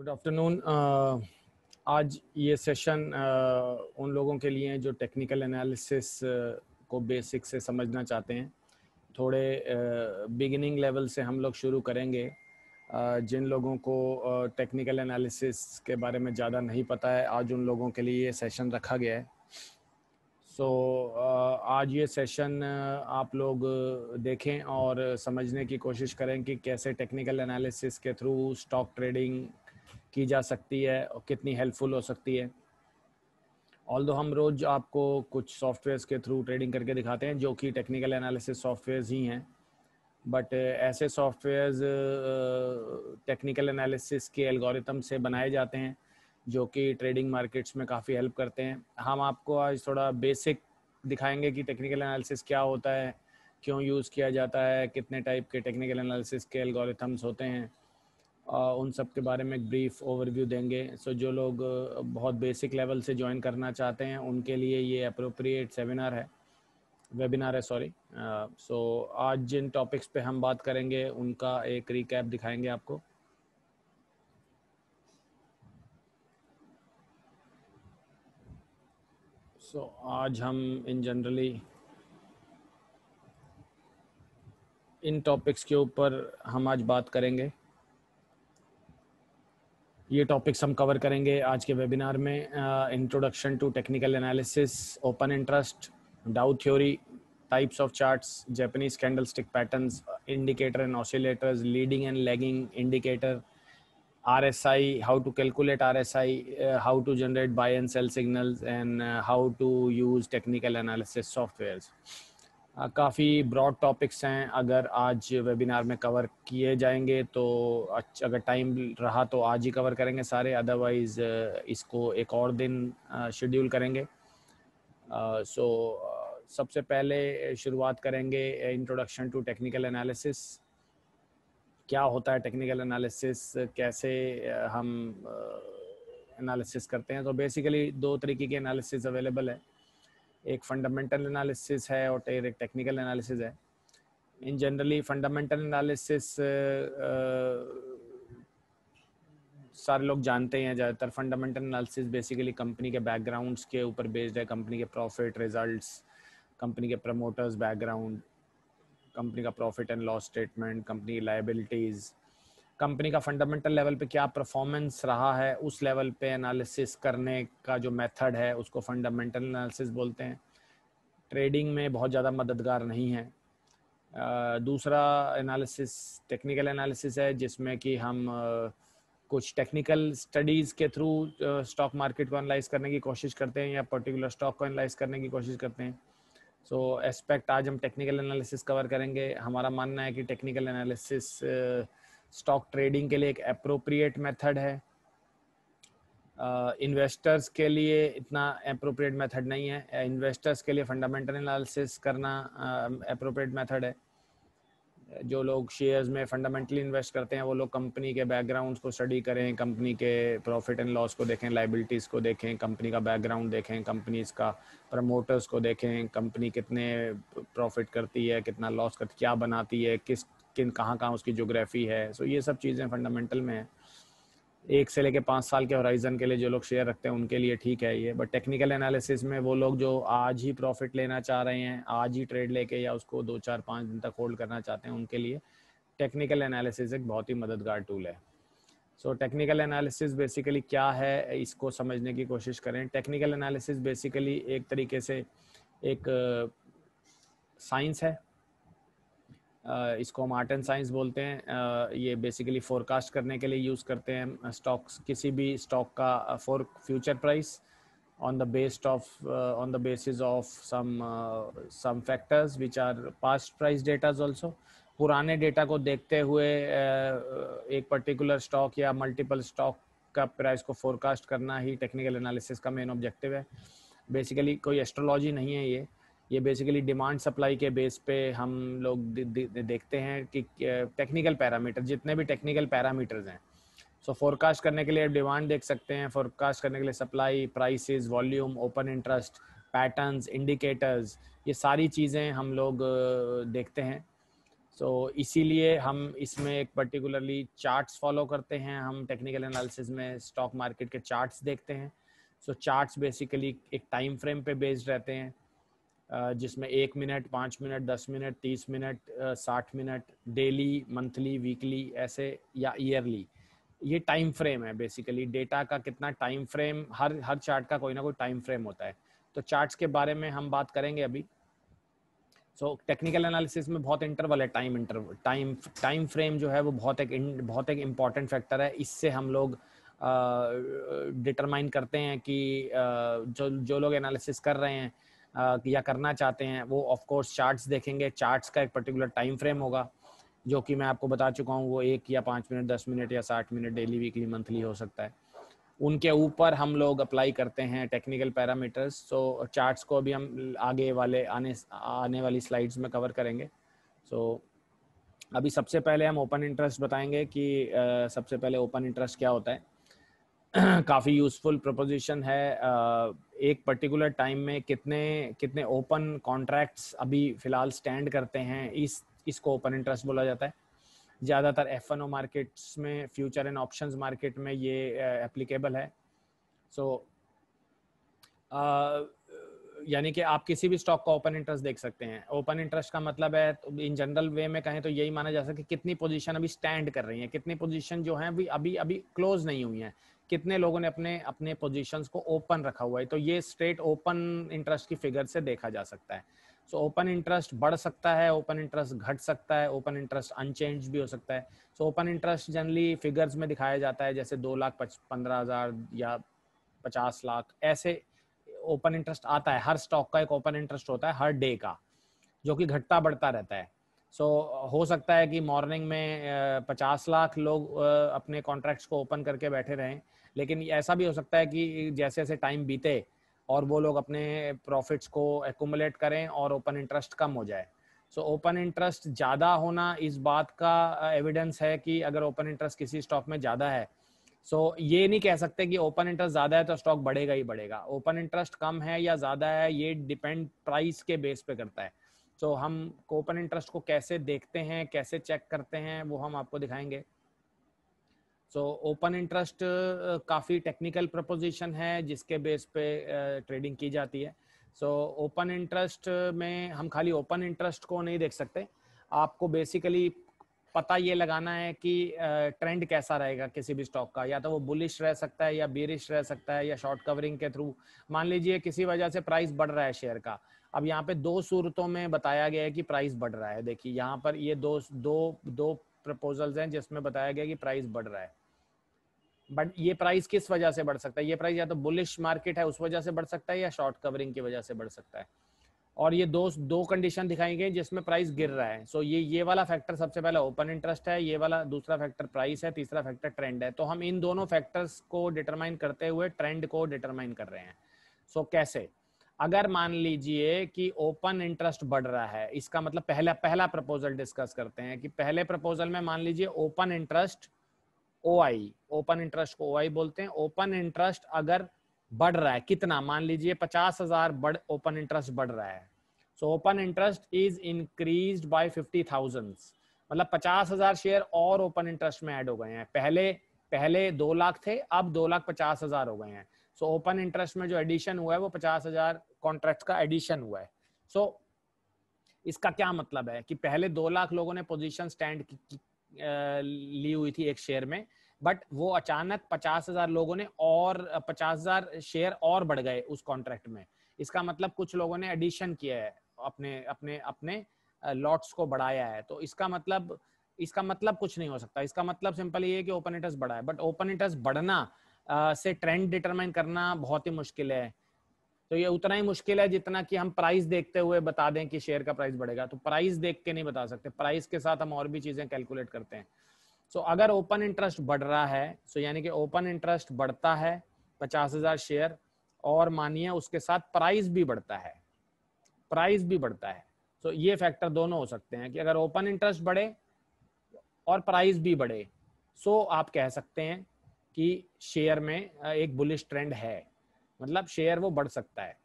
Good afternoon uh, आज ये session uh, उन लोगों के लिए जो टेक्निकल एनालिसिस uh, को बेसिक से समझना चाहते हैं थोड़े बिगिनिंग uh, लेवल से हम लोग शुरू करेंगे uh, जिन लोगों को टेक्निकल uh, एनालिसिस के बारे में ज़्यादा नहीं पता है आज उन लोगों के लिए ये सेशन रखा गया है सो so, आज ये सेशन आप लोग देखें और समझने की कोशिश करें कि कैसे टेक्निकल एनालिसिस के थ्रू स्टॉक ट्रेडिंग की जा सकती है और कितनी हेल्पफुल हो सकती है ऑल दो हम रोज़ आपको कुछ सॉफ्टवेयर्स के थ्रू ट्रेडिंग करके दिखाते हैं जो कि टेक्निकल एनालिसिस सॉफ्टवेयर्स ही हैं बट uh, ऐसे सॉफ्टवेयर्स टेक्निकल एनालिसिस के एल्गोरिथम से बनाए जाते हैं जो कि ट्रेडिंग मार्केट्स में काफ़ी हेल्प करते हैं हम आपको आज थोड़ा बेसिक दिखाएंगे कि टेक्निकल एनालिसिस क्या होता है क्यों यूज़ किया जाता है कितने टाइप के टेक्निकल एनालिसिस के एल्गोरिथम्स होते हैं उन सब के बारे में एक ब्रीफ ओवरव्यू देंगे सो जो लोग बहुत बेसिक लेवल से ज्वाइन करना चाहते हैं उनके लिए ये अप्रोप्रिएट सेमिनार है वेबिनार है सॉरी सो आज जिन टॉपिक्स पे हम बात करेंगे उनका एक रिकैप दिखाएंगे आपको सो so, आज हम इन जनरली इन टॉपिक्स के ऊपर हम आज बात करेंगे ये टॉपिक्स हम कवर करेंगे आज के वेबिनार में introduction to technical analysis open interest Dow theory types of charts Japanese candle stick pattern indicator and oscillators leading and lagging indicator R S I how to calculate R S I how to generate buy and sell signal and how to use technical analysis softwares काफ़ी broad topics हैं अगर आज webinar में cover किए जाएंगे तो अगर time रहा तो आज ही कवर करेंगे सारे अदरवाइज़ इसको एक और दिन शेड्यूल करेंगे सो सबसे पहले शुरुआत करेंगे इंट्रोडक्शन टू टेक्निकल एनालिसिस क्या होता है टेक्निकल एनालिसिस कैसे हम एनालिसिस करते हैं तो बेसिकली दो तरीके के एनालिसिस अवेलेबल है एक फंडामेंटल एनालिसिस है और एक टेक्निकल एनालिसिस है इन जनरली फंडामेंटल एनालिसिस सारे लोग जानते हैं ज़्यादातर फंडामेंटल एनालिसिस बेसिकली कंपनी के बैकग्राउंड्स के ऊपर बेस्ड है कंपनी के प्रॉफिट रिजल्ट्स कंपनी के प्रमोटर्स बैकग्राउंड कंपनी का profit and loss statement company की लाइबिलिटीज़ कंपनी का फंडामेंटल लेवल पे क्या परफॉर्मेंस रहा है उस लेवल पे एनालिसिस करने का जो मेथड है उसको फंडामेंटल एनालिसिस बोलते हैं ट्रेडिंग में बहुत ज़्यादा मददगार नहीं है दूसरा एनालिसिस टेक्निकल एनालिसिस है जिसमें कि हम कुछ टेक्निकल स्टडीज़ के थ्रू स्टॉक मार्केट को एनालाइज करने की कोशिश करते हैं या पर्टिकुलर स्टॉक को एनालाइज करने की कोशिश करते हैं सो so, एस्पेक्ट आज हम टेक्निकल एनालिसिस कवर करेंगे हमारा मानना है कि technical analysis uh, stock trading के लिए एक अप्रोप्रिएट मेथड है इन्वेस्टर्स uh, के लिए इतना अप्रोप्रिएट मेथड नहीं है इन्वेस्टर्स के लिए फंडामेंटल एनालिसिस करना अप्रोप्रिएट uh, मेथड है जो लोग शेयर्स में फंडामेंटली इन्वेस्ट करते हैं वो लोग कंपनी के बैकग्राउंड को स्टडी करें कंपनी के प्रॉफिट एंड लॉस को देखें लाइबिलिटीज़ को देखें कंपनी का बैकग्राउंड देखें कंपनीज का प्रमोटर्स को देखें कंपनी कितने प्रॉफिट करती है कितना लॉस करती क्या बनाती है किस किन कहाँ कहाँ उसकी जोग्राफ़ी है सो ये सब चीज़ें फंडामेंटल में है एक से लेके पाँच साल के होराइजन के लिए जो लोग शेयर रखते हैं उनके लिए ठीक है ये बट टेक्निकल एनालिसिस में वो लोग जो आज ही प्रॉफिट लेना चाह रहे हैं आज ही ट्रेड लेके या उसको दो चार पाँच दिन तक होल्ड करना चाहते हैं उनके लिए टेक्निकल एनालिसिस एक बहुत ही मददगार टूल है सो टेक्निकल एनालिसिस बेसिकली क्या है इसको समझने की कोशिश करें टेक्निकल एनालिसिस बेसिकली एक तरीके से एक साइंस uh, है इसको हम आर्ट एंड साइंस बोलते हैं ये बेसिकली फोरकास्ट करने के लिए यूज़ करते हैं स्टॉक्स किसी भी स्टॉक का for future price on the based of on the basis of some some factors which are past price datas also पुराने डेटा को देखते हुए एक पर्टिकुलर स्टॉक या मल्टीपल स्टॉक का प्राइस को फोरकास्ट करना ही टेक्निकल एनालिसिस का मेन ऑब्जेक्टिव है बेसिकली कोई एस्ट्रोलॉजी नहीं है ये ये बेसिकली डिमांड सप्लाई के बेस पे हम लोग दे, दे, देखते हैं कि टेक्निकल पैरामीटर जितने भी टेक्निकल पैरामीटर्स हैं सो फोरकास्ट करने के लिए आप डिमांड देख सकते हैं फोरकास्ट करने के लिए supply prices volume open interest patterns indicators ये सारी चीज़ें हम लोग देखते हैं सो so, इसीलिए हम इसमें एक पर्टिकुलरली चार्ट्स फॉलो करते हैं हम टेक्निकल एनालिसिस में स्टॉक मार्केट के चार्ट्स देखते हैं सो so, चार्ट्स बेसिकली एक टाइम फ्रेम पे बेस्ड रहते हैं जिसमें एक मिनट पाँच मिनट दस मिनट तीस मिनट साठ मिनट डेली मंथली वीकली ऐसे या ईयरली ये टाइम फ्रेम है बेसिकली डेटा का कितना टाइम फ्रेम हर हर चार्ट का कोई ना कोई टाइम फ्रेम होता है तो चार्ट्स के बारे में हम बात करेंगे अभी सो टेक्निकल एनालिसिस में बहुत इंटरवल है time interval time time frame जो है वो बहुत एक बहुत एक इम्पॉर्टेंट फैक्टर है इससे हम लोग डिटरमाइन करते हैं कि uh, जो जो लोग एनालिसिस कर रहे हैं या करना चाहते हैं वो ऑफ कोर्स चार्ट्स देखेंगे चार्ट्स का एक पर्टिकुलर टाइम फ्रेम होगा जो कि मैं आपको बता चुका हूँ वो एक या पाँच मिनट दस मिनट या साठ मिनट डेली वीकली मंथली हो सकता है उनके ऊपर हम लोग अप्लाई करते हैं टेक्निकल पैरामीटर्स सो चार्ट्स को अभी हम आगे वाले आने आने वाली स्लाइड्स में कवर करेंगे सो so, अभी सबसे पहले हम ओपन इंटरेस्ट बताएंगे कि uh, सबसे पहले ओपन इंटरेस्ट क्या होता है काफ़ी यूजफुल प्रपोजिशन है एक पर्टिकुलर टाइम में कितने कितने ओपन कॉन्ट्रैक्ट्स अभी फ़िलहाल स्टैंड करते हैं इस इसको ओपन इंटरेस्ट बोला जाता है ज़्यादातर एफ एन ओ मार्केट्स में फ्यूचर एंड ऑप्शंस मार्केट में ये एप्लीकेबल है सो so, यानी कि आप किसी भी स्टॉक का ओपन इंटरेस्ट देख सकते हैं ओपन इंटरेस्ट का मतलब है इन जनरल वे में कहें तो यही माना जा सकता है कि कितनी पोजीशन अभी स्टैंड कर रही है कितनी पोजीशन जो है अभी अभी क्लोज नहीं हुई है कितने लोगों ने अपने अपने पोजीशंस को ओपन रखा हुआ है तो ये स्ट्रेट ओपन इंटरेस्ट की फिगर से देखा जा सकता है सो ओपन इंटरेस्ट बढ़ सकता है ओपन इंटरेस्ट घट सकता है ओपन इंटरेस्ट अनचेंज भी हो सकता है so open interest generally figures में दिखाया जाता है जैसे दो लाख पंद्रह हज़ार या पचास लाख ऐसे ओपन इंटरेस्ट आता है हर स्टॉक का एक ओपन इंटरेस्ट होता है हर डे का जो कि घटता बढ़ता रहता है सो so, हो सकता है कि मॉर्निंग में पचास लाख लोग अपने कॉन्ट्रैक्ट्स को ओपन करके बैठे रहें लेकिन ऐसा भी हो सकता है कि जैसे जैसे टाइम बीते और वो लोग अपने प्रॉफिट्स को एकुमुलेट करें और ओपन इंटरेस्ट कम हो जाए सो ओपन इंटरेस्ट ज़्यादा होना इस बात का एविडेंस है कि अगर ओपन इंटरेस्ट किसी स्टॉक में ज़्यादा है सो so, ये नहीं कह सकते कि ओपन इंटरेस्ट ज़्यादा है तो स्टॉक बढ़ेगा ही बढ़ेगा ओपन इंटरेस्ट कम है या ज़्यादा है ये डिपेंड प्राइस के बेस पे करता है सो so, हम ओपन इंटरेस्ट को कैसे देखते हैं कैसे चेक करते हैं वो हम आपको दिखाएंगे सो ओपन इंटरेस्ट काफ़ी टेक्निकल प्रपोजिशन है जिसके बेस पे ट्रेडिंग uh, की जाती है सो ओपन इंटरेस्ट में हम खाली ओपन इंटरेस्ट को नहीं देख सकते आपको बेसिकली पता ये लगाना है कि ट्रेंड uh, कैसा रहेगा किसी भी स्टॉक का या तो वो बुलिश रह सकता है या बीरिश रह सकता है या शॉर्ट कवरिंग के थ्रू मान लीजिए किसी वजह से प्राइस बढ़ रहा है शेयर का अब यहाँ पे दो सूरतों में बताया गया है कि प्राइस बढ़ रहा है देखिए यहाँ पर ये दो दो दो प्रपोजल्स हैं जिसमें बताया गया कि प्राइस बढ़ रहा है बट ये प्राइस किस वजह से बढ़ सकता है ये प्राइस या तो बुलिश मार्केट है उस वजह से बढ़ सकता है या शॉर्ट कवरिंग की वजह से बढ़ सकता है और ये दो दो कंडीशन दिखाई गई जिसमें प्राइस गिर रहा है सो so ये ये वाला फैक्टर सबसे पहला ओपन इंटरेस्ट है ये वाला दूसरा फैक्टर प्राइस है तीसरा फैक्टर ट्रेंड है तो हम इन दोनों फैक्टर्स को डिटरमाइन करते हुए ट्रेंड को डिटरमाइन कर रहे हैं सो so कैसे अगर मान लीजिए कि ओपन इंटरेस्ट बढ़ रहा है इसका मतलब पहला पहला प्रपोजल डिस्कस करते हैं कि पहले प्रपोजल में मान लीजिए open interest O open interest को ओ बोलते हैं ओपन इंटरेस्ट अगर बढ़ रहा है कितना मान लीजिए पचास हजार बढ़ ओपन इंटरेस्ट बढ़ रहा है so open interest is increase by fifty thousand मतलब पचास हजार शेयर और ओपन इंटरेस्ट में ऐड हो गए हैं पहले पहले दो लाख थे अब दो लाख पचास हजार हो गए हैं सो ओपन इंटरेस्ट में जो एडिशन हुआ है वो पचास हजार कॉन्ट्रैक्ट का एडिशन हुआ है सो so, इसका क्या मतलब है कि पहले दो लाख लोगों ने पोजीशन स्टैंड ली हुई थी एक शेयर में बट वो अचानक पचास हजार लोगों ने और पचास हजार शेयर और बढ़ गए उस कॉन्ट्रैक्ट में इसका मतलब कुछ लोगों ने एडिशन किया है अपने अपने अपने लॉट्स को बढ़ाया है तो इसका मतलब इसका मतलब कुछ नहीं हो सकता इसका मतलब सिंपल ये है कि ओपन इंटरेस्ट बढ़ा है बट ओपन इंटरेस्ट बढ़ना से ट्रेंड डिटरमाइन करना बहुत ही मुश्किल है तो ये उतना ही मुश्किल है जितना कि हम प्राइस देखते हुए बता दें कि शेयर का प्राइस बढ़ेगा तो प्राइस देख के नहीं बता सकते प्राइस के साथ हम और भी चीजें कैलकुलेट करते हैं सो so, अगर ओपन इंटरेस्ट बढ़ रहा है सो so यानी कि ओपन इंटरेस्ट बढ़ता है पचास हजार शेयर और मानिए उसके साथ प्राइस भी बढ़ता है प्राइस भी बढ़ता है सो so, ये फैक्टर दोनों हो सकते हैं कि अगर ओपन इंटरेस्ट बढ़े और प्राइस भी बढ़े सो so, आप कह सकते हैं कि शेयर में एक बुलिश ट्रेंड है मतलब शेयर वो बढ़ सकता है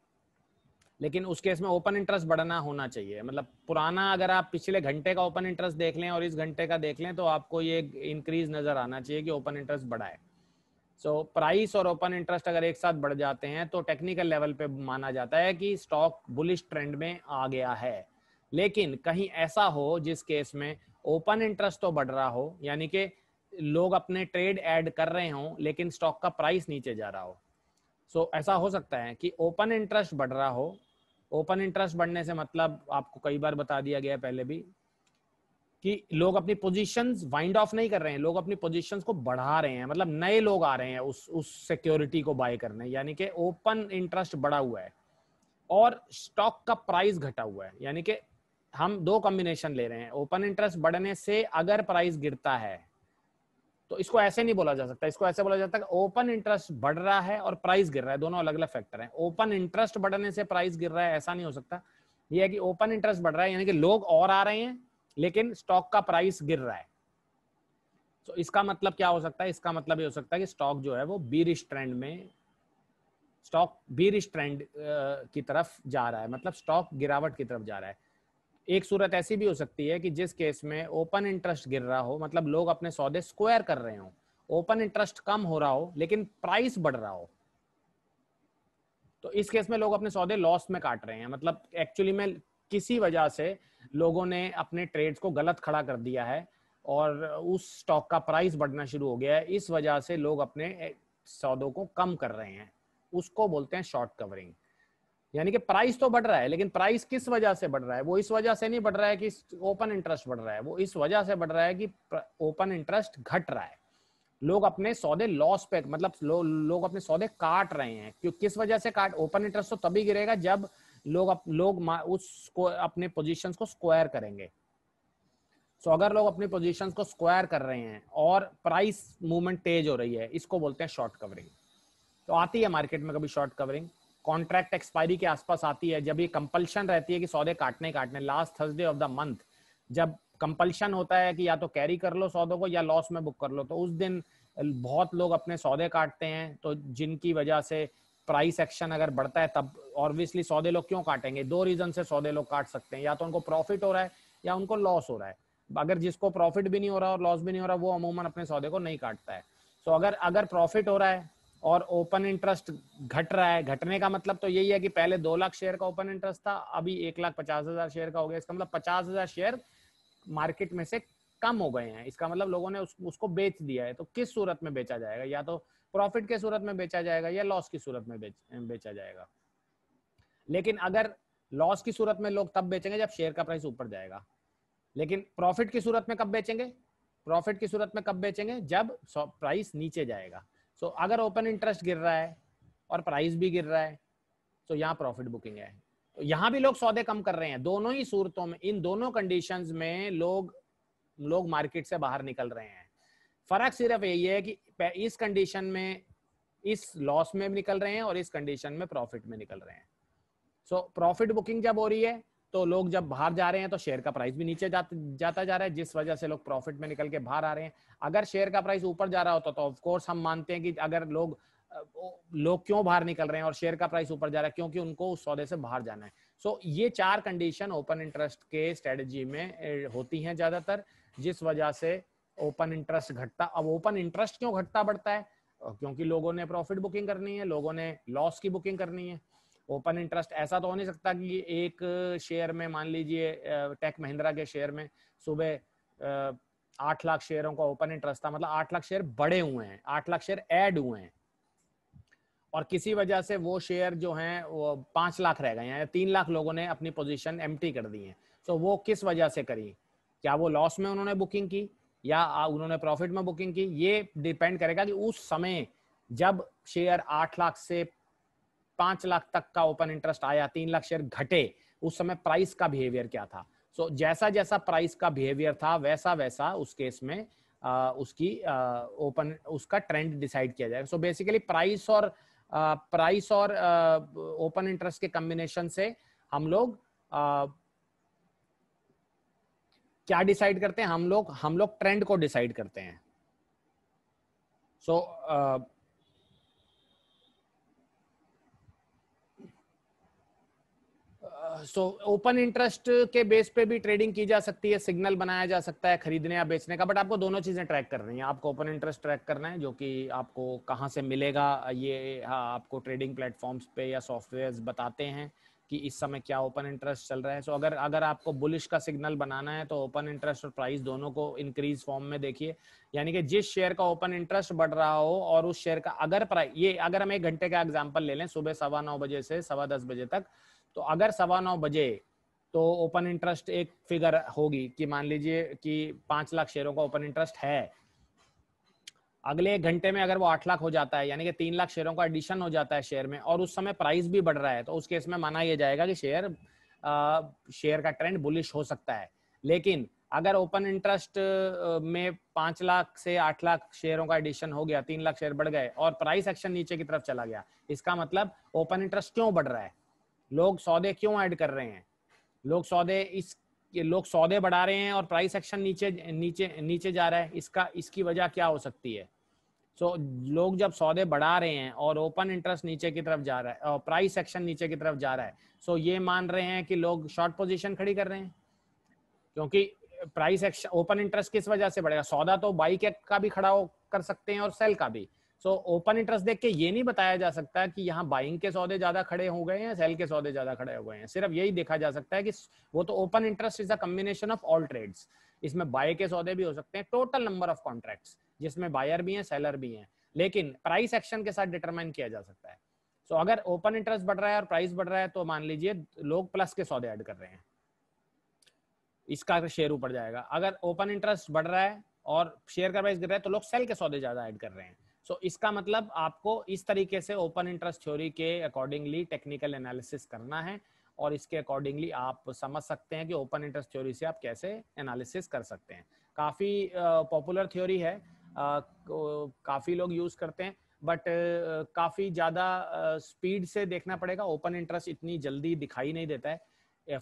लेकिन उस केस में ओपन इंटरेस्ट बढ़ना होना चाहिए मतलब पुराना अगर आप पिछले घंटे का ओपन इंटरेस्ट देख लें और इस घंटे का देख लें तो आपको ये इंक्रीज नजर आना चाहिए कि ओपन इंटरेस्ट बढ़ा है सो so, प्राइस और ओपन इंटरेस्ट अगर एक साथ बढ़ जाते हैं तो टेक्निकल लेवल पे माना जाता है कि स्टॉक बुलिश ट्रेंड में आ गया है लेकिन कहीं ऐसा हो जिस केस में ओपन इंटरेस्ट तो बढ़ रहा हो यानी कि लोग अपने ट्रेड ऐड कर रहे हों लेकिन स्टॉक का प्राइस नीचे जा रहा हो सो so, ऐसा हो सकता है कि ओपन इंटरेस्ट बढ़ रहा हो ओपन इंटरेस्ट बढ़ने से मतलब आपको कई बार बता दिया गया पहले भी कि लोग अपनी पोजीशंस वाइंड ऑफ नहीं कर रहे हैं लोग अपनी पोजीशंस को बढ़ा रहे हैं मतलब नए लोग आ रहे हैं उस उस सिक्योरिटी को बाय करने यानी कि ओपन इंटरेस्ट बढ़ा हुआ है और स्टॉक का प्राइस घटा हुआ है यानी कि हम दो कॉम्बिनेशन ले रहे हैं ओपन इंटरेस्ट बढ़ने से अगर प्राइस गिरता है तो इसको ऐसे नहीं बोला जा सकता इसको ऐसे बोला जाता है ओपन इंटरेस्ट बढ़ रहा है और प्राइस गिर रहा है दोनों अलग अलग फैक्टर हैं ओपन इंटरेस्ट बढ़ने से प्राइस गिर रहा है ऐसा नहीं हो सकता यह है कि ओपन इंटरेस्ट बढ़ रहा है यानी कि लोग और आ रहे हैं लेकिन स्टॉक का प्राइस गिर रहा है तो इसका मतलब क्या हो सकता है इसका मतलब ये हो सकता है कि स्टॉक जो है वो बीरिश ट्रेंड में स्टॉक बीरिश ट्रेंड की तरफ जा रहा है मतलब स्टॉक गिरावट की तरफ जा रहा है एक सूरत ऐसी भी हो सकती है कि जिस केस में ओपन इंटरेस्ट गिर रहा हो मतलब लोग अपने सौदे स्क्वायर कर रहे हो ओपन इंटरेस्ट कम हो रहा हो लेकिन प्राइस बढ़ रहा हो तो इस केस में लोग अपने सौदे लॉस में काट रहे हैं मतलब एक्चुअली में किसी वजह से लोगों ने अपने ट्रेड्स को गलत खड़ा कर दिया है और उस स्टॉक का प्राइस बढ़ना शुरू हो गया है इस वजह से लोग अपने सौदों को कम कर रहे हैं उसको बोलते हैं शॉर्ट कवरिंग यानी कि प्राइस तो बढ़ रहा है लेकिन प्राइस किस वजह से बढ़ रहा है वो इस वजह से नहीं बढ़ रहा है कि ओपन इंटरेस्ट बढ़ रहा है वो इस वजह से बढ़ रहा है कि ओपन इंटरेस्ट घट रहा है लोग अपने सौदे लॉस पे मतलब लो, लोग अपने सौदे काट रहे हैं क्यों किस वजह से काट ओपन इंटरेस्ट तो तभी गिरेगा जब लोग अप, लोग उसको अपने पोजिशन को स्क्वायर करेंगे सो so, अगर लोग अपने पोजीशंस को स्क्वायर कर रहे हैं और प्राइस मूवमेंट तेज हो रही है इसको बोलते हैं शॉर्ट कवरिंग तो आती है मार्केट में कभी शॉर्ट कवरिंग कॉन्ट्रैक्ट एक्सपायरी के आसपास आती है जब ये कंपल्शन रहती है कि सौदे काटने काटने last Thursday of the month जब कंपल्शन होता है कि या तो कैरी कर लो सौदों को या लॉस में बुक कर लो तो उस दिन बहुत लोग अपने सौदे काटते हैं तो जिनकी वजह से प्राइस एक्शन अगर बढ़ता है तब ऑब्वियसली सौदे लोग क्यों काटेंगे दो रीजन से सौदे लोग काट सकते हैं या तो उनको प्रॉफिट हो रहा है या उनको लॉस हो रहा है अगर जिसको प्रॉफिट भी नहीं हो रहा और लॉस भी नहीं हो रहा वो अमूमन अपने सौदे को नहीं काटता है सो अगर अगर प्रॉफिट हो रहा है और ओपन इंटरेस्ट घट रहा है घटने का मतलब तो यही है कि पहले दो लाख शेयर का ओपन इंटरेस्ट था अभी एक लाख पचास हजार शेयर का हो गया इसका मतलब पचास हजार शेयर मार्केट में से कम हो गए हैं इसका मतलब लोगों ने उस, उसको बेच दिया है तो किस सूरत में बेचा जाएगा या तो प्रॉफिट के सूरत में बेचा जाएगा या लॉस की सूरत में बेच, बेचा जाएगा लेकिन अगर लॉस की सूरत में लोग तब बेचेंगे जब शेयर का प्राइस ऊपर जाएगा लेकिन प्रॉफिट की सूरत में कब बेचेंगे प्रॉफिट की सूरत में कब बेचेंगे जब प्राइस नीचे जाएगा सो so, अगर ओपन इंटरेस्ट गिर रहा है और प्राइस भी गिर रहा है तो यहाँ प्रॉफिट बुकिंग है तो यहाँ भी लोग सौदे कम कर रहे हैं दोनों ही सूरतों में इन दोनों कंडीशन में लोग लोग मार्केट से बाहर निकल रहे हैं फर्क सिर्फ यही है कि इस कंडीशन में इस लॉस में निकल रहे हैं और इस कंडीशन में प्रॉफिट में निकल रहे हैं सो प्रॉफिट बुकिंग जब हो रही है तो लोग जब बाहर जा रहे हैं तो शेयर का प्राइस भी नीचे जाता जाता जा रहा है जिस वजह से लोग प्रॉफिट में निकल के बाहर आ रहे हैं अगर शेयर का प्राइस ऊपर जा रहा होता तो ऑफकोर्स हम मानते हैं कि अगर लोग लोग क्यों बाहर निकल रहे हैं और शेयर का प्राइस ऊपर जा रहा है क्योंकि उनको उस सौदे से बाहर जाना है सो so, ये चार कंडीशन ओपन इंटरेस्ट के स्ट्रेटजी में होती हैं ज्यादातर जिस वजह से ओपन इंटरेस्ट घटता अब ओपन इंटरेस्ट क्यों घटता बढ़ता है क्योंकि लोगों ने प्रॉफिट बुकिंग करनी है लोगों ने लॉस की बुकिंग करनी है ओपन इंटरेस्ट ऐसा तो हो नहीं सकता कि एक शेयर में मान लीजिए टेक महिंद्रा के शेयर में सुबह आठ लाख शेयरों का ओपन इंटरेस्ट था मतलब आठ लाख शेयर बड़े हुए हैं आठ लाख शेयर ऐड हुए हैं और किसी वजह से वो शेयर जो हैं वो पांच लाख रह गए हैं तीन लाख लोगों ने अपनी पोजीशन एम कर दी है तो वो किस वजह से करी क्या वो लॉस में उन्होंने बुकिंग की या उन्होंने प्रॉफिट में बुकिंग की ये डिपेंड करेगा कि उस समय जब शेयर आठ लाख से पांच लाख तक का ओपन इंटरेस्ट आया तीन लाख शेयर घटे उस समय प्राइस का बिहेवियर क्या था सो so, जैसा जैसा प्राइस का बिहेवियर था वैसा वैसा उस केस में आ, उसकी ओपन उसका ट्रेंड डिसाइड किया जाएगा सो बेसिकली प्राइस और प्राइस और ओपन इंटरेस्ट के कम्बिनेशन से हम लोग आ, क्या डिसाइड करते हैं हम लोग हम लोग ट्रेंड को डिसाइड करते हैं so so, so open interest के बेस पे भी ट्रेडिंग की जा सकती है सिग्नल बनाया जा सकता है खरीदने या बेचने का बट आपको दोनों चीजें ट्रैक करनी है आपको ओपन इंटरेस्ट ट्रैक करना है जो कि आपको कहाँ से मिलेगा ये हाँ, आपको ट्रेडिंग प्लेटफॉर्म्स पे या सॉफ्टवेयर बताते हैं कि इस समय क्या ओपन इंटरेस्ट चल रहा है सो so, अगर अगर आपको बुलिश का सिग्नल बनाना है तो ओपन इंटरेस्ट और प्राइस दोनों को इंक्रीज फॉर्म में देखिए यानी कि जिस शेयर का ओपन इंटरेस्ट बढ़ रहा हो और उस शेयर का अगर प्राइस ये अगर हम एक घंटे का एग्जाम्पल ले लें सुबह सवा नौ बजे से सवा दस बजे तक तो अगर सवा नौ बजे तो ओपन इंटरेस्ट एक फिगर होगी कि मान लीजिए कि पांच लाख शेयरों का ओपन इंटरेस्ट है अगले एक घंटे में अगर वो आठ लाख हो जाता है यानी कि तीन लाख शेयरों का एडिशन हो जाता है शेयर में और उस समय प्राइस भी बढ़ रहा है तो उस केस में माना यह जाएगा कि शेयर शेयर का ट्रेंड बुलिश हो सकता है लेकिन अगर ओपन इंटरेस्ट में पांच लाख से आठ लाख शेयरों का एडिशन हो गया तीन लाख शेयर बढ़ गए और प्राइस एक्शन नीचे की तरफ चला गया इसका मतलब ओपन इंटरेस्ट क्यों बढ़ रहा है लोग सौदे क्यों ऐड कर रहे हैं लोग सौदे इस लोग सौदे बढ़ा रहे हैं और प्राइस एक्शन नीचे नीचे नीचे जा रहा है इसका इसकी वजह क्या हो सकती है सो so, लोग जब सौदे बढ़ा रहे हैं और ओपन इंटरेस्ट नीचे की तरफ जा रहा है और प्राइस एक्शन नीचे की तरफ जा रहा है सो so, ये मान रहे हैं कि लोग शॉर्ट पोजीशन खड़ी कर रहे हैं क्योंकि प्राइस एक्शन ओपन इंटरेस्ट किस वजह से बढ़ेगा सौदा तो बाइक का भी खड़ा हो कर सकते हैं और सेल का भी सो ओपन इंटरेस्ट देख के ये नहीं बताया जा सकता कि यहाँ बाइंग के सौदे ज्यादा खड़े हो गए हैं सेल के सौदे ज्यादा खड़े हो गए हैं सिर्फ यही देखा जा सकता है कि वो तो open interest is a combination of all trades इसमें बाय के सौदे भी हो सकते हैं टोटल नंबर ऑफ कॉन्ट्रैक्ट जिसमें बायर भी है सेलर भी है लेकिन प्राइस एक्शन के साथ डिटरमाइन किया जा सकता है सो so, अगर ओपन इंटरेस्ट बढ़ रहा है और प्राइस बढ़ रहा है तो मान लीजिए लोग प्लस के सौदे ऐड कर रहे हैं इसका शेयर ऊपर जाएगा अगर ओपन इंटरेस्ट बढ़ रहा है और शेयर का प्राइस गिर रहा है तो लोग सेल के सौदे ज्यादा ऐड कर रहे हैं सो so, इसका मतलब आपको इस तरीके से ओपन इंटरेस्ट थ्योरी के अकॉर्डिंगली टेक्निकल एनालिसिस करना है और इसके अकॉर्डिंगली आप समझ सकते हैं कि ओपन इंटरेस्ट थ्योरी से आप कैसे एनालिसिस कर सकते हैं काफ़ी पॉपुलर थ्योरी है काफ़ी लोग यूज़ करते हैं बट काफ़ी ज़्यादा स्पीड से देखना पड़ेगा ओपन इंटरेस्ट इतनी जल्दी दिखाई नहीं देता है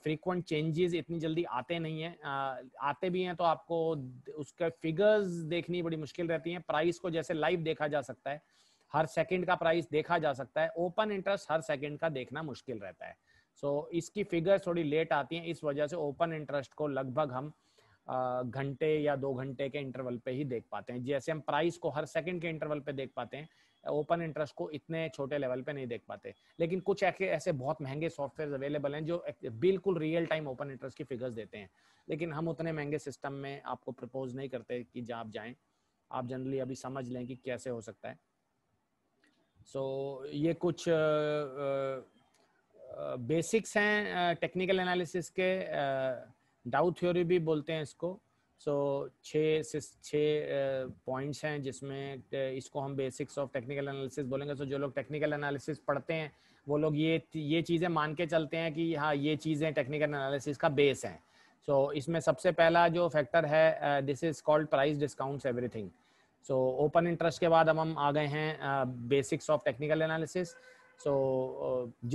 फ्रीक्वेंट चेंजेस इतनी जल्दी आते नहीं है आते भी हैं तो आपको उसके फिगर्स देखनी बड़ी मुश्किल रहती है प्राइस को जैसे लाइव देखा जा सकता है हर सेकंड का प्राइस देखा जा सकता है ओपन इंटरेस्ट हर सेकंड का देखना मुश्किल रहता है सो so, इसकी फिगर्स थोड़ी लेट आती हैं इस वजह से ओपन इंटरेस्ट को लगभग हम घंटे या दो घंटे के इंटरवल पे ही देख पाते हैं जैसे हम प्राइस को हर सेकंड के इंटरवल पे देख पाते हैं ओपन इंटरेस्ट को इतने छोटे लेवल पे नहीं देख पाते लेकिन कुछ ऐसे बहुत महंगे सॉफ्टवेयर अवेलेबल हैं जो बिल्कुल रियल टाइम ओपन इंटरेस्ट की फिगर्स देते हैं लेकिन हम उतने महंगे सिस्टम में आपको प्रपोज नहीं करते कि जहाँ आप जाएं आप जनरली अभी समझ लें कि कैसे हो सकता है सो so, ये कुछ बेसिक्स हैं टेक्निकल एनालिसिस के डाउ थ्योरी भी बोलते हैं इसको सो छः से छः पॉइंट्स हैं जिसमें इसको हम बेसिक्स ऑफ टेक्निकल एनालिसिस बोलेंगे सो so, जो लोग टेक्निकल एनालिसिस पढ़ते हैं वो लोग ये ये चीज़ें मान के चलते हैं कि हाँ ये चीज़ें टेक्निकल एनालिसिस का बेस है सो so, इसमें सबसे पहला जो फैक्टर है this is called price discounts everything so open interest के बाद अब हम आ गए हैं basics of technical analysis so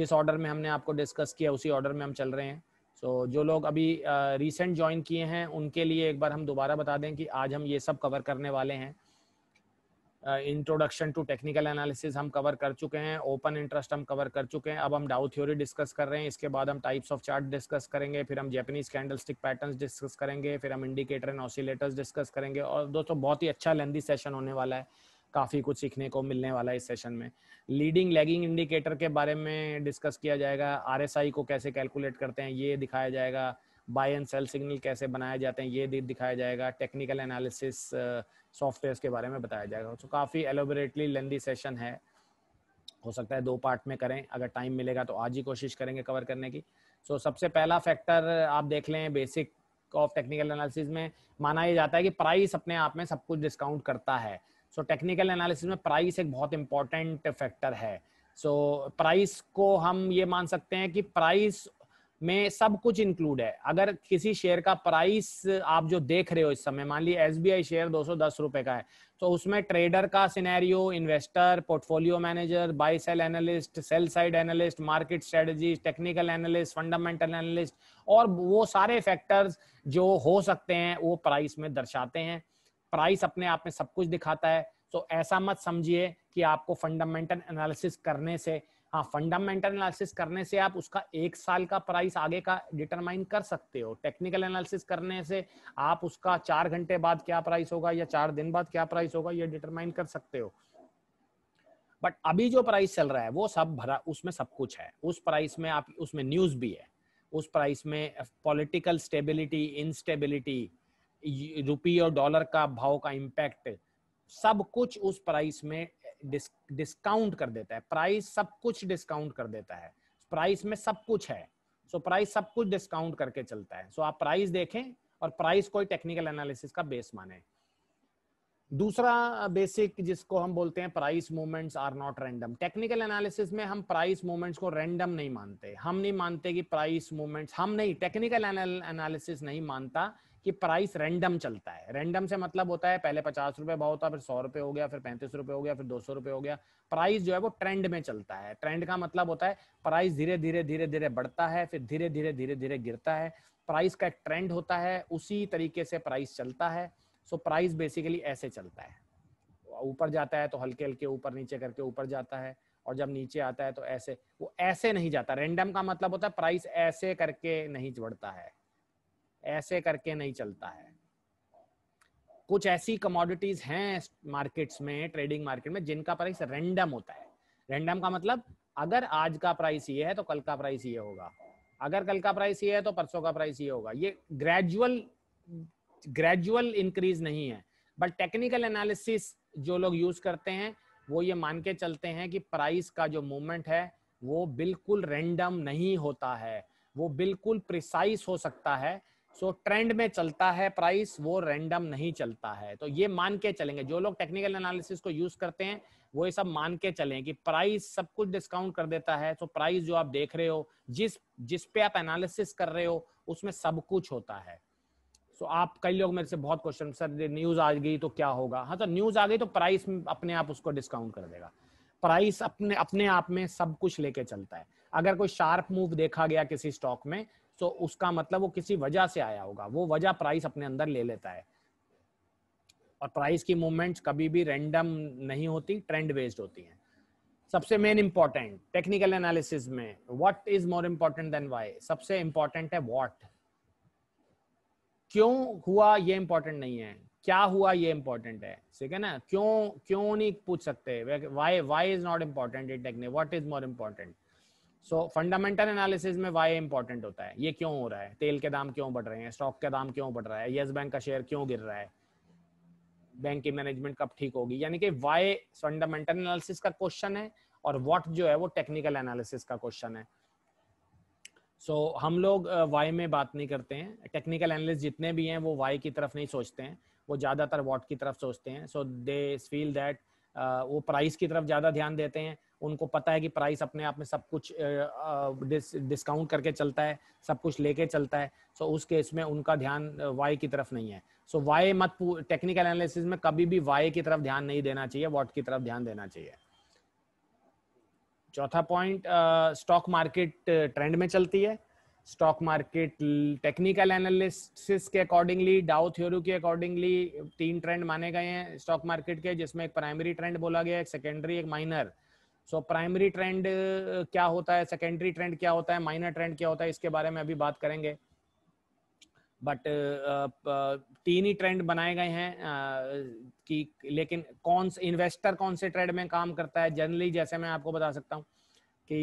जिस ऑर्डर में हमने आपको डिस्कस किया उसी ऑर्डर में हम चल रहे हैं सो so, जो लोग अभी रिसेंट ज्वाइन किए हैं उनके लिए एक बार हम दोबारा बता दें कि आज हम ये सब कवर करने वाले हैं इंट्रोडक्शन टू टेक्निकल एनालिसिस हम कवर कर चुके हैं ओपन इंटरेस्ट हम कवर कर चुके हैं अब हम डाउ थ्योरी डिस्कस कर रहे हैं इसके बाद हम टाइप्स ऑफ चार्ट डिस्कस करेंगे फिर हम Japanese candle stick pattern discuss करेंगे फिर हम इंडिकेटर एंड ऑसिलेटर्स डिस्कस करेंगे और दोस्तों बहुत ही अच्छा लेंदी सेशन होने वाला है काफ़ी कुछ सीखने को मिलने वाला है इस सेशन में लीडिंग लैगिंग इंडिकेटर के बारे में डिस्कस किया जाएगा आर को कैसे कैलकुलेट करते हैं ये दिखाया जाएगा बाय एंड सेल सिग्नल कैसे बनाए जाते हैं ये दिखाया जाएगा टेक्निकल एनालिसिस सॉफ्टवेयर के बारे में बताया जाएगा तो काफ़ी एलोबरेटली लेंदी सेशन है हो सकता है दो पार्ट में करें अगर टाइम मिलेगा तो आज ही कोशिश करेंगे कवर करने की सो so, सबसे पहला फैक्टर आप देख लें बेसिक ऑफ टेक्निकल एनालिसिस में माना ये जाता है कि प्राइस अपने आप में सब कुछ डिस्काउंट करता है सो टेक्निकल एनालिसिस में प्राइस एक बहुत इंपॉर्टेंट फैक्टर है सो so, प्राइस को हम ये मान सकते हैं कि प्राइस में सब कुछ इंक्लूड है अगर किसी शेयर का प्राइस आप जो देख रहे हो इस समय मान लीजिए एसबीआई शेयर दो सौ का है तो उसमें ट्रेडर का scenario investor portfolio manager buy sell analyst sell side analyst market strategy technical analyst fundamental analyst और वो सारे फैक्टर्स जो हो सकते हैं वो प्राइस में दर्शाते हैं प्राइस अपने आप में सब कुछ दिखाता है तो ऐसा मत समझिए कि आपको फंडामेंटल एनालिसिस करने से हाँ फंडामेंटल एनालिसिस करने से आप उसका एक साल का प्राइस आगे का डिटरमाइन कर सकते हो टेक्निकल एनालिसिस करने से आप उसका चार घंटे बाद क्या प्राइस होगा या चार दिन बाद क्या प्राइस होगा ये डिटरमाइन कर सकते हो बट अभी जो प्राइस चल रहा है वो सब भरा उसमें सब कुछ है उस प्राइस में आप उसमें न्यूज भी है उस प्राइस में पॉलिटिकल स्टेबिलिटी इनस्टेबिलिटी रुपी और डॉलर का भाव का इम्पैक्ट सब कुछ उस प्राइस में डिस्काउंट कर देता है प्राइस सब कुछ डिस्काउंट कर देता है प्राइस में सब कुछ है सो so, प्राइस सब कुछ डिस्काउंट करके चलता है सो so, आप प्राइस देखें और प्राइस कोई टेक्निकल एनालिसिस का बेस माने दूसरा बेसिक जिसको हम बोलते हैं price movements are not random technical analysis में हम प्राइस मूवमेंट्स को रैंडम नहीं मानते हम नहीं मानते कि प्राइस मूवमेंट्स हम नहीं टेक्निकल एनालिसिस नहीं मानता कि प्राइस रैंडम चलता है रैंडम से मतलब होता है पहले पचास रुपए भाव था फिर सौ रुपए हो गया फिर पैंतीस रुपए हो गया फिर दो सौ रुपए हो गया प्राइस जो है वो ट्रेंड में चलता है ट्रेंड का मतलब होता है प्राइस धीरे धीरे धीरे धीरे बढ़ता है फिर धीरे धीरे धीरे धीरे गिरता है प्राइस का एक ट्रेंड होता है उसी तरीके से प्राइस चलता है सो प्राइस बेसिकली ऐसे चलता है ऊपर जाता है तो हल्के हल्के ऊपर नीचे करके ऊपर जाता है और जब नीचे आता है तो ऐसे वो ऐसे नहीं जाता रैंडम का मतलब होता है प्राइस ऐसे करके नहीं बढ़ता है ऐसे करके नहीं चलता है कुछ ऐसी कमोडिटीज हैं मार्केट्स में ट्रेडिंग मार्केट में जिनका प्राइस रेंडम होता है रेंडम का मतलब अगर आज का प्राइस ये है तो कल का प्राइस ये होगा अगर कल का प्राइस ये है तो परसों का प्राइस ये होगा ये ग्रेजुअल ग्रेजुअल इंक्रीज नहीं है बट टेक्निकल एनालिसिस जो लोग यूज करते हैं वो ये मान के चलते हैं कि प्राइस का जो मूवमेंट है वो बिल्कुल रेंडम नहीं होता है वो बिल्कुल प्रिसाइस हो सकता है सो so, ट्रेंड में चलता है प्राइस वो रैंडम नहीं चलता है तो ये मान के चलेंगे जो लोग टेक्निकल एनालिसिस को यूज करते हैं वो ये सब मान के चलें कि प्राइस सब कुछ डिस्काउंट कर देता है तो प्राइस जो आप देख रहे हो जिस जिस पे आप एनालिसिस कर रहे हो उसमें सब कुछ होता है सो so, आप कई लोग मेरे से बहुत क्वेश्चन सर न्यूज आ गई तो क्या होगा हाँ तो न्यूज आ गई तो प्राइस अपने आप उसको डिस्काउंट कर देगा प्राइस अपने अपने आप में सब कुछ लेके चलता है अगर कोई शार्प मूव देखा गया किसी स्टॉक में सो तो उसका मतलब वो किसी वजह से आया होगा वो वजह प्राइस अपने अंदर ले लेता है और प्राइस की मूवमेंट्स कभी भी रैंडम नहीं होती ट्रेंड बेस्ड होती हैं सबसे मेन इंपॉर्टेंट टेक्निकल एनालिसिस में what is more important than why सबसे इंपॉर्टेंट है व्हाट क्यों हुआ ये इंपॉर्टेंट नहीं है क्या हुआ ये इंपॉर्टेंट है ठीक है ना क्यों क्यों नहीं पूछ सकते why why is not important in technique what is more important so fundamental analysis में वाई इंपॉर्टेंट होता है ये क्यों हो रहा है तेल के दाम क्यों बढ़ रहे हैं स्टॉक के दाम क्यों बढ़ रहा है येस बैंक का शेयर क्यों गिर रहा है बैंक की मैनेजमेंट कब ठीक होगी यानी कि वाई फंडामेंटल एनालिसिस का क्वेश्चन है और वॉट जो है वो टेक्निकल एनालिसिस का क्वेश्चन है सो so, हम लोग वाई में बात नहीं करते हैं टेक्निकल एनालिस्ट जितने भी हैं वो वाई की तरफ नहीं सोचते हैं वो ज़्यादातर वॉट की तरफ सोचते हैं सो दे फील दैट वो प्राइस की तरफ ज़्यादा ध्यान देते हैं उनको पता है कि प्राइस अपने आप में सब कुछ डिस्काउंट करके चलता है सब कुछ लेके चलता है सो उस केस में उनका ध्यान वाई की तरफ नहीं है सो वाई मत टेक्निकल एनालिसिस में कभी भी वाई की तरफ ध्यान नहीं देना चाहिए वॉट की तरफ ध्यान देना चाहिए चौथा पॉइंट स्टॉक मार्केट ट्रेंड में चलती है स्टॉक मार्केट टेक्निकल एनालिसिस के अकॉर्डिंगली डाउ थ्योरी के अकॉर्डिंगली तीन ट्रेंड माने गए हैं स्टॉक मार्केट के जिसमें एक प्राइमरी ट्रेंड बोला गया एक सेकेंडरी एक माइनर सो प्राइमरी ट्रेंड क्या होता है सेकेंडरी ट्रेंड क्या होता है माइनर ट्रेंड क्या होता है इसके बारे में अभी बात करेंगे बट तीन ही ट्रेंड बनाए गए हैं uh, कि लेकिन कौन से इन्वेस्टर कौन से ट्रेड में काम करता है जनरली जैसे मैं आपको बता सकता हूँ कि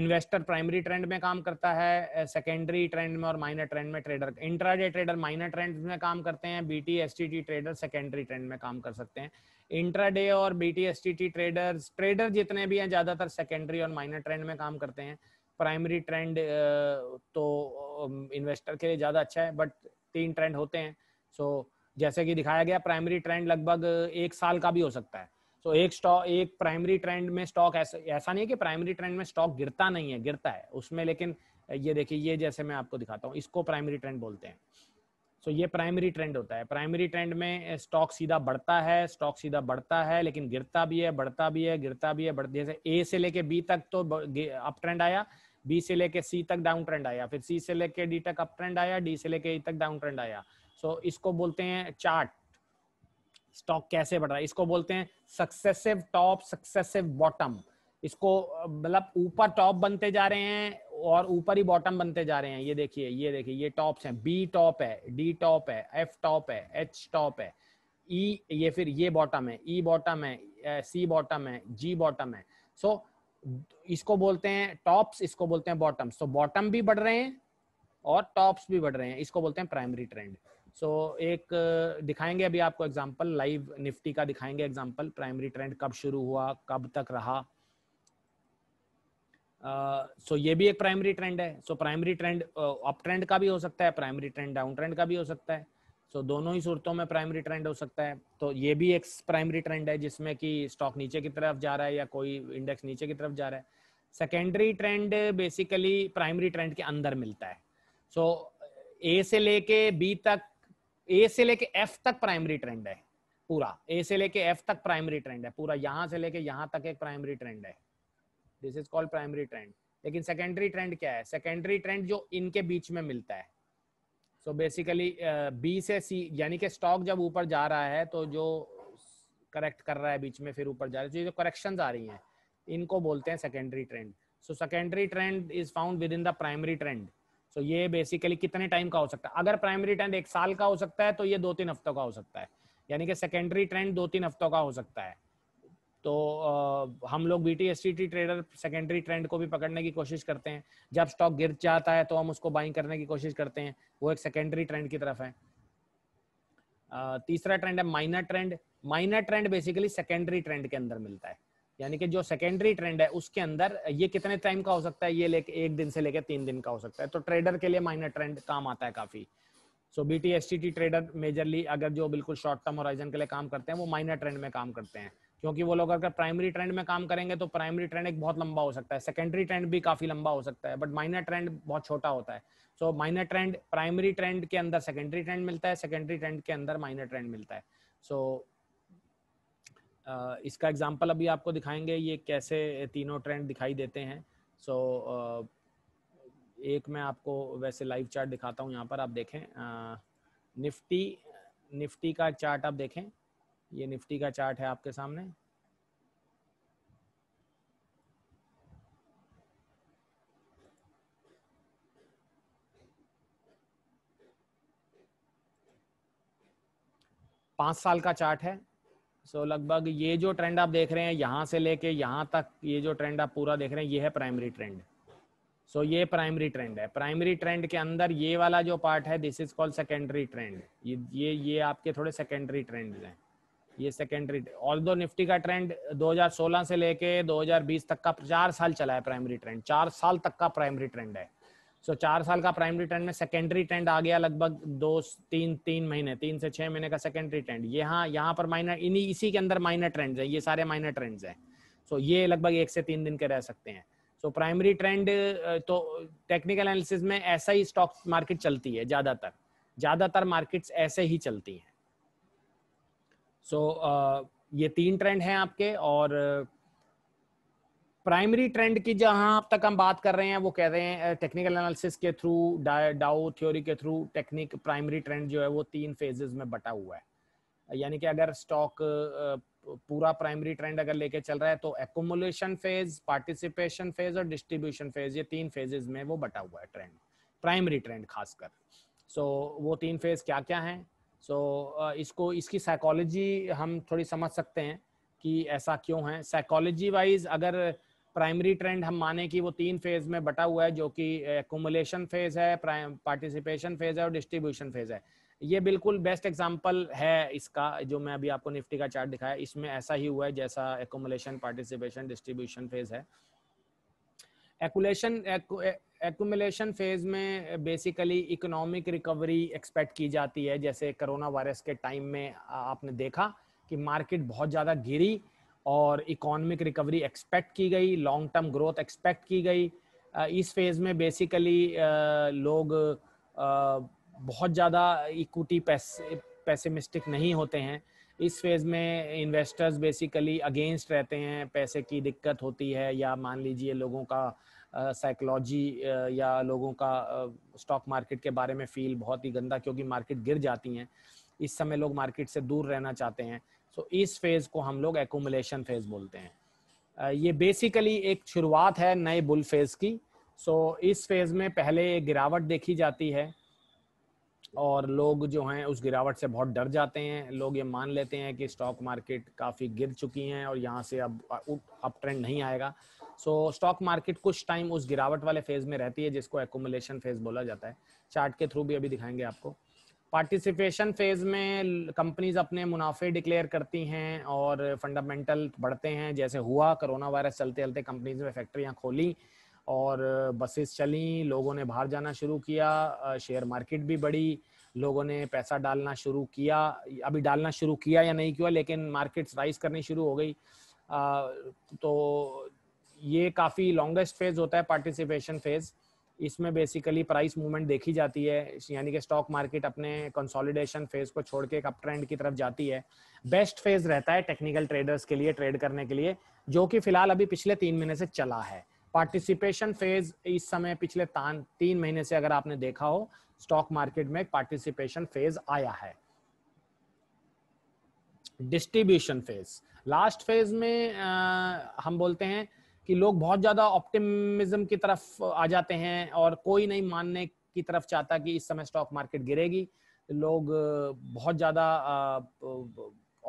इन्वेस्टर प्राइमरी ट्रेंड में काम करता है सेकेंडरी uh, ट्रेंड में और माइनर ट्रेंड में trader intraday trader minor trend में काम करते हैं BT STT trader secondary trend में काम कर सकते हैं इंट्राडे और बीटीएसटीटी ट्रेडर्स ट्रेडर जितने भी हैं ज्यादातर सेकेंडरी और माइनर ट्रेंड में काम करते हैं प्राइमरी ट्रेंड तो इन्वेस्टर के लिए ज्यादा अच्छा है बट तीन ट्रेंड होते हैं सो so, जैसे कि दिखाया गया प्राइमरी ट्रेंड लगभग एक साल का भी हो सकता है सो so, एक स्टॉक एक प्राइमरी ट्रेंड में स्टॉक ऐसा ऐसा नहीं है कि प्राइमरी ट्रेंड में स्टॉक गिरता नहीं है गिरता है उसमें लेकिन ये देखिए ये जैसे मैं आपको दिखाता हूँ इसको प्राइमरी ट्रेंड बोलते हैं सो ये प्राइमरी ट्रेंड होता है प्राइमरी ट्रेंड में स्टॉक सीधा बढ़ता है स्टॉक सीधा बढ़ता है लेकिन गिरता भी है बढ़ता भी है गिरता भी है बढ़ जैसे ए से लेके बी तक तो अप ट्रेंड आया बी से लेके सी तक डाउन ट्रेंड आया फिर सी से लेके डी तक अप ट्रेंड आया डी से लेके ई e तक डाउन ट्रेंड आया सो इसको बोलते हैं चार्ट स्टॉक कैसे बढ़ रहा है इसको बोलते हैं सक्सेसिव टॉप सक्सेसिव बॉटम इसको मतलब ऊपर टॉप बनते जा रहे हैं और ऊपर ही बॉटम बनते जा रहे हैं ये देखिए ये देखिए ये टॉप्स हैं बी टॉप है डी टॉप है एफ टॉप है एच टॉप है ई e, ये फिर ये बॉटम है ई e बॉटम है सी बॉटम है जी बॉटम है सो so, इसको बोलते हैं टॉप्स इसको बोलते हैं बॉटम सो बॉटम भी बढ़ रहे हैं और टॉप्स भी बढ़ रहे हैं इसको बोलते हैं प्राइमरी ट्रेंड सो so, एक दिखाएंगे अभी आपको एग्जाम्पल लाइव निफ्टी का दिखाएंगे एग्जाम्पल प्राइमरी ट्रेंड कब शुरू हुआ कब तक रहा सो ये भी एक प्राइमरी ट्रेंड है so primary trend up trend का भी हो सकता है प्राइमरी ट्रेंड डाउन ट्रेंड का भी हो सकता है सो so, दोनों ही सूरतों में प्राइमरी ट्रेंड हो सकता है तो ये भी एक प्राइमरी ट्रेंड है जिसमें कि स्टॉक नीचे की तरफ जा रहा है या कोई इंडेक्स नीचे की तरफ जा रहा है secondary trend basically primary trend के अंदर मिलता है सो so, ए से लेके बी तक ए से लेके एफ तक प्राइमरी ट्रेंड है पूरा ए से लेके एफ तक प्राइमरी ट्रेंड है पूरा यहाँ से लेके यहाँ तक एक प्राइमरी ट्रेंड है this is called primary trend लेकिन सेकेंडरी ट्रेंड क्या है सेकेंडरी ट्रेंड जो इनके बीच में मिलता है सो बेसिकली बी से सी यानी कि स्टॉक जब ऊपर जा रहा है तो जो करेक्ट कर रहा है बीच में फिर ऊपर जा रहा है तो जो करेक्शन आ रही हैं इनको बोलते हैं secondary trend so secondary trend is found within the primary trend so ये बेसिकली कितने टाइम का हो सकता है अगर प्राइमरी ट्रेंड एक साल का हो सकता है तो ये दो तीन हफ्तों का हो सकता है यानी कि सेकेंडरी ट्रेंड दो तीन हफ्तों का हो सकता है तो आ, हम लोग B T trader secondary trend को भी पकड़ने की कोशिश करते हैं जब स्टॉक गिर जाता है तो हम उसको बाइंग करने की कोशिश करते हैं वो एक सेकेंडरी ट्रेंड की तरफ है आ, तीसरा ट्रेंड है minor trend minor trend basically secondary trend के अंदर मिलता है यानी कि जो सेकेंडरी ट्रेंड है उसके अंदर ये कितने टाइम का हो सकता है ये लेके एक दिन से लेकर तीन दिन का हो सकता है तो ट्रेडर के लिए माइनर ट्रेंड काम आता है काफी so B T trader majorly अगर जो बिल्कुल शॉर्ट टर्म और के लिए काम करते हैं वो माइनर ट्रेंड में काम करते हैं क्योंकि वो लोग अगर प्राइमरी ट्रेंड में काम करेंगे तो प्राइमरी ट्रेंड एक बहुत लंबा हो सकता है सेकेंडरी ट्रेंड भी काफ़ी लंबा हो सकता है बट माइनर ट्रेंड बहुत छोटा होता है so minor trend primary trend के अंदर सेकेंडरी ट्रेंड मिलता है सेकेंडरी ट्रेंड के अंदर माइनर ट्रेंड मिलता है सो so, uh, इसका एग्जाम्पल अभी आपको दिखाएंगे ये कैसे तीनों ट्रेंड दिखाई देते हैं सो so, uh, एक मैं आपको वैसे लाइव चार्ट दिखाता हूँ यहाँ पर आप देखें निफ्टी निफ्टी का चार्ट आप देखें ये निफ्टी का चार्ट है आपके सामने पांच साल का चार्ट है सो so, लगभग ये जो ट्रेंड आप देख रहे हैं यहां से लेके यहाँ तक ये जो ट्रेंड आप पूरा देख रहे हैं ये है प्राइमरी ट्रेंड सो ये प्राइमरी ट्रेंड है प्राइमरी ट्रेंड के अंदर ये वाला जो पार्ट है this is called secondary trend ये ये ये आपके थोड़े सेकेंडरी ट्रेंड हैं ये सेकेंडरी और दो निफ्टी का ट्रेंड 2016 से लेके 2020 तक का चार साल चला है प्राइमरी ट्रेंड चार साल तक का प्राइमरी ट्रेंड है सो so, चार साल का प्राइमरी ट्रेंड में सेकेंडरी ट्रेंड आ गया लगभग दो तीन तीन महीने तीन से छह महीने का सेकेंडरी ट्रेंड यहाँ यहाँ पर माइनर इन्हीं इसी के अंदर माइनर ट्रेंड्स हैं ये सारे माइनर ट्रेंड्स हैं सो so, ये लगभग एक से तीन दिन के रह सकते हैं सो प्राइमरी ट्रेंड तो टेक्निकल एनालिसिस में ऐसा ही स्टॉक मार्केट चलती है ज़्यादातर ज़्यादातर मार्केट्स ऐसे ही चलती हैं सो so, uh, ये तीन ट्रेंड हैं आपके और प्राइमरी uh, ट्रेंड की जहां अब तक हम बात कर रहे हैं वो कह रहे हैं टेक्निकल uh, एनालिसिस के थ्रू डाओ थ्योरी के थ्रू टेक्निक प्राइमरी ट्रेंड जो है वो तीन फेजेस में बटा हुआ है यानी कि अगर स्टॉक पूरा प्राइमरी ट्रेंड अगर लेके चल रहा है तो एकोमोलेशन फेज पार्टिसिपेशन फेज और डिस्ट्रीब्यूशन फेज ये तीन फेजेस में वो बटा हुआ है ट्रेंड प्राइमरी ट्रेंड खासकर सो so, वो तीन फेज क्या क्या हैं सो so, इसको इसकी साइकोलॉजी हम थोड़ी समझ सकते हैं कि ऐसा क्यों है साइकोलॉजी वाइज अगर प्राइमरी ट्रेंड हम माने कि वो तीन फेज में बटा हुआ है जो कि एकोमोलेशन फेज है पार्टिसिपेशन फेज है और डिस्ट्रीब्यूशन फेज है ये बिल्कुल बेस्ट एग्जांपल है इसका जो मैं अभी आपको निफ्टी का चार्ट दिखाया इसमें ऐसा ही हुआ है जैसा एकोमुलेशन पार्टिसिपेशन डिस्ट्रीब्यूशन फेज है एकुलेशन एक्यूमुलेशन फेज में बेसिकली इकोनॉमिक रिकवरी एक्सपेक्ट की जाती है जैसे कोरोना वायरस के टाइम में आपने देखा कि मार्केट बहुत ज़्यादा गिरी और इकोनॉमिक रिकवरी एक्सपेक्ट की गई लॉन्ग टर्म ग्रोथ एक्सपेक्ट की गई इस फेज़ में बेसिकली लोग बहुत ज़्यादा इक्विटी पैसेमिस्टिक नहीं होते हैं इस फेज़ में इन्वेस्टर्स बेसिकली अगेंस्ट रहते हैं पैसे की दिक्कत होती है या मान लीजिए लोगों का साइकोलॉजी या लोगों का स्टॉक मार्केट के बारे में फील बहुत ही गंदा क्योंकि मार्केट गिर जाती हैं इस समय लोग मार्केट से दूर रहना चाहते हैं सो so, इस फेज को हम लोग एकोमलेशन फेज बोलते हैं ये बेसिकली एक शुरुआत है नए बुल फेज की सो so, इस फेज में पहले गिरावट देखी जाती है और लोग जो हैं उस गिरावट से बहुत डर जाते हैं लोग ये मान लेते हैं कि स्टॉक मार्केट काफ़ी गिर चुकी हैं और यहाँ से अब अप ट्रेंड नहीं आएगा सो स्टॉक मार्केट कुछ टाइम उस गिरावट वाले फेज़ में रहती है जिसको एकोमोलेशन फेज़ बोला जाता है चार्ट के थ्रू भी अभी दिखाएंगे आपको पार्टिसिपेशन फेज़ में कंपनीज अपने मुनाफे डिक्लेयर करती हैं और फंडामेंटल बढ़ते हैं जैसे हुआ कोरोना वायरस चलते चलते कंपनीज में फैक्ट्रियाँ खोली और बसेस चली लोगों ने बाहर जाना शुरू किया शेयर मार्केट भी बढ़ी लोगों ने पैसा डालना शुरू किया अभी डालना शुरू किया या नहीं किया लेकिन मार्केट्स राइज करनी शुरू हो गई तो ये काफ़ी लॉन्गेस्ट फेज होता है पार्टिसिपेशन फेज़ इसमें बेसिकली प्राइस मूवमेंट देखी जाती है यानी कि स्टॉक मार्केट अपने कंसोलिडेशन फेज को छोड़ के एक अप ट्रेंड की तरफ जाती है बेस्ट फेज रहता है टेक्निकल ट्रेडर्स के लिए ट्रेड करने के लिए जो कि फिलहाल अभी पिछले तीन महीने से चला है पार्टिसिपेशन फेज इस समय पिछले तीन महीने से अगर आपने देखा हो स्टॉक मार्केट में पार्टिसिपेशन फेज आया है डिस्ट्रीब्यूशन फेज लास्ट फेज में आ, हम बोलते हैं कि लोग बहुत ज्यादा ऑप्टिमिज्म की तरफ आ जाते हैं और कोई नहीं मानने की तरफ चाहता कि इस समय स्टॉक मार्केट गिरेगी लोग बहुत ज्यादा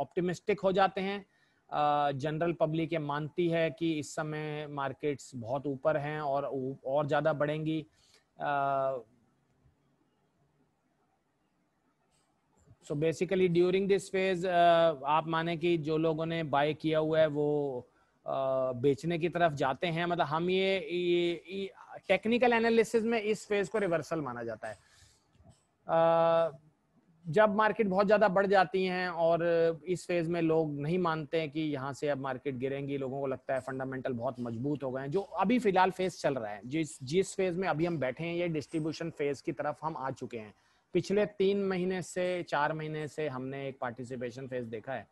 ऑप्टिमिस्टिक हो जाते हैं जनरल पब्लिक ये मानती है कि इस समय मार्केट्स बहुत ऊपर हैं और और ज़्यादा बढ़ेंगी so basically during this phase आप माने कि जो लोगों ने बाय किया हुआ है वो uh, बेचने की तरफ जाते हैं मतलब हम ये, टेक्निकल एनालिसिस में इस फेज को रिवर्सल माना जाता है uh, जब मार्केट बहुत ज़्यादा बढ़ जाती हैं और इस फेज में लोग नहीं मानते हैं कि यहाँ से अब मार्केट गिरेंगी लोगों को लगता है फंडामेंटल बहुत मजबूत हो गए हैं जो अभी फिलहाल फेज चल रहा है जिस जिस फेज में अभी हम बैठे हैं ये डिस्ट्रीब्यूशन फेज की तरफ हम आ चुके हैं पिछले तीन महीने से चार महीने से हमने एक पार्टिसिपेशन फेज देखा है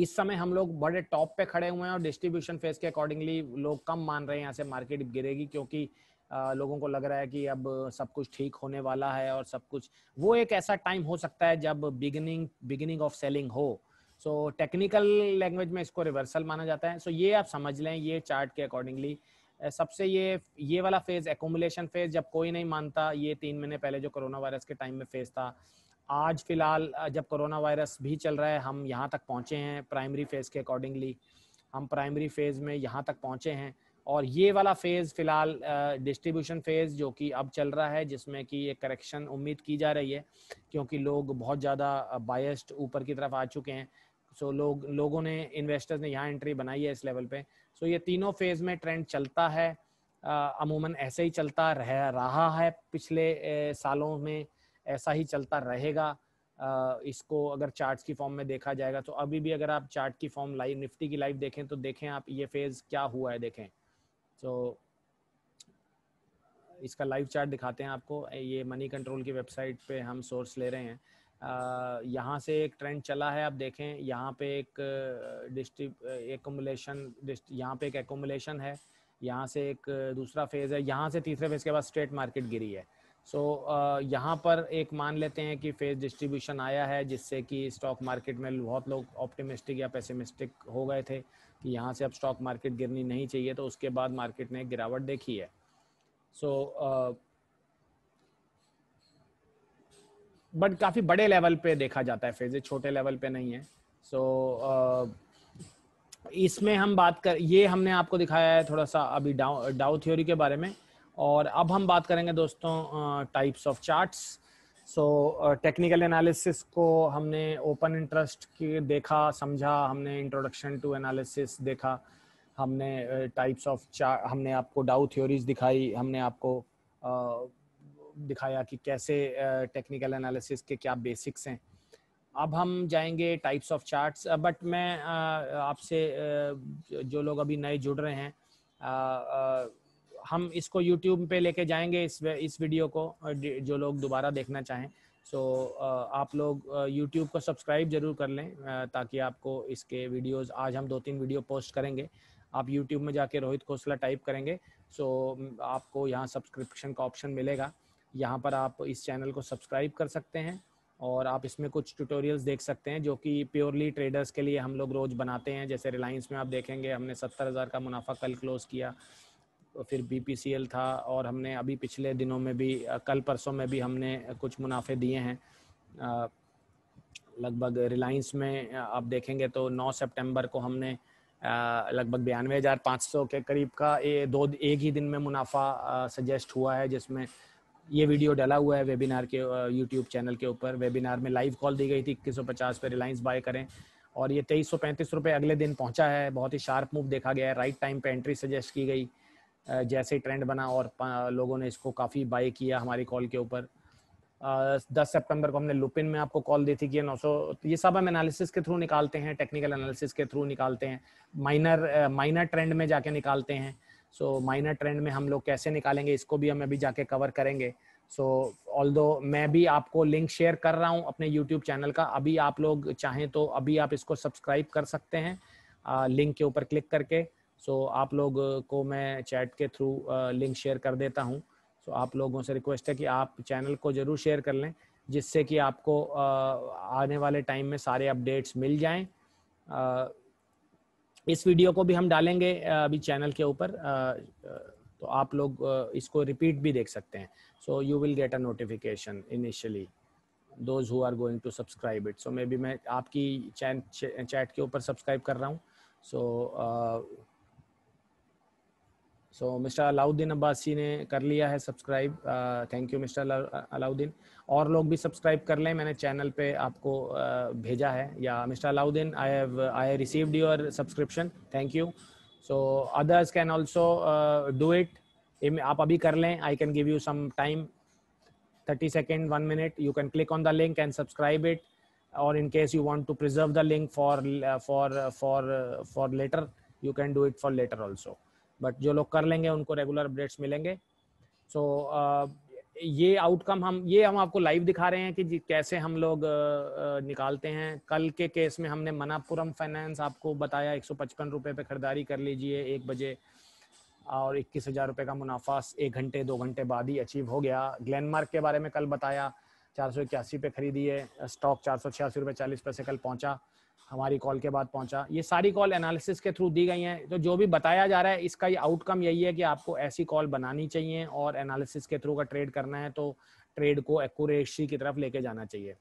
इस समय हम लोग बड़े टॉप पे खड़े हुए हैं और डिस्ट्रीब्यूशन फेज के अकॉर्डिंगली लोग कम मान रहे हैं यहाँ से मार्केट गिरेगी क्योंकि लोगों को लग रहा है कि अब सब कुछ ठीक होने वाला है और सब कुछ वो एक ऐसा टाइम हो सकता है जब बिगिनिंग बिगिनिंग ऑफ सेलिंग हो सो टेक्निकल लैंग्वेज में इसको रिवर्सल माना जाता है सो so, ये आप समझ लें ये चार्ट के अकॉर्डिंगली सबसे ये ये वाला फेज एकोमुलेशन फेज जब कोई नहीं मानता ये तीन महीने पहले जो कोरोना वायरस के टाइम में फेज था आज फिलहाल जब कोरोना वायरस भी चल रहा है हम यहाँ तक पहुँचे हैं प्राइमरी फेज के अकॉर्डिंगली हम प्राइमरी फेज में यहाँ तक पहुँचे हैं और ये वाला फेज़ फिलहाल डिस्ट्रीब्यूशन फेज़ जो कि अब चल रहा है जिसमें कि ये करेक्शन उम्मीद की जा रही है क्योंकि लोग बहुत ज़्यादा बायस्ड ऊपर की तरफ आ चुके हैं सो so, लोग लोगों ने इन्वेस्टर्स ने यहाँ एंट्री बनाई है इस लेवल पे सो so, ये तीनों फेज़ में ट्रेंड चलता है अमूमन ऐसे ही चलता रह रहा है पिछले ए, सालों में ऐसा ही चलता रहेगा इसको अगर चार्ट्स की फॉर्म में देखा जाएगा तो अभी भी अगर आप चार्ट की फॉर्म लाइव निफ्टी की लाइव देखें तो देखें आप ये फेज़ क्या हुआ है देखें सो so, इसका लाइव चार्ट दिखाते हैं आपको ये मनी कंट्रोल की वेबसाइट पे हम सोर्स ले रहे हैं यहाँ से एक ट्रेंड चला है आप देखें यहाँ पे एक डिस्ट्रीब एकोमुलेशन यहाँ पे एक एकोमुलेशन है यहाँ से एक दूसरा फेज़ है यहाँ से तीसरे फेज़ के बाद स्ट्रेट मार्केट गिरी है सो so, यहाँ पर एक मान लेते हैं कि फेज डिस्ट्रीब्यूशन आया है जिससे कि स्टॉक मार्केट में बहुत लोग ऑप्टिमिस्टिक या पेसिमिस्टिक हो गए थे कि यहाँ से अब स्टॉक मार्केट गिरनी नहीं चाहिए तो उसके बाद मार्केट ने गिरावट देखी है सो so, बट uh, काफ़ी बड़े लेवल पे देखा जाता है फेजेज छोटे लेवल पे नहीं है सो so, uh, इसमें हम बात कर ये हमने आपको दिखाया है थोड़ा सा अभी डाउ डाउ थ्योरी के बारे में और अब हम बात करेंगे दोस्तों types of charts so technical analysis को हमने ओपन इंटरेस्ट के देखा समझा हमने इंट्रोडक्शन टू एनालिसिस देखा हमने टाइप्स ऑफ चार हमने आपको डाउ थ्योरीज दिखाई हमने आपको uh, दिखाया कि कैसे टेक्निकल uh, एनालिसिस के क्या बेसिक्स हैं अब हम जाएंगे टाइप्स ऑफ चार्ट्स बट मैं uh, आपसे uh, जो लोग अभी नए जुड़ रहे हैं uh, हम इसको यूट्यूब पे लेके जाएंगे इस इस वीडियो को जो लोग दोबारा देखना चाहें सो so, आप लोग यूट्यूब को सब्सक्राइब जरूर कर लें ताकि आपको इसके वीडियोस आज हम दो तीन वीडियो पोस्ट करेंगे आप यूट्यूब में जाके रोहित खोसला टाइप करेंगे सो so, आपको यहाँ सब्सक्रिप्शन का ऑप्शन मिलेगा यहाँ पर आप इस चैनल को सब्सक्राइब कर सकते हैं और आप इसमें कुछ ट्यूटोरियल्स देख सकते हैं जो कि प्योरली ट्रेडर्स के लिए हम लोग रोज़ बनाते हैं जैसे रिलायंस में आप देखेंगे हमने सत्तर हज़ार का मुनाफा कल क्लोज़ किया तो फिर बी था और हमने अभी पिछले दिनों में भी कल परसों में भी हमने कुछ मुनाफे दिए हैं लगभग रिलायंस में आप देखेंगे तो 9 सितंबर को हमने लगभग बयानवे हज़ार पाँच सौ के करीब का ए, दो एक ही दिन में मुनाफा सजेस्ट हुआ है जिसमें ये वीडियो डला हुआ है वेबिनार के यूट्यूब चैनल के ऊपर वेबिनार में लाइव कॉल दी गई थी इक्कीस सौ पचास पे रिलायंस बाय करें और ये तेईस सौ पैंतीस रुपये अगले दिन पहुंचा है बहुत ही शार्प मूव देखा गया है राइट टाइम पे एंट्री सजेस्ट की गई जैसे ट्रेंड बना और लोगों ने इसको काफ़ी बाई किया हमारी कॉल के ऊपर दस सितंबर को हमने लुपिन में आपको कॉल दी थी कि नौ सौ तो ये सब हम एनालिसिस के थ्रू निकालते हैं टेक्निकल एनालिसिस के थ्रू निकालते हैं माइनर माइनर ट्रेंड में जाके निकालते हैं सो माइनर ट्रेंड में हम लोग कैसे निकालेंगे इसको भी हम अभी जाके कवर करेंगे सो ऑल दो मैं भी आपको लिंक शेयर कर रहा हूँ अपने यूट्यूब चैनल का अभी आप लोग चाहें तो अभी आप इसको सब्सक्राइब कर सकते हैं लिंक के ऊपर क्लिक करके सो so, आप लोग को मैं चैट के थ्रू लिंक शेयर कर देता हूँ सो so, आप लोगों से रिक्वेस्ट है कि आप चैनल को ज़रूर शेयर कर लें जिससे कि आपको आने वाले टाइम में सारे अपडेट्स मिल जाएं इस वीडियो को भी हम डालेंगे अभी चैनल के ऊपर तो आप लोग इसको रिपीट भी देख सकते हैं so you will get a notification initially those who are going to subscribe it so maybe मैं आपकी चैट के ऊपर सब्सक्राइब कर रहा हूँ so so, uh, so mister Alauddin Abbasi ने कर लिया है subscribe thank you mister Alauddin और लोग भी सब्सक्राइब कर लें मैंने चैनल पे आपको uh, भेजा है या mister Alauddin I have I received your subscription thank you so others can also do it आप अभी कर लें I can give you some time thirty second one minute you can click on the link and subscribe it और in case you want to preserve the link for for for uh, for uh, for later you can do but जो लोग कर लेंगे उनको regular updates मिलेंगे so so, uh, ये outcome हम ये हम आपको लाइव दिखा रहे हैं कि कैसे हम लोग uh, uh, निकालते हैं कल के केस में हमने मनापुरम फाइनेंस आपको बताया एक सौ पे खरीदारी कर लीजिए एक बजे और इक्कीस हज़ार रुपये का मुनाफा एक घंटे दो घंटे बाद ही अचीव हो गया ग्लैनमार्क के बारे में कल बताया चार सौ इक्यासी पे खरीदिए स्टॉक चार सौ छियासी रुपये चालीस पैसे कल पहुंचा हमारी कॉल के बाद पहुंचा ये सारी कॉल एनालिसिस के थ्रू दी गई हैं तो जो भी बताया जा रहा है इसका ये आउटकम यही है कि आपको ऐसी कॉल बनानी चाहिए और एनालिसिस के थ्रू का ट्रेड करना है तो ट्रेड को एक्यूरेसी की तरफ लेके जाना चाहिए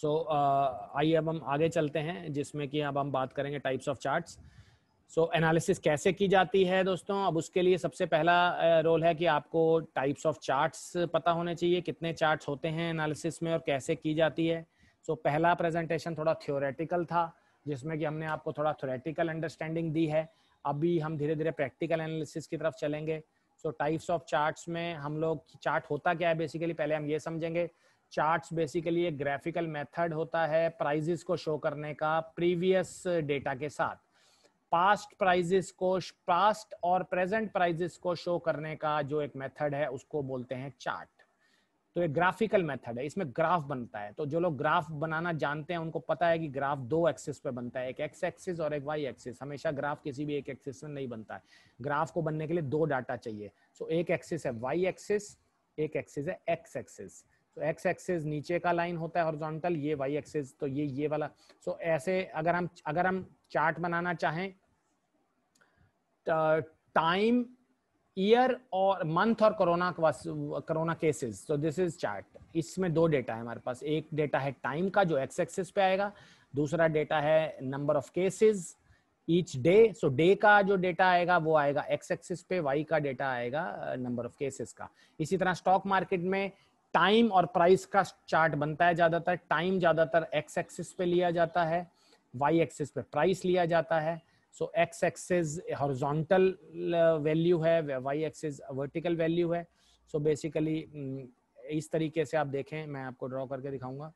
सो so, uh, आइए अब हम आगे चलते हैं जिसमें कि अब हम बात करेंगे types of charts so analysis कैसे की जाती है दोस्तों अब उसके लिए सबसे पहला रोल uh, है कि आपको टाइप्स ऑफ चार्ट्स पता होने चाहिए कितने चार्ट्स होते हैं एनालिसिस में और कैसे की जाती है सो so, पहला प्रेजेंटेशन थोड़ा थियोरेटिकल था जिसमें कि हमने आपको थोड़ा थोरेटिकल अंडरस्टैंडिंग दी है अभी हम धीरे धीरे प्रैक्टिकल एनालिसिस की तरफ चलेंगे सो टाइप्स ऑफ चार्ट्स में हम लोग चार्ट होता क्या है बेसिकली पहले हम ये समझेंगे चार्ट्स बेसिकली एक ग्राफिकल मेथड होता है प्राइजेस को शो करने का प्रीवियस डेटा के साथ पास्ट प्राइजेस को पास्ट और प्रेजेंट प्राइजेस को शो करने का जो एक मेथड है उसको बोलते हैं चार्ट तो ये ग्राफिकल मेथड है इसमें ग्राफ बनता है तो जो लोग ग्राफ बनाना जानते हैं उनको पता है कि ग्राफ दो एक्सिस पे बनता है एक एक्स एक्सिस और एक वाई एक्सिस हमेशा ग्राफ किसी भी एक एक्सिस में नहीं बनता है ग्राफ को बनने के लिए दो डाटा चाहिए सो एक एक्सिस है वाई एक्सिस एक एक्सिस है एक्स एक्सिस तो एक्स एक्सिस नीचे का लाइन होता है हॉरिजॉन्टल ये वाई एक्सिस तो ये ये वाला सो so, ऐसे अगर हम अगर हम चार्ट बनाना चाहें टाइम ईयर और मंथ और कोरोना कोरोना केसेस तो दिस इज चार्ट इसमें दो डेटा है हमारे पास एक डेटा है टाइम का जो एक्स एक्सिस पे आएगा दूसरा डेटा है number of cases each day so day का जो डेटा आएगा वो आएगा एक्स एक्सिस पे वाई का डेटा आएगा नंबर ऑफ केसेस का इसी तरह स्टॉक मार्केट में टाइम और प्राइस का चार्ट बनता है ज्यादातर टाइम ज्यादातर एक्स एक्सिस पे लिया जाता है वाई एक्सिस पे प्राइस लिया जाता है so X axes horizontal value है वाई एक्सेज वर्टिकल वैल्यू है सो so बेसिकली mm, इस तरीके से आप देखें मैं आपको ड्रॉ करके दिखाऊंगा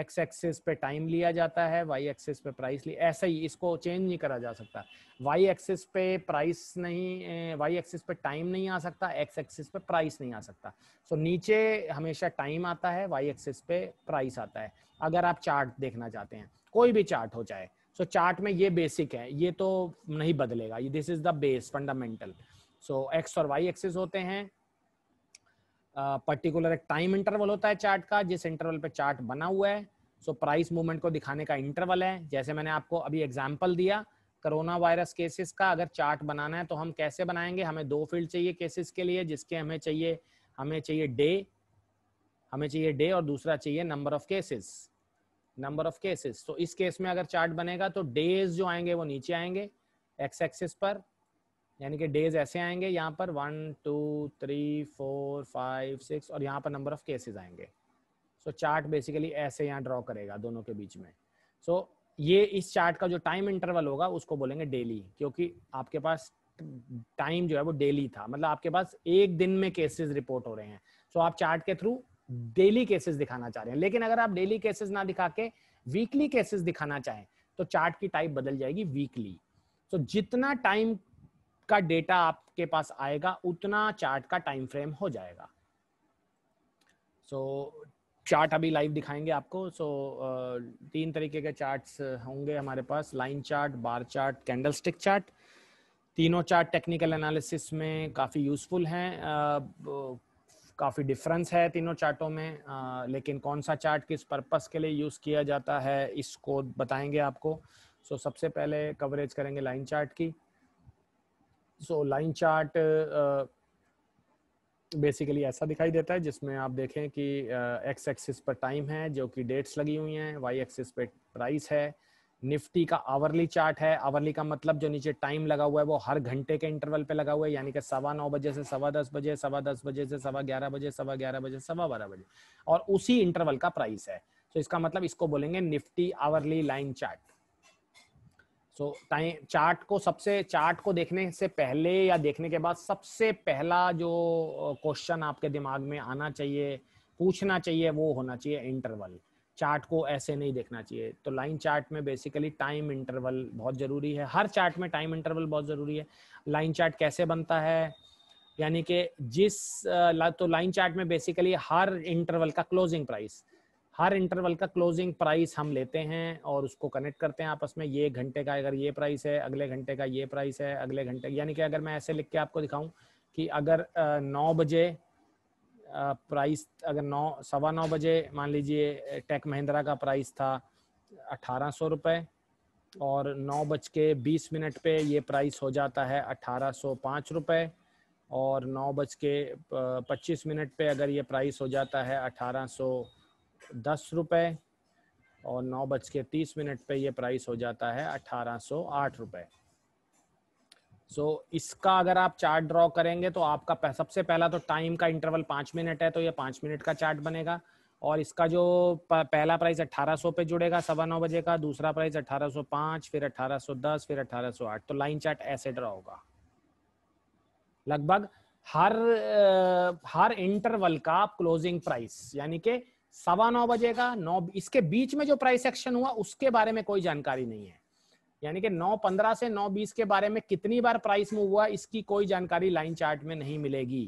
एक्स एक्सिस एक्सेस पे टाइम लिया जाता है वाई एक्सेस पे प्राइस लिया ऐसा ही इसको चेंज नहीं करा जा सकता वाई एक्सेस पे प्राइस नहीं वाई एक्सेस पे टाइम नहीं आ सकता एक्स एक्सेस पे प्राइस नहीं आ सकता सो so नीचे हमेशा टाइम आता है वाई एक्सेस पे प्राइस आता है अगर आप चार्ट देखना चाहते हैं कोई भी चार्ट हो जाए सो चार्ट में ये बेसिक है ये तो नहीं बदलेगा ये this is the base fundamental so X और वाई एक्सेस होते हैं पर्टिकुलर एक टाइम इंटरवल होता है चार्ट का जिस इंटरवल पे चार्ट बना हुआ है सो प्राइस मूवमेंट को दिखाने का इंटरवल है जैसे मैंने आपको अभी एग्जाम्पल दिया कोरोना वायरस केसेस का अगर चार्ट बनाना है तो हम कैसे बनाएंगे हमें दो फील्ड चाहिए केसेस के लिए जिसके हमें चाहिए हमें चाहिए डे हमें चाहिए डे और दूसरा चाहिए number of cases number of cases तो इस केस में अगर चार्ट बनेगा तो डेज जो आएंगे वो नीचे आएंगे एक्स एक्सिस पर यानी कि डेज ऐसे आएंगे यहाँ पर one two three four five six और यहाँ पर नंबर ऑफ केसेस आएंगे सो so, चार्ट बेसिकली ऐसे यहाँ ड्रॉ करेगा दोनों के बीच में सो so, ये इस चार्ट का जो टाइम इंटरवल होगा उसको बोलेंगे डेली क्योंकि आपके पास टाइम जो है वो डेली था मतलब आपके पास एक दिन में केसेस रिपोर्ट हो रहे हैं सो so, आप चार्ट के थ्रू डेली केसेस दिखाना चाह रहे हैं लेकिन अगर आप डेली केसेस ना दिखा के वीकली केसेस दिखाना चाहें तो चार्ट की टाइप बदल जाएगी वीकली तो जितना टाइम का डेटा आपके पास आएगा उतना चार्ट का टाइम फ्रेम हो जाएगा सो so, चार्ट अभी लाइव दिखाएंगे आपको सो so, तीन तरीके के चार्ट्स होंगे हमारे पास line chart bar chart candlestick chart तीनों चार्ट टेक्निकल एनालिसिस में काफ़ी यूजफुल हैं काफ़ी डिफरेंस है तीनों चार्टों में आ, लेकिन कौन सा चार्ट किस पर्पस के लिए यूज़ किया जाता है इसको बताएंगे आपको सो so, सबसे पहले कवरेज करेंगे लाइन चार्ट की सो लाइन चार्ट बेसिकली ऐसा दिखाई देता है जिसमें आप देखें कि एक्स एक्सिस पर टाइम है जो कि डेट्स लगी हुई हैं वाई एक्सिस पे प्राइस है निफ्टी का आवरली चार्ट है आवरली का मतलब जो नीचे टाइम लगा हुआ है वो हर घंटे के इंटरवल पे लगा हुआ है यानी कि सवा नौ बजे से सवा दस बजे सवा दस बजे से सवा ग्यारह बजे सवा ग्यारह बजे सवा बारह बजे और उसी इंटरवल का प्राइस है तो इसका मतलब इसको बोलेंगे Nifty hourly line chart so time chart को सबसे चार्ट को देखने से पहले या देखने के बाद सबसे पहला जो क्वेश्चन आपके दिमाग में आना चाहिए पूछना चाहिए वो होना चाहिए इंटरवल चार्ट को ऐसे नहीं देखना चाहिए तो लाइन चार्ट में बेसिकली टाइम इंटरवल बहुत ज़रूरी है हर चार्ट में टाइम इंटरवल बहुत ज़रूरी है लाइन चार्ट कैसे बनता है यानी कि जिस तो लाइन चार्ट में बेसिकली हर इंटरवल का क्लोजिंग प्राइस हर इंटरवल का क्लोजिंग प्राइस हम लेते हैं और उसको कनेक्ट करते हैं आपस में ये घंटे का अगर ये प्राइस है अगले घंटे का ये प्राइस है अगले घंटे यानी कि अगर मैं ऐसे लिख के आपको दिखाऊं कि अगर नौ बजे प्राइस अगर नौ सवा नौ बजे मान लीजिए टेक महिंद्रा का प्राइस था अठारह सौ रुपये और नौ बज के बीस मिनट पे ये प्राइस हो जाता है अठारह सौ पाँच रुपये और नौ बज के पच्चीस मिनट पे अगर ये प्राइस हो जाता है अठारह सौ दस रुपये और नौ बज के तीस मिनट पे ये प्राइस हो जाता है अठारह सौ आठ रुपये सो so, इसका अगर आप चार्ट ड्रॉ करेंगे तो आपका सबसे पहला तो टाइम का इंटरवल पाँच मिनट है तो ये पाँच मिनट का चार्ट बनेगा और इसका जो पहला प्राइस 1800 पे जुड़ेगा सवा नौ बजे का दूसरा प्राइस 1805 फिर 1810 फिर 1808 तो लाइन चार्ट ऐसे ड्रा होगा लगभग हर हर इंटरवल का क्लोजिंग प्राइस यानी के सवा नौ बजे का नौ इसके बीच में जो प्राइस एक्शन हुआ उसके बारे में कोई जानकारी नहीं है यानी कि 9.15 से 9.20 के बारे में कितनी बार प्राइस मूव हुआ इसकी कोई जानकारी लाइन चार्ट में नहीं मिलेगी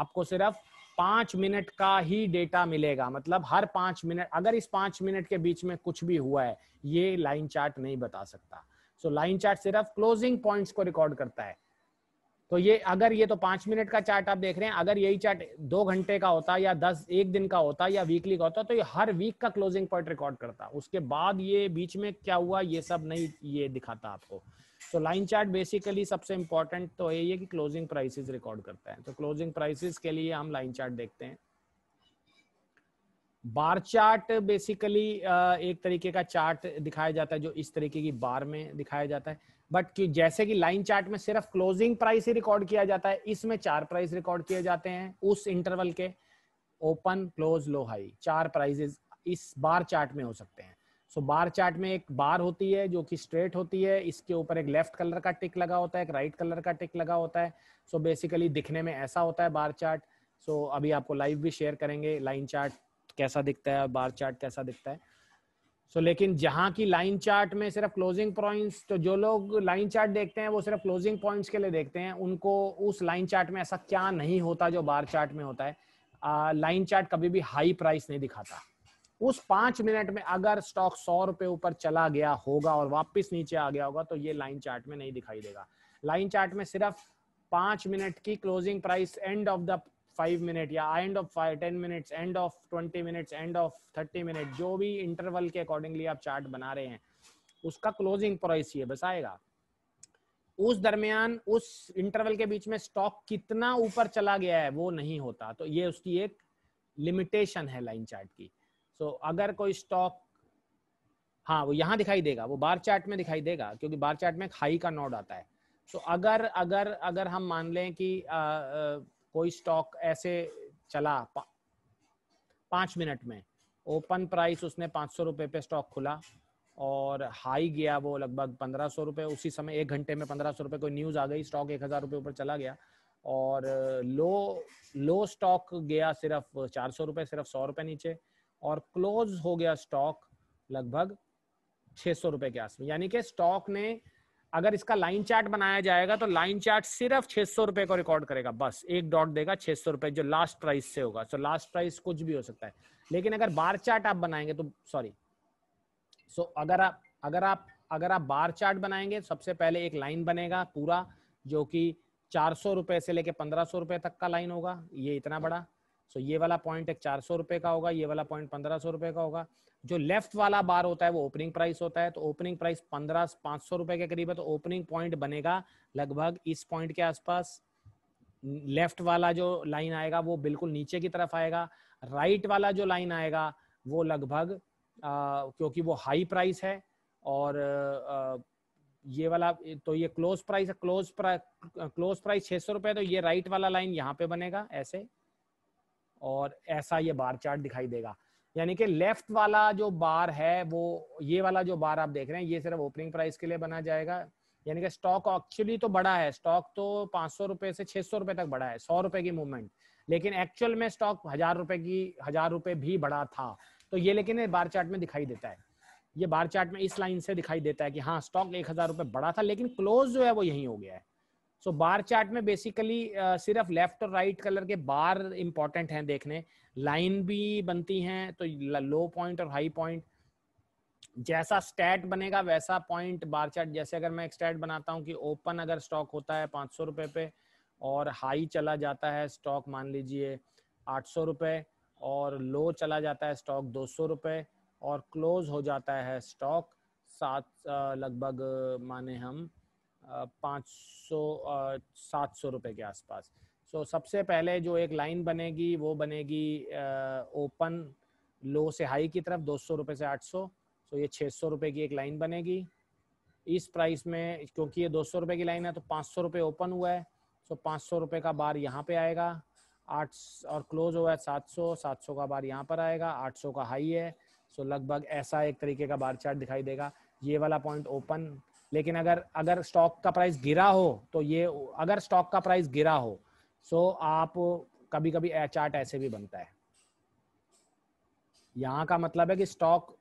आपको सिर्फ पांच मिनट का ही डेटा मिलेगा मतलब हर पांच मिनट अगर इस पांच मिनट के बीच में कुछ भी हुआ है ये लाइन चार्ट नहीं बता सकता सो लाइन चार्ट सिर्फ क्लोजिंग पॉइंट्स को रिकॉर्ड करता है तो ये अगर ये तो पांच मिनट का चार्ट आप देख रहे हैं अगर यही चार्ट दो घंटे का होता या दस एक दिन का होता या वीकली का होता तो ये हर वीक का क्लोजिंग पॉइंट रिकॉर्ड करता उसके बाद ये बीच में क्या हुआ ये सब नहीं ये दिखाता आपको तो लाइन चार्ट बेसिकली सबसे इंपॉर्टेंट तो यही है कि क्लोजिंग प्राइसेस रिकॉर्ड करता है तो क्लोजिंग प्राइसेस के लिए हम लाइन चार्ट देखते हैं बार चार्ट बेसिकली एक तरीके का चार्ट दिखाया जाता है जो इस तरीके की बार में दिखाया जाता है बट कि जैसे कि लाइन चार्ट में सिर्फ क्लोजिंग प्राइस ही रिकॉर्ड किया जाता है इसमें चार प्राइस रिकॉर्ड किए जाते हैं उस इंटरवल के ओपन क्लोज लो हाई चार प्राइजेज इस बार चार्ट में हो सकते हैं सो so, बार चार्ट में एक बार होती है जो कि स्ट्रेट होती है इसके ऊपर एक लेफ्ट कलर का टिक लगा होता है एक राइट कलर का टिक लगा होता है सो so, बेसिकली दिखने में ऐसा होता है बार चार्ट सो so, अभी आपको लाइव भी शेयर करेंगे लाइन चार्ट कैसा दिखता है बार चार्ट कैसा दिखता है सो लेकिन जहां की लाइन चार्ट में सिर्फ क्लोजिंग पॉइंट्स तो जो लोग लाइन चार्ट देखते हैं वो सिर्फ क्लोजिंग पॉइंट्स के लिए देखते हैं उनको उस लाइन चार्ट में ऐसा क्या नहीं होता जो बार चार्ट में होता है लाइन uh, चार्ट कभी भी हाई प्राइस नहीं दिखाता उस पांच मिनट में अगर स्टॉक सौ रुपए ऊपर चला गया होगा और वापस नीचे आ गया होगा तो ये लाइन चार्ट में नहीं दिखाई देगा लाइन चार्ट में सिर्फ पांच मिनट की closing price end of the five minute या end of ten minutes end of twenty minutes end of thirty minute जो भी इंटरवल के अकॉर्डिंगली आप चार्ट बना रहे हैं उसका क्लोजिंग प्राइस ये बस आएगा उस दरमियान उस इंटरवल के बीच में स्टॉक कितना ऊपर चला गया है वो नहीं होता तो ये उसकी एक लिमिटेशन है लाइन चार्ट की सो so, अगर कोई स्टॉक हाँ वो यहाँ दिखाई देगा वो बार चार्ट में दिखाई देगा क्योंकि बार चार्ट में हाई का नोड आता है सो so, अगर अगर अगर हम मान लें कि आ, कोई स्टॉक ऐसे चला पांच मिनट में ओपन प्राइस उसने पांच सौ रुपए पे स्टॉक खुला और हाई गया वो लगभग पंद्रह सौ रुपए उसी समय एक घंटे में पंद्रह सौ रुपए कोई न्यूज़ आ गई स्टॉक एक हज़ार रुपए ऊपर चला गया और लो लो स्टॉक गया सिर्फ चार सौ रुपए सिर्फ सौ रुपए नीचे और क्लोज हो गया स्टॉक लगभग छह सौ रुपए के आसपास यानी कि स्टॉक ने अगर इसका लाइन चार्ट बनाया जाएगा तो लाइन चार्ट सिर्फ छह सौ रुपए को रिकॉर्ड करेगा बस एक डॉट देगा छह सौ रुपए जो लास्ट प्राइस से होगा सो लास्ट प्राइस कुछ भी हो सकता है लेकिन अगर बार चार्ट आप बनाएंगे तो सॉरी सो so, अगर आप अगर आप अगर आप बार चार्ट बनाएंगे सबसे पहले एक लाइन बनेगा पूरा जो कि चार सौ रुपए से लेके पंद्रह सौ रुपए तक का लाइन होगा ये इतना बड़ा सो ये वाला पॉइंट एक चार सौ रुपए का होगा ये वाला पॉइंट पंद्रह सौ रुपए का होगा जो लेफ्ट वाला बार होता है वो ओपनिंग प्राइस होता है तो ओपनिंग प्राइस पंद्रह पांच सौ रुपए के करीब है तो ओपनिंग पॉइंट बनेगा लगभग इस पॉइंट के आसपास लेफ्ट वाला जो लाइन आएगा वो बिल्कुल नीचे की तरफ आएगा राइट वाला जो लाइन आएगा वो लगभग आ, क्योंकि वो हाई प्राइस है और आ, ये वाला तो ये close price close price close price छह सौ रुपए तो ये राइट वाला लाइन यहाँ पे बनेगा ऐसे और ऐसा ये बार चार्ट दिखाई देगा यानी कि लेफ्ट वाला जो बार है वो ये वाला जो बार आप देख रहे हैं ये सिर्फ ओपनिंग प्राइस के लिए बना जाएगा यानी कि स्टॉक एक्चुअली तो बड़ा है स्टॉक तो पांच सौ रुपए से छह सौ रुपए तक बड़ा है सौ रुपए की मूवमेंट लेकिन एक्चुअल में स्टॉक हजार रुपए की हजार रुपए भी बड़ा था तो ये लेकिन बार चार्ट में दिखाई देता है ये बार चार्ट में इस लाइन से दिखाई देता है कि हाँ स्टॉक एक हजार रुपए बड़ा था लेकिन क्लोज जो है वो यही हो गया है सो बार चार्ट में बेसिकली सिर्फ लेफ्ट और राइट कलर के बार इंपॉर्टेंट हैं देखने लाइन भी बनती हैं तो लो पॉइंट और हाई पॉइंट जैसा स्टैट बनेगा वैसा पॉइंट बार चार्ट जैसे अगर मैं एक स्टैट बनाता हूँ कि ओपन अगर स्टॉक होता है पाँच सौ पे और हाई चला जाता है स्टॉक मान लीजिए आठ सौ और लो चला जाता है स्टॉक दो सौ और क्लोज हो जाता है स्टॉक सात लगभग माने हम पाँच सौ सात सौ रुपये के आसपास सो so, सबसे पहले जो एक लाइन बनेगी वो बनेगी ओपन लो से हाई की तरफ दो सौ रुपये से आठ सौ सो ये छः सौ रुपये की एक लाइन बनेगी इस प्राइस में क्योंकि ये दो सौ रुपये की लाइन है तो पाँच सौ रुपये ओपन हुआ है सो पाँच सौ रुपये का बार यहाँ पे आएगा आठ और क्लोज हुआ है सात सौ सात सौ का बार यहाँ पर आएगा आठ सौ का हाई है सो लगभग ऐसा एक तरीके का बार चार्ट दिखाई देगा ये वाला पॉइंट ओपन लेकिन अगर अगर स्टॉक का प्राइस गिरा हो तो ये अगर स्टॉक का प्राइस गिरा हो सो आप कभी कभी चार्ट ऐसे भी बनता है यहाँ का मतलब है कि स्टॉक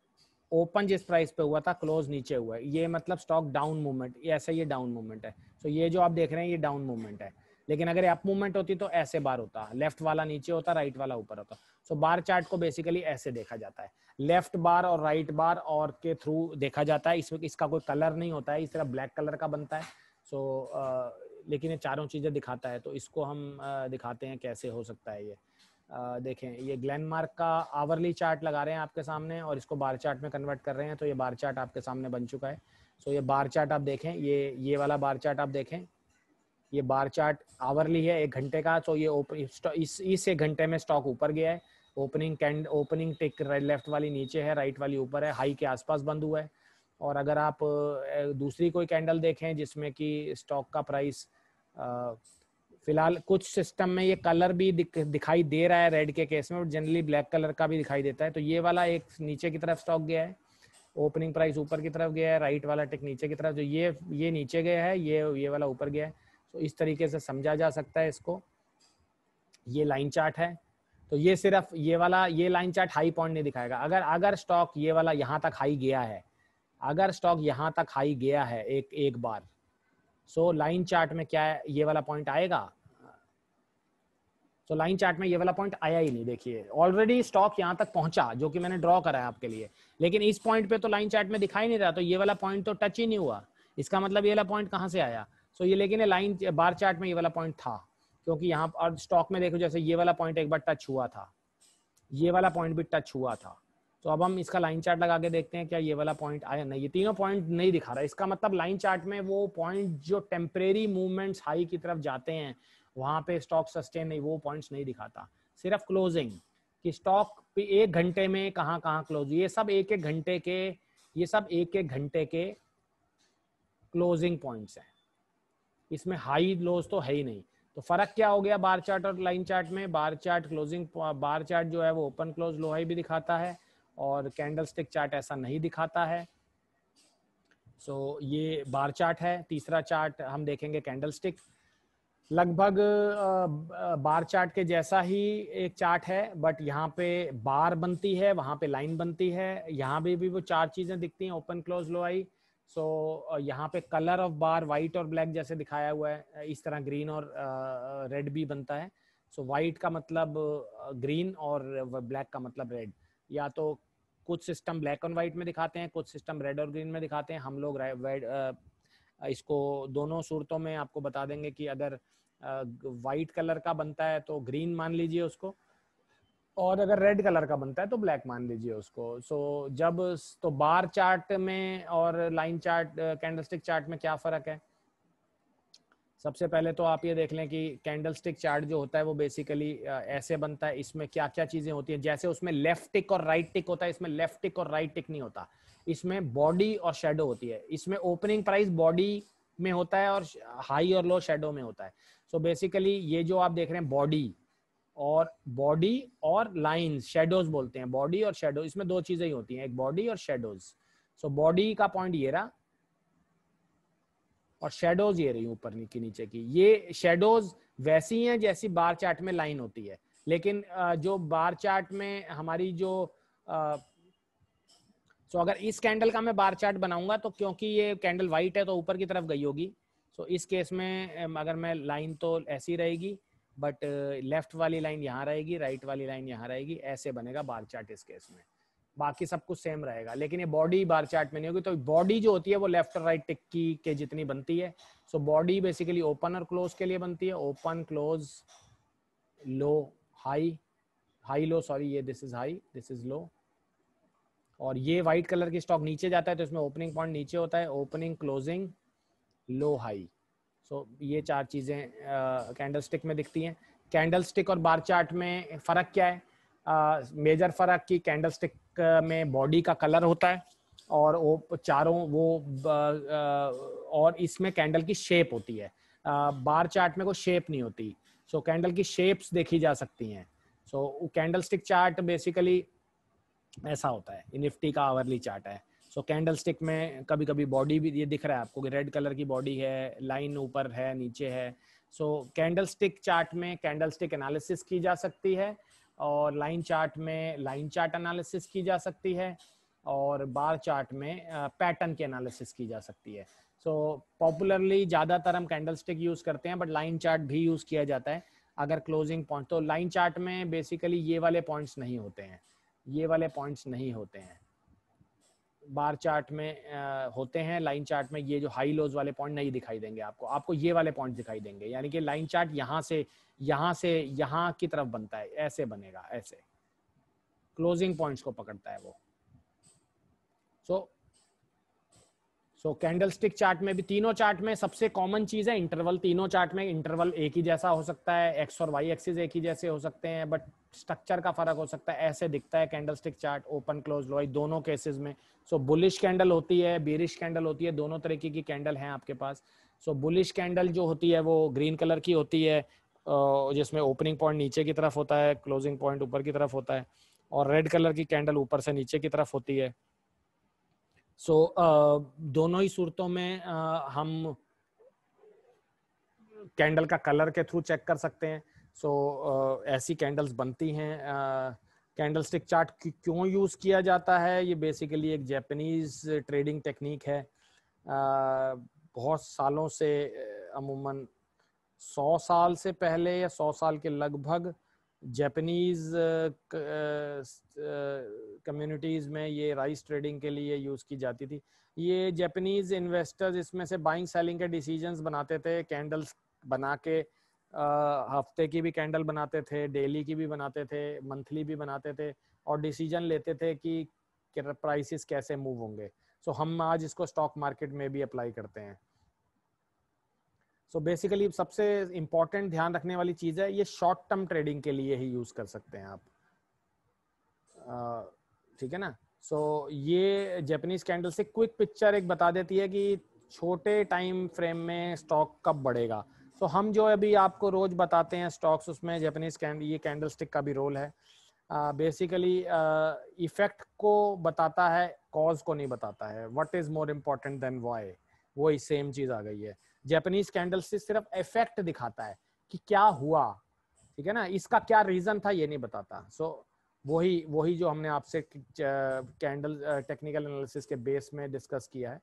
ओपन जिस प्राइस पे हुआ था क्लोज नीचे हुआ है ये मतलब स्टॉक डाउन मूवमेंट ऐसा ये डाउन मूवमेंट है सो so ये जो आप देख रहे हैं ये डाउन मूवमेंट है लेकिन अगर अप मूवमेंट होती तो ऐसे बार होता लेफ्ट वाला नीचे होता राइट वाला ऊपर होता सो so, बार चार्ट को बेसिकली ऐसे देखा जाता है लेफ्ट बार और राइट बार और के थ्रू देखा जाता है इसमें इसका कोई कलर नहीं होता है इस तरह ब्लैक कलर का बनता है सो so, लेकिन ये चारों चीज़ें दिखाता है तो इसको हम आ, दिखाते हैं कैसे हो सकता है ये आ, देखें ये ग्लैनमार्क का आवरली चार्ट लगा रहे हैं आपके सामने और इसको बार चार्ट में कन्वर्ट कर रहे हैं तो ये बार चार्ट आपके सामने बन चुका है सो so, ये बार चार्ट आप देखें ये ये वाला बार चार्ट आप देखें ये बार चार्ट आवरली है एक घंटे का तो ये ओपन इस इस एक घंटे में स्टॉक ऊपर गया है ओपनिंग कैंड ओपनिंग टिक लेफ्ट वाली नीचे है राइट वाली ऊपर है हाई के आसपास बंद हुआ है और अगर आप दूसरी कोई कैंडल देखें जिसमें कि स्टॉक का प्राइस फिलहाल कुछ सिस्टम में ये कलर भी दिख, दिखाई दे रहा है रेड के केस में जनरली ब्लैक कलर का भी दिखाई देता है तो ये वाला एक नीचे की तरफ स्टॉक गया है ओपनिंग प्राइस ऊपर की तरफ गया है राइट वाला टिक नीचे की तरफ जो ये ये नीचे गया है ये ये वाला ऊपर गया है सो इस तरीके से समझा जा सकता है इसको ये लाइन चार्ट है तो ये सिर्फ ये वाला ये लाइन चार्ट हाई पॉइंट नहीं दिखाएगा अगर अगर स्टॉक ये वाला यहाँ तक हाई गया है अगर स्टॉक यहाँ तक हाई गया है एक एक बार सो लाइन चार्ट में क्या है ये वाला पॉइंट आएगा सो लाइन चार्ट में ये वाला पॉइंट आया ही नहीं देखिए ऑलरेडी स्टॉक यहाँ तक पहुंचा जो कि मैंने ड्रॉ करा है आपके लिए लेकिन इस पॉइंट पे तो लाइन चार्ट में दिखाई नहीं रहा तो ये वाला पॉइंट तो टच ही नहीं हुआ इसका मतलब ये वाला पॉइंट कहाँ से आया सो ये लेकिन लाइन बार चार्ट में ये वाला पॉइंट था क्योंकि यहाँ और स्टॉक में देखो जैसे ये वाला पॉइंट एक बार टच हुआ था ये वाला पॉइंट भी टच हुआ था तो अब हम इसका लाइन चार्ट लगा के देखते हैं क्या ये वाला पॉइंट आया नहीं ये तीनों पॉइंट नहीं दिखा रहा इसका मतलब लाइन चार्ट में वो पॉइंट जो टेम्परेरी मूवमेंट्स हाई की तरफ जाते हैं वहां पे स्टॉक सस्टेन नहीं वो पॉइंट्स नहीं दिखाता सिर्फ क्लोजिंग कि स्टॉक एक घंटे में कहाँ कहाँ क्लोज ये सब एक एक घंटे के ये सब एक एक घंटे के क्लोजिंग पॉइंट्स हैं इसमें हाई लोज तो है ही नहीं तो फर्क क्या हो गया बार चार्ट और लाइन चार्ट में bar chart closing bar chart जो है वो ओपन क्लोज लो हाई भी दिखाता है और स्टिक चार्ट ऐसा नहीं दिखाता है सो so, ये बार चार्ट है तीसरा चार्ट हम देखेंगे कैंडलस्टिक लगभग बार चार्ट के जैसा ही एक चार्ट है बट यहाँ पे बार बनती है वहां पे लाइन बनती है यहाँ भी भी वो चार चीज़ें दिखती हैं open close low high so so, uh, यहाँ पे कलर ऑफ बार वाइट और ब्लैक जैसे दिखाया हुआ है इस तरह ग्रीन और रेड uh, uh, भी बनता है सो so, वाइट का मतलब ग्रीन और ब्लैक का मतलब रेड या तो कुछ सिस्टम ब्लैक एंड वाइट में दिखाते हैं कुछ सिस्टम रेड और ग्रीन में दिखाते हैं हम लोग रेड इसको दोनों सूरतों में आपको बता देंगे कि अगर वाइट कलर का बनता है तो ग्रीन मान लीजिए उसको और अगर रेड कलर का बनता है तो ब्लैक मान लीजिए उसको सो so, जब तो बार चार्ट में और लाइन चार्ट कैंडलस्टिक चार्ट में क्या फर्क है सबसे पहले तो आप ये देख लें कि कैंडलस्टिक चार्ट जो होता है वो बेसिकली ऐसे बनता है इसमें क्या क्या चीजें होती हैं जैसे उसमें लेफ्ट टिक और राइट टिक होता है इसमें लेफ्ट टिक और राइट टिक नहीं होता इसमें बॉडी और शेडो होती है इसमें ओपनिंग प्राइस बॉडी में होता है और हाई और लो शेडो में होता है सो so बेसिकली ये जो आप देख रहे हैं बॉडी और बॉडी और लाइंस शेडोज बोलते हैं बॉडी और शेडो इसमें दो चीजें ही होती हैं एक बॉडी और शेडोज सो बॉडी का पॉइंट ये रहा और शेडोज ये रही ऊपर की नीचे की ये शेडोज वैसी हैं जैसी बार चार्ट में लाइन होती है लेकिन जो बार चार्ट में हमारी जो सो अगर इस कैंडल का मैं बार चार्ट बनाऊंगा तो क्योंकि ये कैंडल व्हाइट है तो ऊपर की तरफ गई होगी सो इस केस में अगर मैं लाइन तो ऐसी रहेगी बट लेफ्ट uh, वाली लाइन यहाँ रहेगी राइट वाली लाइन यहाँ रहेगी ऐसे बनेगा बार चार्ट इस केस में बाकी सब कुछ सेम रहेगा लेकिन ये बॉडी बार चार्ट में नहीं होगी तो बॉडी जो होती है वो लेफ्ट और राइट टिक्की के जितनी बनती है सो बॉडी बेसिकली ओपन और क्लोज के लिए बनती है open close low high high low sorry ये this is high this is low और ये व्हाइट कलर की स्टॉक नीचे जाता है तो इसमें ओपनिंग पॉइंट नीचे होता है opening closing low high so so, ये चार चीज़ें कैंडल स्टिक में दिखती हैं कैंडल स्टिक और बार चार्ट में फ़र्क क्या है मेजर फ़र्क कि कैंडल स्टिक में बॉडी का कलर होता है और वो चारों वो और इसमें कैंडल की शेप होती है बार चार्ट में कोई शेप नहीं होती सो so, कैंडल की शेप्स देखी जा सकती हैं so candlestick chart basically ऐसा होता है निफ्टी का आवरली चार्ट है सो कैंडल स्टिक में कभी कभी बॉडी भी ये दिख रहा है आपको कि रेड कलर की बॉडी है लाइन ऊपर है नीचे है सो कैंडल स्टिक चार्ट में कैंडल स्टिक एनालिसिस की जा सकती है और लाइन चार्ट में लाइन चार्ट एनालिसिस की जा सकती है और बार चार्ट में पैटर्न की एनालिसिस की जा सकती है सो पॉपुलरली ज़्यादातर हम कैंडल स्टिक यूज़ करते हैं बट लाइन चार्ट भी यूज़ किया जाता है अगर क्लोजिंग पॉइंट तो लाइन चार्ट में बेसिकली ये वाले पॉइंट्स नहीं होते हैं ये वाले पॉइंट्स नहीं होते हैं बार चार्ट में होते हैं लाइन चार्ट में ये जो हाई लोज वाले पॉइंट नहीं दिखाई देंगे आपको आपको ये वाले पॉइंट दिखाई देंगे यानी कि लाइन चार्ट यहाँ से यहाँ से यहाँ की तरफ बनता है ऐसे बनेगा ऐसे क्लोजिंग पॉइंट्स को पकड़ता है वो so so, candle candlestick chart में भी तीनों चार्ट में सबसे कॉमन चीज है इंटरवल तीनों चार्ट में इंटरवल एक ही जैसा हो सकता है एक्स और वाई एक्सिस एक ही जैसे हो सकते हैं बट स्ट्रक्चर का फर्क हो सकता है ऐसे दिखता है कैंडलस्टिक चार्ट ओपन क्लोज लोई दोनों केसेस में सो so, बुलिश कैंडल होती है बेरिश कैंडल होती है दोनों तरीके की कैंडल है आपके पास सो बुलिश कैंडल जो होती है वो ग्रीन कलर की होती है जिसमें ओपनिंग पॉइंट नीचे की तरफ होता है क्लोजिंग पॉइंट ऊपर की तरफ होता है और रेड कलर की कैंडल ऊपर से नीचे की तरफ होती है सो so, uh, दोनों ही सूरतों में uh, हम कैंडल का कलर के थ्रू चेक कर सकते हैं सो so, uh, ऐसी कैंडल्स बनती हैं कैंडल स्टिक चार्ट क्यों यूज़ किया जाता है ये बेसिकली एक जैपनीज़ ट्रेडिंग टेक्निक है uh, बहुत सालों से अमूमन सौ साल से पहले या सौ साल के लगभग Japanese communities uh, uh, uh, में ये राइस ट्रेडिंग के लिए यूज़ की जाती थी ये जैपनीज इन्वेस्टर्स इसमें से बाइंग सेलिंग के डिसीजंस बनाते थे कैंडल्स बना के हफ्ते की भी कैंडल बनाते थे डेली की भी बनाते थे मंथली भी बनाते थे और डिसीजन लेते थे कि प्राइसेस कैसे मूव होंगे सो so, हम आज इसको स्टॉक मार्केट में भी अप्लाई करते हैं सो बेसिकली सबसे इंपॉर्टेंट ध्यान रखने वाली चीज़ है ये शॉर्ट टर्म ट्रेडिंग के लिए ही यूज़ कर सकते हैं आप ठीक है ना सो so, ये जैपनीज कैंडल से क्विक पिक्चर एक बता देती है कि छोटे टाइम फ्रेम में स्टॉक कब बढ़ेगा सो so, हम जो अभी आपको रोज बताते हैं स्टॉक्स उसमें जैपनीज कैंडल ये कैंडल स्टिक का भी रोल है बेसिकली uh, इफेक्ट uh, को बताता है कॉज को नहीं बताता है what is more important than why वो सेम चीज़ आ गई है जैपनीज कैंडल से सिर्फ इफेक्ट दिखाता है कि क्या हुआ ठीक है ना इसका क्या रीजन था ये नहीं बताता सो so, वही वही जो हमने आपसे कैंडल टेक्निकल एनालिसिस के बेस में डिस्कस किया है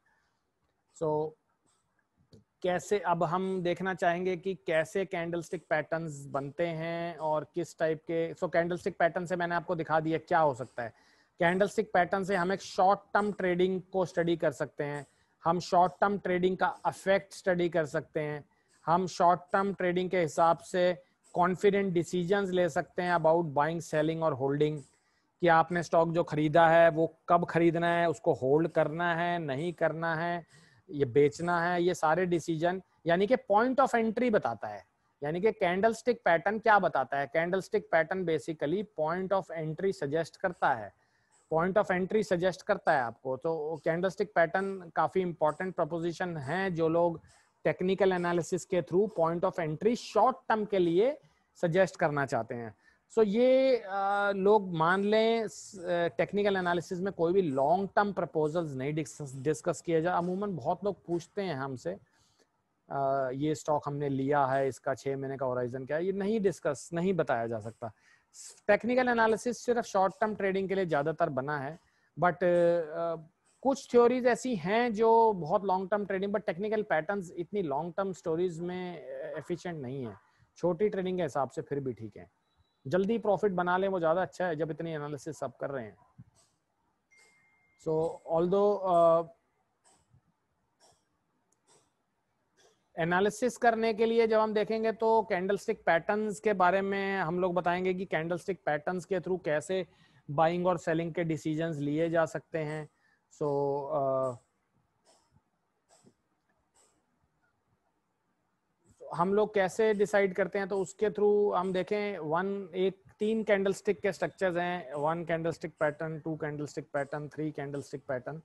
सो so, कैसे अब हम देखना चाहेंगे कि कैसे कैंडलस्टिक पैटर्न्स बनते हैं और किस टाइप के सो कैंडलस्टिक पैटर्न से मैंने आपको दिखा दिया क्या हो सकता है कैंडलस्टिक पैटर्न से हम एक शॉर्ट टर्म ट्रेडिंग को स्टडी कर सकते हैं हम शॉर्ट टर्म ट्रेडिंग का अफेक्ट स्टडी कर सकते हैं हम शॉर्ट टर्म ट्रेडिंग के हिसाब से कॉन्फिडेंट डिसीजंस ले सकते हैं अबाउट बाइंग सेलिंग और होल्डिंग कि आपने स्टॉक जो खरीदा है वो कब खरीदना है उसको होल्ड करना है नहीं करना है ये बेचना है ये सारे डिसीजन यानी कि पॉइंट ऑफ एंट्री बताता है यानी कि कैंडलस्टिक पैटर्न क्या बताता है candlestick pattern basically point of entry suggest करता है पॉइंट ऑफ एंट्री सजेस्ट करता है आपको तो कैंडलस्टिक पैटर्न काफी इंपॉर्टेंट प्रपोजिशन है जो लोग टेक्निकल एनालिसिस के through point of entry short term के लिए सजेस्ट करना चाहते हैं सो so, ये आ, लोग मान लें टेक्निकल एनालिसिस में कोई भी लॉन्ग टर्म प्रपोजल्स नहीं डिस्कस किया जाए अमूमन बहुत लोग पूछते हैं हमसे ये स्टॉक हमने लिया है इसका छः महीने का ओराइजन क्या है ये नहीं डिस्कस नहीं बताया जा सकता टेक्निकल एनालिसिस सिर्फ शॉर्ट टर्म ट्रेडिंग के लिए ज़्यादातर बना है बट uh, कुछ थ्योरीज ऐसी हैं जो बहुत long term trading but technical patterns इतनी लॉन्ग टर्म स्टोरीज में एफिशिएंट uh, नहीं है छोटी ट्रेडिंग के हिसाब से फिर भी ठीक है जल्दी प्रॉफिट बना लें वो ज़्यादा अच्छा है जब इतनी एनालिसिस सब कर रहे हैं सो ऑल दो एनालिसिस करने के लिए जब हम देखेंगे तो कैंडलस्टिक पैटर्न्स के बारे में हम लोग बताएंगे कि कैंडलस्टिक पैटर्न्स के थ्रू कैसे बाइंग और सेलिंग के डिसीजन लिए जा सकते हैं सो so, uh, हम लोग कैसे डिसाइड करते हैं तो उसके थ्रू हम देखें वन एक तीन कैंडलस्टिक के स्ट्रक्चर्स हैं one candlestick pattern two candlestick pattern three candlestick pattern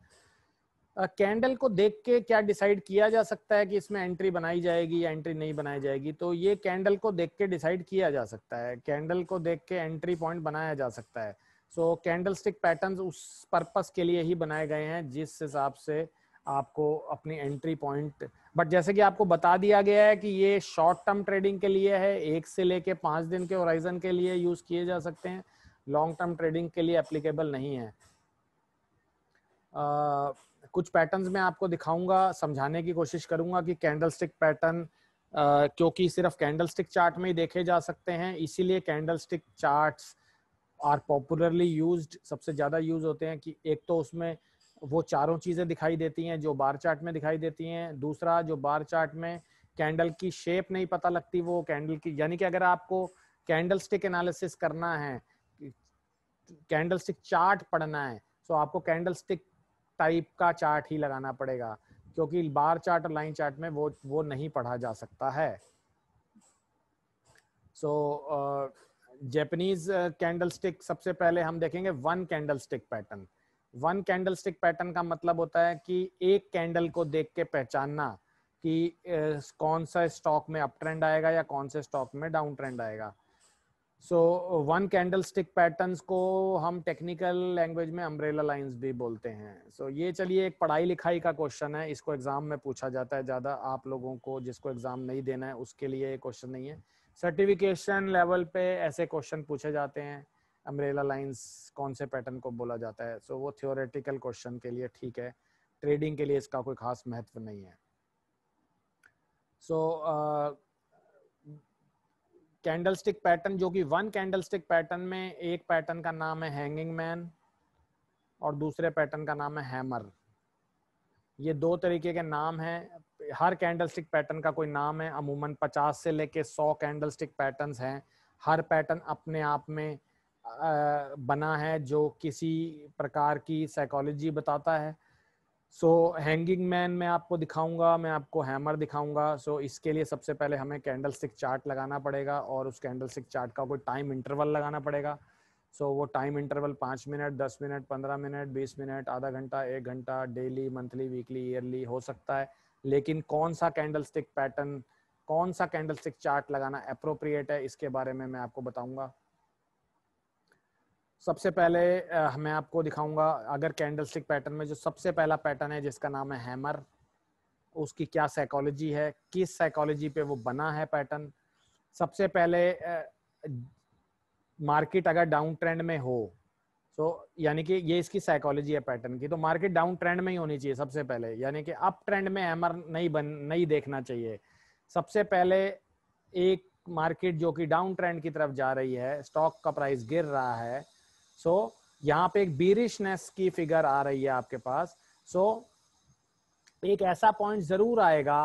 candle को देख के क्या डिसाइड किया जा सकता है कि इसमें एंट्री बनाई जाएगी या एंट्री नहीं बनाई जाएगी तो ये कैंडल को देख के डिसाइड किया जा सकता है कैंडल को देख के एंट्री पॉइंट बनाया जा सकता है सो कैंडल स्टिक पैटर्न उस पर्पस के लिए ही बनाए गए हैं जिस हिसाब से आपको अपनी एंट्री पॉइंट बट जैसे कि आपको बता दिया गया है कि ये शॉर्ट टर्म ट्रेडिंग के लिए है एक से लेके पांच दिन के ओराइजन के लिए यूज़ किए जा सकते हैं लॉन्ग टर्म ट्रेडिंग के लिए एप्लीकेबल नहीं है कुछ पैटर्न्स में आपको दिखाऊंगा समझाने की कोशिश करूंगा कि कैंडलस्टिक पैटर्न क्योंकि सिर्फ कैंडलस्टिक चार्ट में ही देखे जा सकते हैं इसीलिए candlestick charts are popularly used सबसे ज़्यादा यूज होते हैं कि एक तो उसमें वो चारों चीज़ें दिखाई देती हैं जो बार चार्ट में दिखाई देती हैं दूसरा जो बार चार्ट में कैंडल की शेप नहीं पता लगती वो कैंडल की यानी कि अगर आपको कैंडल स्टिक एनालिसिस करना है कैंडल स्टिक चार्ट पढ़ना है तो आपको कैंडल स्टिक टाइप का चार्ट ही लगाना पड़ेगा क्योंकि बार चार्ट और लाइन चार्ट में वो वो नहीं पढ़ा जा सकता है सो जैपनीज स्टिक सबसे पहले हम देखेंगे one candle stick pattern one candle stick pattern का मतलब होता है कि एक कैंडल को देख के पहचानना कि uh, कौन सा स्टॉक में अप ट्रेंड आएगा या कौन से स्टॉक में डाउन ट्रेंड आएगा so one candle stick pattern को हम टेक्निकल लैंग्वेज में अम्ब्रेला लाइंस भी बोलते हैं सो so, ये चलिए एक पढ़ाई लिखाई का क्वेश्चन है इसको एग्जाम में पूछा जाता है ज़्यादा आप लोगों को जिसको एग्जाम नहीं देना है उसके लिए ये क्वेश्चन नहीं है सर्टिफिकेशन लेवल पे ऐसे क्वेश्चन पूछे जाते हैं अम्ब्रेला लाइन्स कौन से पैटर्न को बोला जाता है सो so, वो थियोरेटिकल क्वेश्चन के लिए ठीक है ट्रेडिंग के लिए इसका कोई खास महत्व नहीं है so so, uh, candlestick pattern जो कि वन कैंडलस्टिक पैटर्न में एक पैटर्न का नाम है हैंगिंग मैन और दूसरे पैटर्न का नाम है हैमर ये दो तरीके के नाम हैं हर कैंडलस्टिक पैटर्न का कोई नाम है अमूमन 50 से लेके 100 कैंडलस्टिक पैटर्न्स हैं हर पैटर्न अपने आप में बना है जो किसी प्रकार की साइकोलॉजी बताता है सो हैंगिंग मैन मैं आपको दिखाऊंगा मैं आपको हैमर दिखाऊंगा सो so, इसके लिए सबसे पहले हमें कैंडल स्टिक चार्ट लगाना पड़ेगा और उस कैंडल स्टिक चार्ट का कोई टाइम इंटरवल लगाना पड़ेगा सो so, वो टाइम इंटरवल पाँच मिनट दस मिनट पंद्रह मिनट बीस मिनट आधा घंटा एक घंटा डेली मंथली वीकली ईयरली हो सकता है लेकिन कौन सा कैंडल स्टिक पैटर्न कौन सा कैंडल स्टिक चार्ट लगाना अप्रोप्रिएट है इसके बारे में मैं आपको बताऊँगा सबसे पहले मैं आपको दिखाऊंगा अगर कैंडल स्टिक पैटर्न में जो सबसे पहला पैटर्न है जिसका नाम है हैमर उसकी क्या साइकोलॉजी है किस साइकोलॉजी पे वो बना है पैटर्न सबसे पहले मार्केट अगर डाउन ट्रेंड में हो तो यानी कि ये इसकी साइकोलॉजी है पैटर्न की तो मार्केट डाउन ट्रेंड में ही होनी चाहिए सबसे पहले यानी कि अप ट्रेंड में हैमर नहीं बन नहीं देखना चाहिए सबसे पहले एक मार्केट जो कि डाउन ट्रेंड की तरफ जा रही है स्टॉक का प्राइस गिर रहा है सो so, यहाँ पे एक बीरिशनेस की फिगर आ रही है आपके पास सो so, एक ऐसा पॉइंट जरूर आएगा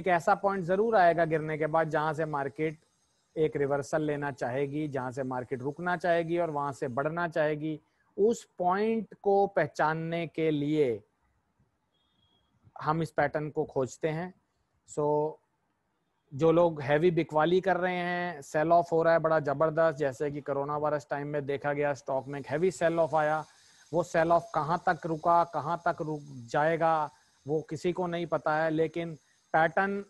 एक ऐसा पॉइंट जरूर आएगा गिरने के बाद जहां से मार्केट एक रिवर्सल लेना चाहेगी जहां से मार्केट रुकना चाहेगी और वहां से बढ़ना चाहेगी उस पॉइंट को पहचानने के लिए हम इस पैटर्न को खोजते हैं सो so, जो लोग हैवी बिकवाली कर रहे हैं सेल ऑफ हो रहा है बड़ा जबरदस्त जैसे कि कोरोना वायरस टाइम में देखा गया स्टॉक में हैवी सेल ऑफ आया वो सेल ऑफ कहाँ तक रुका कहाँ तक रुक जाएगा वो किसी को नहीं पता है लेकिन पैटर्न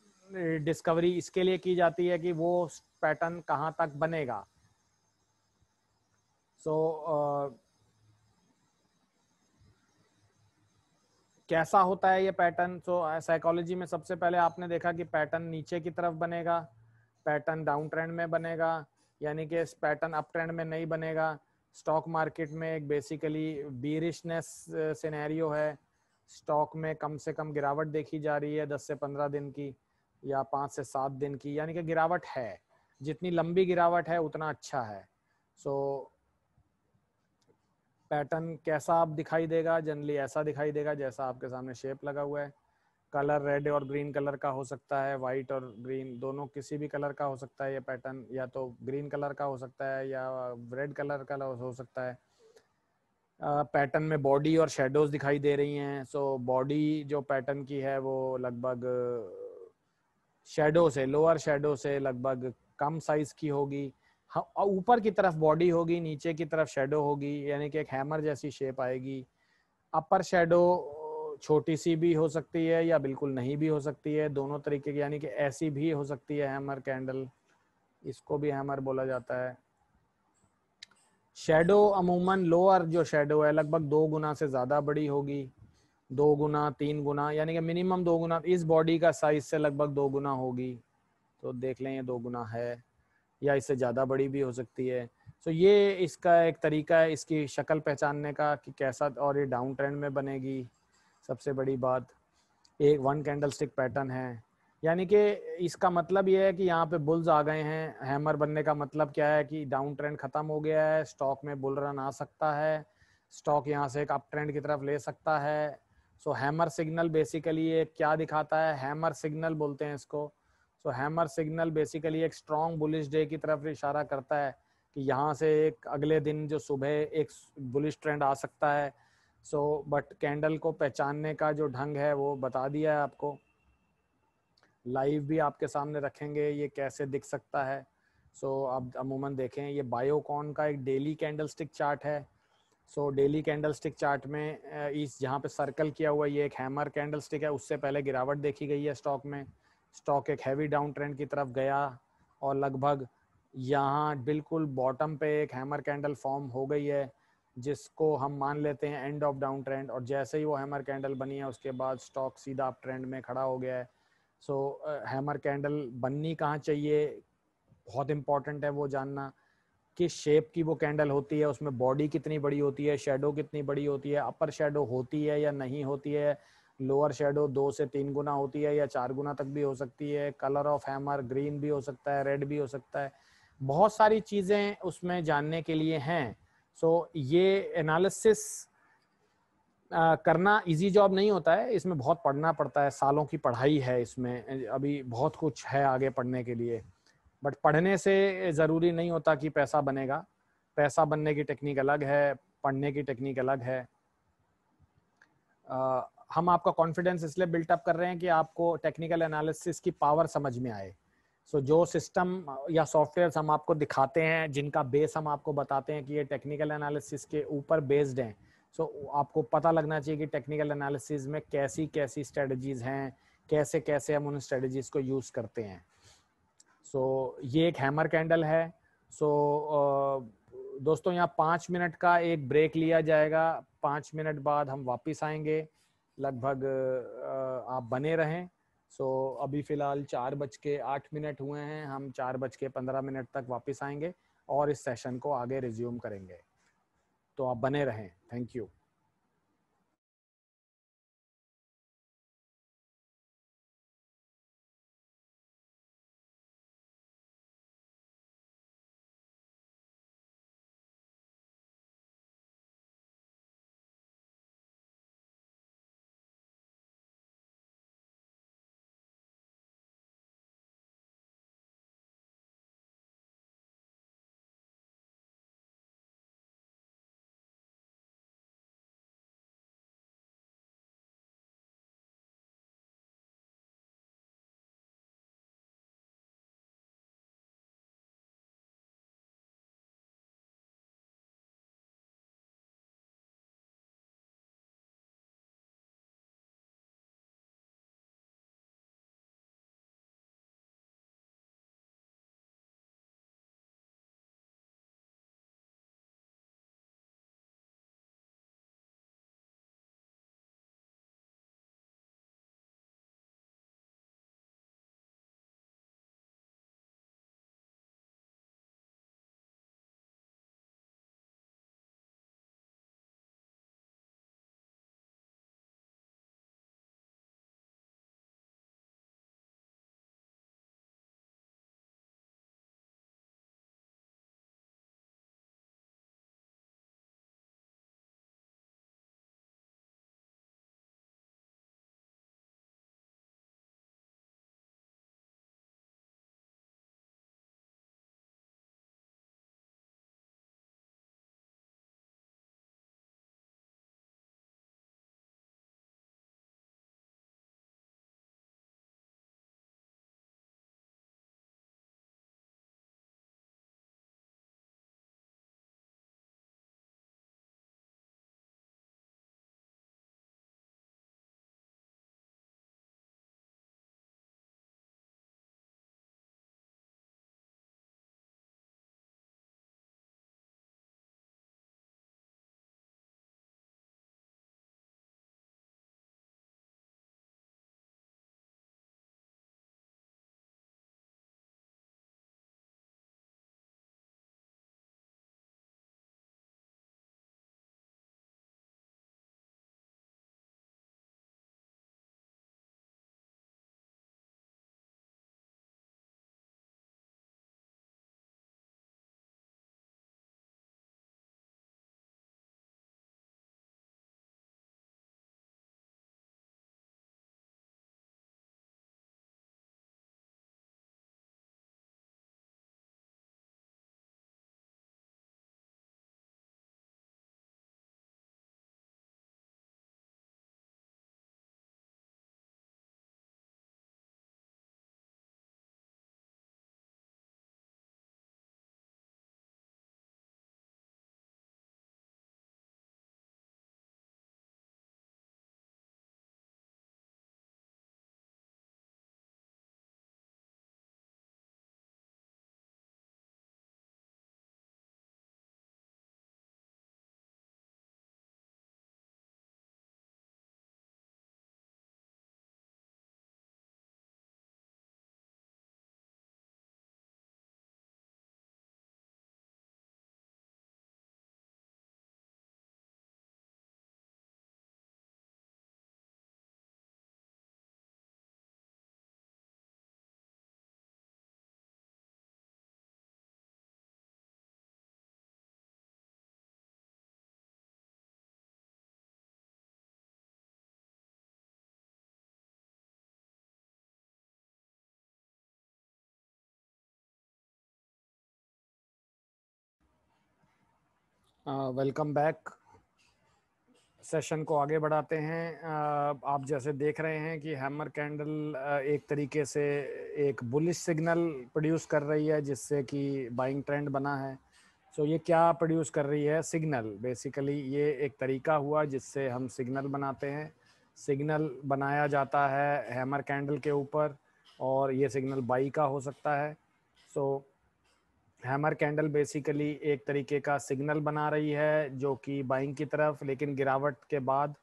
डिस्कवरी इसके लिए की जाती है कि वो पैटर्न कहाँ तक बनेगा सो so, uh, कैसा होता है ये पैटर्न सो साइकोलॉजी में सबसे पहले आपने देखा कि पैटर्न नीचे की तरफ बनेगा पैटर्न डाउन ट्रेंड में बनेगा यानी कि पैटर्न अप ट्रेंड में नहीं बनेगा स्टॉक मार्केट में एक बेसिकली बीरिशनेस सिनेरियो है स्टॉक में कम से कम गिरावट देखी जा रही है दस से पंद्रह दिन की या पाँच से सात दिन की यानी कि गिरावट है जितनी लंबी गिरावट है उतना अच्छा है सो so, पैटर्न कैसा आप दिखाई देगा जनरली ऐसा दिखाई देगा जैसा आपके सामने शेप लगा हुआ है कलर रेड और ग्रीन कलर का हो सकता है वाइट और ग्रीन दोनों किसी भी कलर का हो सकता है ये पैटर्न या तो ग्रीन कलर का हो सकता है या रेड कलर का हो सकता है पैटर्न में बॉडी और शेडोज दिखाई दे रही हैं सो बॉडी जो पैटर्न की है वो लगभग शेडो से लोअर शेडो से लगभग कम साइज की होगी ऊपर की तरफ बॉडी होगी नीचे की तरफ शेडो होगी यानी कि एक हैमर जैसी शेप आएगी अपर शेडो छोटी सी भी हो सकती है या बिल्कुल नहीं भी हो सकती है दोनों तरीके की यानी कि ऐसी भी हो सकती है हैमर कैंडल इसको भी हैमर बोला जाता है शेडो अमूमन लोअर जो शेडो है लगभग दो गुना से ज़्यादा बड़ी होगी दो गुना तीन गुना यानी कि मिनिमम दो गुना इस बॉडी का साइज से लगभग दो गुना होगी तो देख लें ये दो गुना है या इससे ज़्यादा बड़ी भी हो सकती है सो so ये इसका एक तरीका है इसकी शक्ल पहचानने का कि कैसा और ये डाउन ट्रेंड में बनेगी सबसे बड़ी बात एक वन कैंडल स्टिक पैटर्न है यानी कि इसका मतलब ये है कि यहाँ पे बुल्स आ गए हैं हैमर बनने का मतलब क्या है कि डाउन ट्रेंड खत्म हो गया है स्टॉक में बुल रन आ सकता है स्टॉक यहाँ से एक अप ट्रेंड की तरफ ले सकता है सो हैमर सिग्नल बेसिकली ये क्या दिखाता है हैमर सिग्नल बोलते हैं इसको तो हैमर सिग्नल बेसिकली एक स्ट्रॉन्ग बुलिश डे की तरफ इशारा करता है कि यहाँ से एक अगले दिन जो सुबह एक बुलिश ट्रेंड आ सकता है सो बट कैंडल को पहचानने का जो ढंग है वो बता दिया है आपको लाइव भी आपके सामने रखेंगे ये कैसे दिख सकता है सो so, आप अमूमन देखें ये बायोकॉन का एक डेली कैंडल स्टिक चार्ट है सो डेली स्टिक चार्ट में इस जहाँ पे सर्कल किया हुआ ये एक हैमर कैंडल स्टिक है उससे पहले गिरावट देखी गई है स्टॉक में स्टॉक एक हैवी डाउन ट्रेंड की तरफ गया और लगभग यहाँ बिल्कुल बॉटम पे एक हैमर कैंडल फॉर्म हो गई है जिसको हम मान लेते हैं एंड ऑफ डाउन ट्रेंड और जैसे ही वो हैमर कैंडल बनी है उसके बाद स्टॉक सीधा अप ट्रेंड में खड़ा हो गया है सो so, हैमर कैंडल बननी कहाँ चाहिए बहुत इम्पॉर्टेंट है वो जानना किस शेप की वो कैंडल होती है उसमें बॉडी कितनी बड़ी होती है शेडो कितनी बड़ी होती है अपर शेडो होती है या नहीं होती है लोअर शेडो दो से तीन गुना होती है या चार गुना तक भी हो सकती है कलर ऑफ हैमर ग्रीन भी हो सकता है रेड भी हो सकता है बहुत सारी चीज़ें उसमें जानने के लिए हैं सो so, ये एनालिसिस करना इजी जॉब नहीं होता है इसमें बहुत पढ़ना पड़ता है सालों की पढ़ाई है इसमें अभी बहुत कुछ है आगे पढ़ने के लिए बट पढ़ने से ज़रूरी नहीं होता कि पैसा बनेगा पैसा बनने की टेक्निक अलग है पढ़ने की टेक्निक अलग है हम आपका कॉन्फिडेंस इसलिए अप कर रहे हैं कि आपको टेक्निकल एनालिसिस की पावर समझ में आए सो so, जो सिस्टम या सॉफ्टवेयर हम आपको दिखाते हैं जिनका बेस हम आपको बताते हैं कि ये टेक्निकल एनालिसिस के ऊपर बेस्ड हैं सो so, आपको पता लगना चाहिए कि टेक्निकल एनालिसिस में कैसी कैसी स्ट्रेटजीज हैं कैसे कैसे हम उन स्ट्रेटजीज को यूज़ करते हैं सो so, ये एक हैमर कैंडल है सो so, दोस्तों यहाँ पाँच मिनट का एक ब्रेक लिया जाएगा पाँच मिनट बाद हम वापस आएंगे लगभग आप बने रहें सो अभी फ़िलहाल चार बज के आठ मिनट हुए हैं हम चार बज के पंद्रह मिनट तक वापस आएंगे और इस सेशन को आगे रिज्यूम करेंगे तो आप बने रहें thank you welcome back session को आगे बढ़ाते हैं uh, आप जैसे देख रहे हैं कि हैमर कैंडल uh, एक तरीके से एक बुलिश सिग्नल प्रोड्यूस कर रही है जिससे कि बाइंग ट्रेंड बना है सो so, ये क्या प्रोड्यूस कर रही है सिग्नल बेसिकली ये एक तरीका हुआ जिससे हम सिग्नल बनाते हैं सिग्नल बनाया जाता है हैमर कैंडल के ऊपर और ये सिग्नल बाई का हो सकता है so so, hammer candle basically एक तरीके का सिग्नल बना रही है जो कि बाइंग की तरफ लेकिन गिरावट के बाद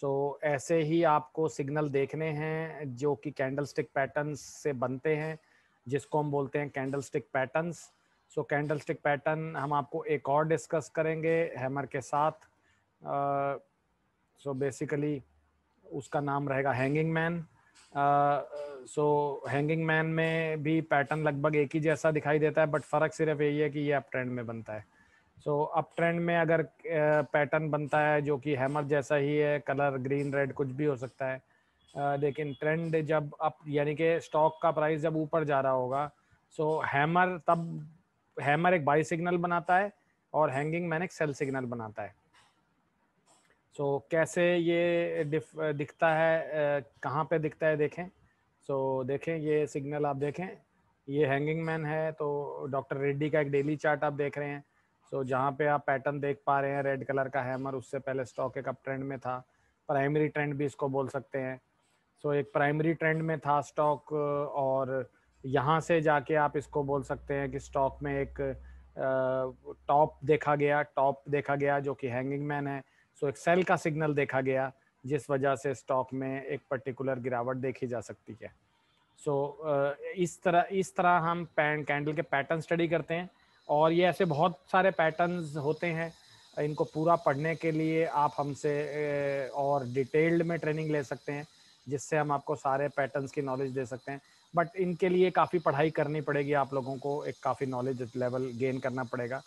सो so, ऐसे ही आपको सिग्नल देखने हैं जो कि कैंडल स्टिक पैटर्न से बनते हैं जिसको हम बोलते हैं candlestick patterns so candle stick pattern हम आपको एक और डिस्कस करेंगे हैमर के साथ सो uh, बेसिकली so उसका नाम रहेगा hanging man so hanging man में भी पैटर्न लगभग एक ही जैसा दिखाई देता है बट फर्क सिर्फ यही है कि ये अप ट्रेंड में बनता है सो अप ट्रेंड में अगर पैटर्न बनता है जो कि हैमर जैसा ही है कलर ग्रीन रेड कुछ भी हो सकता है uh, लेकिन ट्रेंड जब अप यानी कि स्टॉक का प्राइस जब ऊपर जा रहा होगा सो so, हैमर तब हैमर एक बाई सिग्नल बनाता है और हैंगिंग मैन एक सेल सिग्नल बनाता है सो so, कैसे ये दिखता है कहाँ पे दिखता है देखें सो so, देखें ये सिग्नल आप देखें ये हैंगिंग मैन है तो डॉक्टर रेड्डी का एक डेली चार्ट आप देख रहे हैं सो so, जहाँ पे आप पैटर्न देख पा रहे हैं रेड कलर का हैमर उससे पहले स्टॉक एक अप ट्रेंड में था प्राइमरी ट्रेंड भी इसको बोल सकते हैं सो so, एक प्राइमरी ट्रेंड में था स्टॉक और यहाँ से जाके आप इसको बोल सकते हैं कि स्टॉक में एक टॉप देखा गया टॉप देखा गया जो कि हैंगिंग मैन है सो so, एक सेल का सिग्नल देखा गया जिस वजह से स्टॉक में एक पर्टिकुलर गिरावट देखी जा सकती है सो so, इस तरह इस तरह हम पैन कैंडल के पैटर्न स्टडी करते हैं और ये ऐसे बहुत सारे पैटर्न्स होते हैं इनको पूरा पढ़ने के लिए आप हमसे और डिटेल्ड में ट्रेनिंग ले सकते हैं जिससे हम आपको सारे पैटर्न्स की नॉलेज दे सकते हैं बट इनके लिए काफ़ी पढ़ाई करनी पड़ेगी आप लोगों को एक काफ़ी नॉलेज लेवल गेन करना पड़ेगा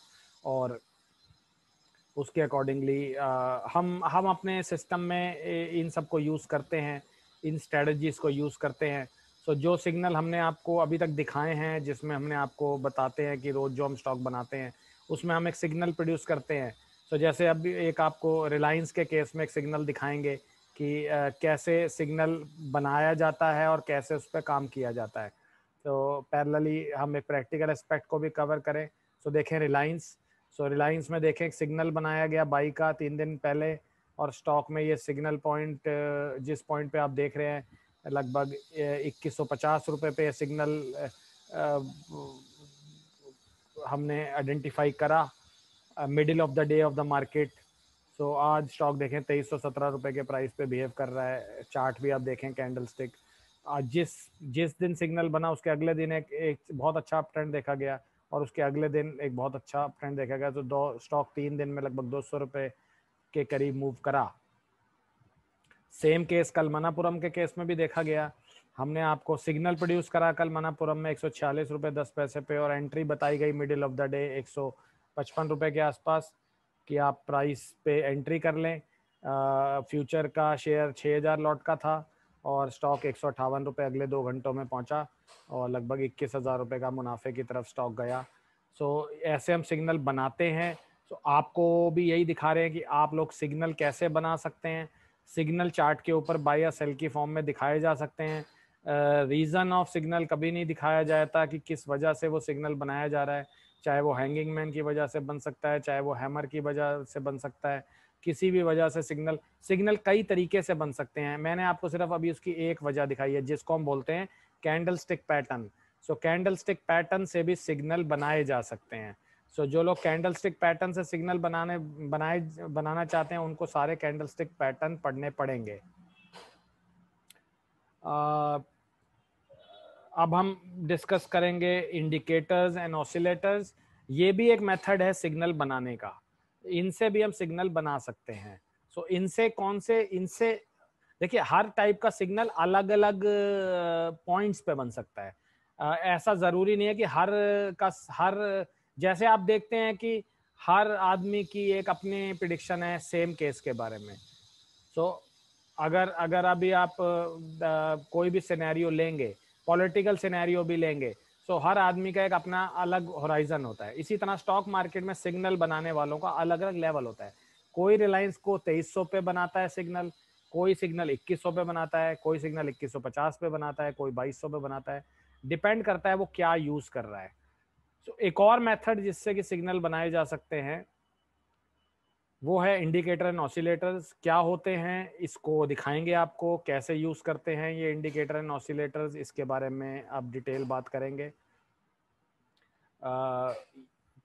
और उसके अकॉर्डिंगली हम हम अपने सिस्टम में इन सब को यूज़ करते हैं इन स्ट्रेटजीज को यूज़ करते हैं सो so, जो सिग्नल हमने आपको अभी तक दिखाए हैं जिसमें हमने आपको बताते हैं कि रोज़ जो हम स्टॉक बनाते हैं उसमें हम एक सिग्नल प्रोड्यूस करते हैं सो so, जैसे अब एक आपको रिलायंस के केस में एक सिग्नल दिखाएंगे कि आ, कैसे सिग्नल बनाया जाता है और कैसे उस पर काम किया जाता है तो so, पैरेलली हम एक प्रैक्टिकल एस्पेक्ट को भी कवर करें सो so, देखें रिलायंस सो रिलायंस में देखें सिग्नल बनाया गया बाई का तीन दिन पहले और स्टॉक में ये सिग्नल पॉइंट जिस पॉइंट पे आप देख रहे हैं लगभग इक्कीस सौ पचास रुपये सिग्नल हमने आइडेंटिफाई करा middle of the day of the market so आज स्टॉक देखें तेईस सौ सत्रह रुपये के प्राइस पे बिहेव कर रहा है चार्ट भी आप देखें कैंडल स्टिक आज जिस जिस दिन सिग्नल बना उसके अगले दिन एक, एक बहुत अच्छा ट्रेंड देखा गया और उसके अगले दिन एक बहुत अच्छा ट्रेंड देखा गया तो दो स्टॉक तीन दिन में लगभग दो सौ रुपए के करीब मूव करा सेम केस कल मनापुरम के केस में भी देखा गया हमने आपको सिग्नल प्रोड्यूस करा कल मनापुरम में एक सौ छियालीस रुपए दस पैसे पे और एंट्री बताई गई मिडिल ऑफ द डे एक सौ पचपन रुपए के आसपास कि आप प्राइस पे एंट्री कर लें आ, फ्यूचर का शेयर छः हज़ार लॉट का था और स्टॉक एक सौ अगले दो घंटों में पहुंचा और लगभग इक्कीस हज़ार रुपये का मुनाफे की तरफ स्टॉक गया सो so, ऐसे हम सिग्नल बनाते हैं सो so, आपको भी यही दिखा रहे हैं कि आप लोग सिग्नल कैसे बना सकते हैं सिग्नल चार्ट के ऊपर बाई या सेल की फॉर्म में दिखाए जा सकते हैं रीज़न ऑफ सिग्नल कभी नहीं दिखाया जाता कि किस वजह से वो सिग्नल बनाया जा रहा है चाहे वो हैंगिंग मैन की वजह से बन सकता है चाहे वो हैमर की वजह से बन सकता है किसी भी वजह से सिग्नल सिग्नल कई तरीके से बन सकते हैं मैंने आपको सिर्फ अभी उसकी एक वजह दिखाई है जिसको हम बोलते हैं candle stick pattern so candle stick pattern से भी सिग्नल बनाए जा सकते हैं सो so, जो लोग कैंडल स्टिक पैटर्न से सिग्नल बनाने बनाए बनाना चाहते हैं उनको सारे कैंडल स्टिक पैटर्न पढ़ने पड़ेंगे uh, अब हम डिस्कस करेंगे इंडिकेटर्स एंड ऑसिलेटर्स ये भी एक मेथड है सिग्नल बनाने का इनसे भी हम सिग्नल बना सकते हैं सो so, इनसे कौन से इनसे देखिए हर टाइप का सिग्नल अलग अलग पॉइंट्स पे बन सकता है ऐसा ज़रूरी नहीं है कि हर का हर जैसे आप देखते हैं कि हर आदमी की एक अपनी प्रिडिक्शन है सेम केस के बारे में सो so, अगर अगर अभी आप आ, कोई भी सिनेरियो लेंगे पॉलिटिकल सिनेरियो भी लेंगे सो so, हर आदमी का एक अपना अलग होराइजन होता है इसी तरह स्टॉक मार्केट में सिग्नल बनाने वालों का अलग अलग लेवल होता है कोई रिलायंस को तेईस पे बनाता है सिग्नल कोई सिग्नल इक्कीस पे बनाता है कोई सिग्नल इक्कीस पे बनाता है कोई बाईस पे बनाता है डिपेंड करता है वो क्या यूज कर रहा है सो so, एक और मेथड जिससे कि सिग्नल बनाए जा सकते हैं वो है इंडिकेटर एंड ऑसिलेटर्स क्या होते हैं इसको दिखाएंगे आपको कैसे यूज़ करते हैं ये इंडिकेटर एंड ऑसिलेटर्स इसके बारे में आप डिटेल बात करेंगे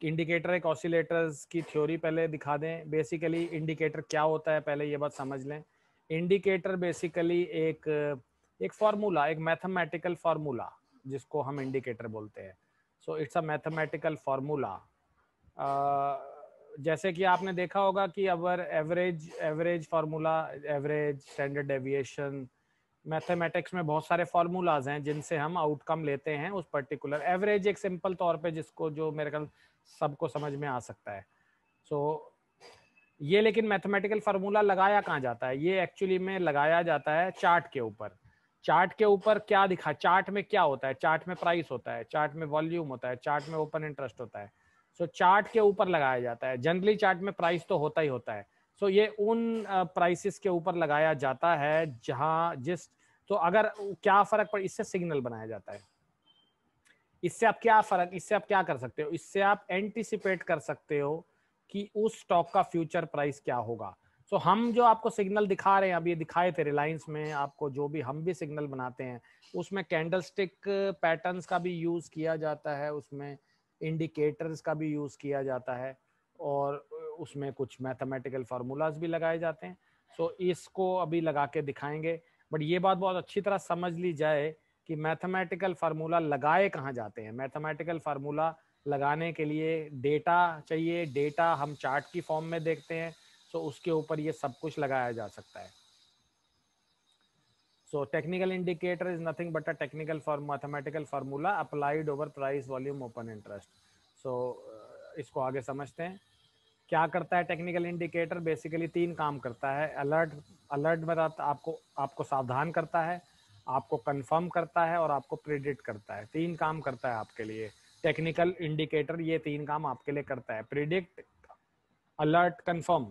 इंडिकेटर एक ऑसिलेटर्स की थ्योरी पहले दिखा दें बेसिकली इंडिकेटर क्या होता है पहले ये बात समझ लें इंडिकेटर बेसिकली एक एक फार्मूला एक मैथमेटिकल फार्मूला जिसको हम इंडिकेटर बोलते हैं so it's a mathematical formula जैसे कि आपने देखा होगा कि our average average formula average standard deviation mathematics में बहुत सारे फार्मूलाज हैं जिनसे हम आउटकम लेते हैं उस पर्टिकुलर एवरेज एक सिंपल तौर पे जिसको जो मेरे ख्याल सबको समझ में आ सकता है सो so, ये लेकिन मैथमेटिकल फार्मूला लगाया कहाँ जाता है ये एक्चुअली में लगाया जाता है चार्ट के ऊपर चार्ट के ऊपर क्या दिखा चार्ट में क्या होता है चार्ट में प्राइस होता है चार्ट में वॉल्यूम होता है चार्ट में ओपन इंटरेस्ट होता है सो so, चार्ट के ऊपर लगाया जाता है जनरली चार्ट में प्राइस तो होता ही होता है सो so, ये उन प्राइसेस के ऊपर लगाया जाता है जहाँ जिस तो अगर क्या फर्क पर इससे सिग्नल बनाया जाता है इससे आप क्या फर्क इससे आप क्या कर सकते हो इससे आप एंटिसिपेट कर सकते हो कि उस स्टॉक का फ्यूचर प्राइस क्या होगा सो so, हम जो आपको सिग्नल दिखा रहे हैं अभी दिखाए थे रिलायंस में आपको जो भी हम भी सिग्नल बनाते हैं उसमें कैंडलस्टिक पैटर्न्स का भी यूज किया जाता है उसमें इंडिकेटर्स का भी यूज़ किया जाता है और उसमें कुछ मैथमेटिकल फार्मूलाज भी लगाए जाते हैं सो so, इसको अभी लगा के दिखाएंगे बट ये बात बहुत अच्छी तरह समझ ली जाए कि मैथमेटिकल फार्मूला लगाए कहाँ जाते हैं मैथमेटिकल फार्मूला लगाने के लिए डेटा चाहिए डेटा हम चार्ट की फॉर्म में देखते हैं सो so उसके ऊपर ये सब कुछ लगाया जा सकता है So technical indicator is nothing but a technical for mathematical formula applied over price, volume, open interest. So uh, इसको आगे समझते हैं क्या करता है टेक्निकल इंडिकेटर बेसिकली तीन काम करता है अलर्ट अलर्ट बताता आपको आपको सावधान करता है आपको कंफर्म करता है और आपको प्रिडिक्ट करता है तीन काम करता है आपके लिए टेक्निकल इंडिकेटर ये तीन काम आपके लिए करता है प्रिडिक्ट अलर्ट कंफर्म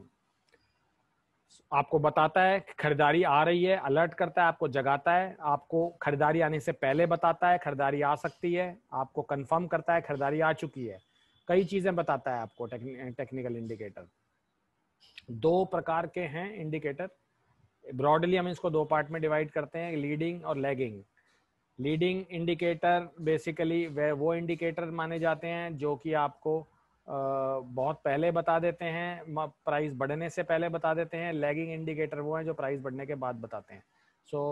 आपको बताता है खरीदारी आ रही है अलर्ट करता है आपको जगाता है आपको खरीदारी आने से पहले बताता है खरीदारी आ सकती है आपको कंफर्म करता है खरीदारी आ चुकी है कई चीज़ें बताता है आपको टेक्निकल इंडिकेटर दो प्रकार के हैं इंडिकेटर ब्रॉडली हम इसको दो पार्ट में डिवाइड करते हैं लीडिंग और लैगिंग लीडिंग इंडिकेटर बेसिकली वे वो इंडिकेटर माने जाते हैं जो कि आपको बहुत पहले बता देते हैं प्राइस बढ़ने से पहले बता देते हैं लैगिंग इंडिकेटर वो हैं जो प्राइस बढ़ने के बाद बताते हैं सो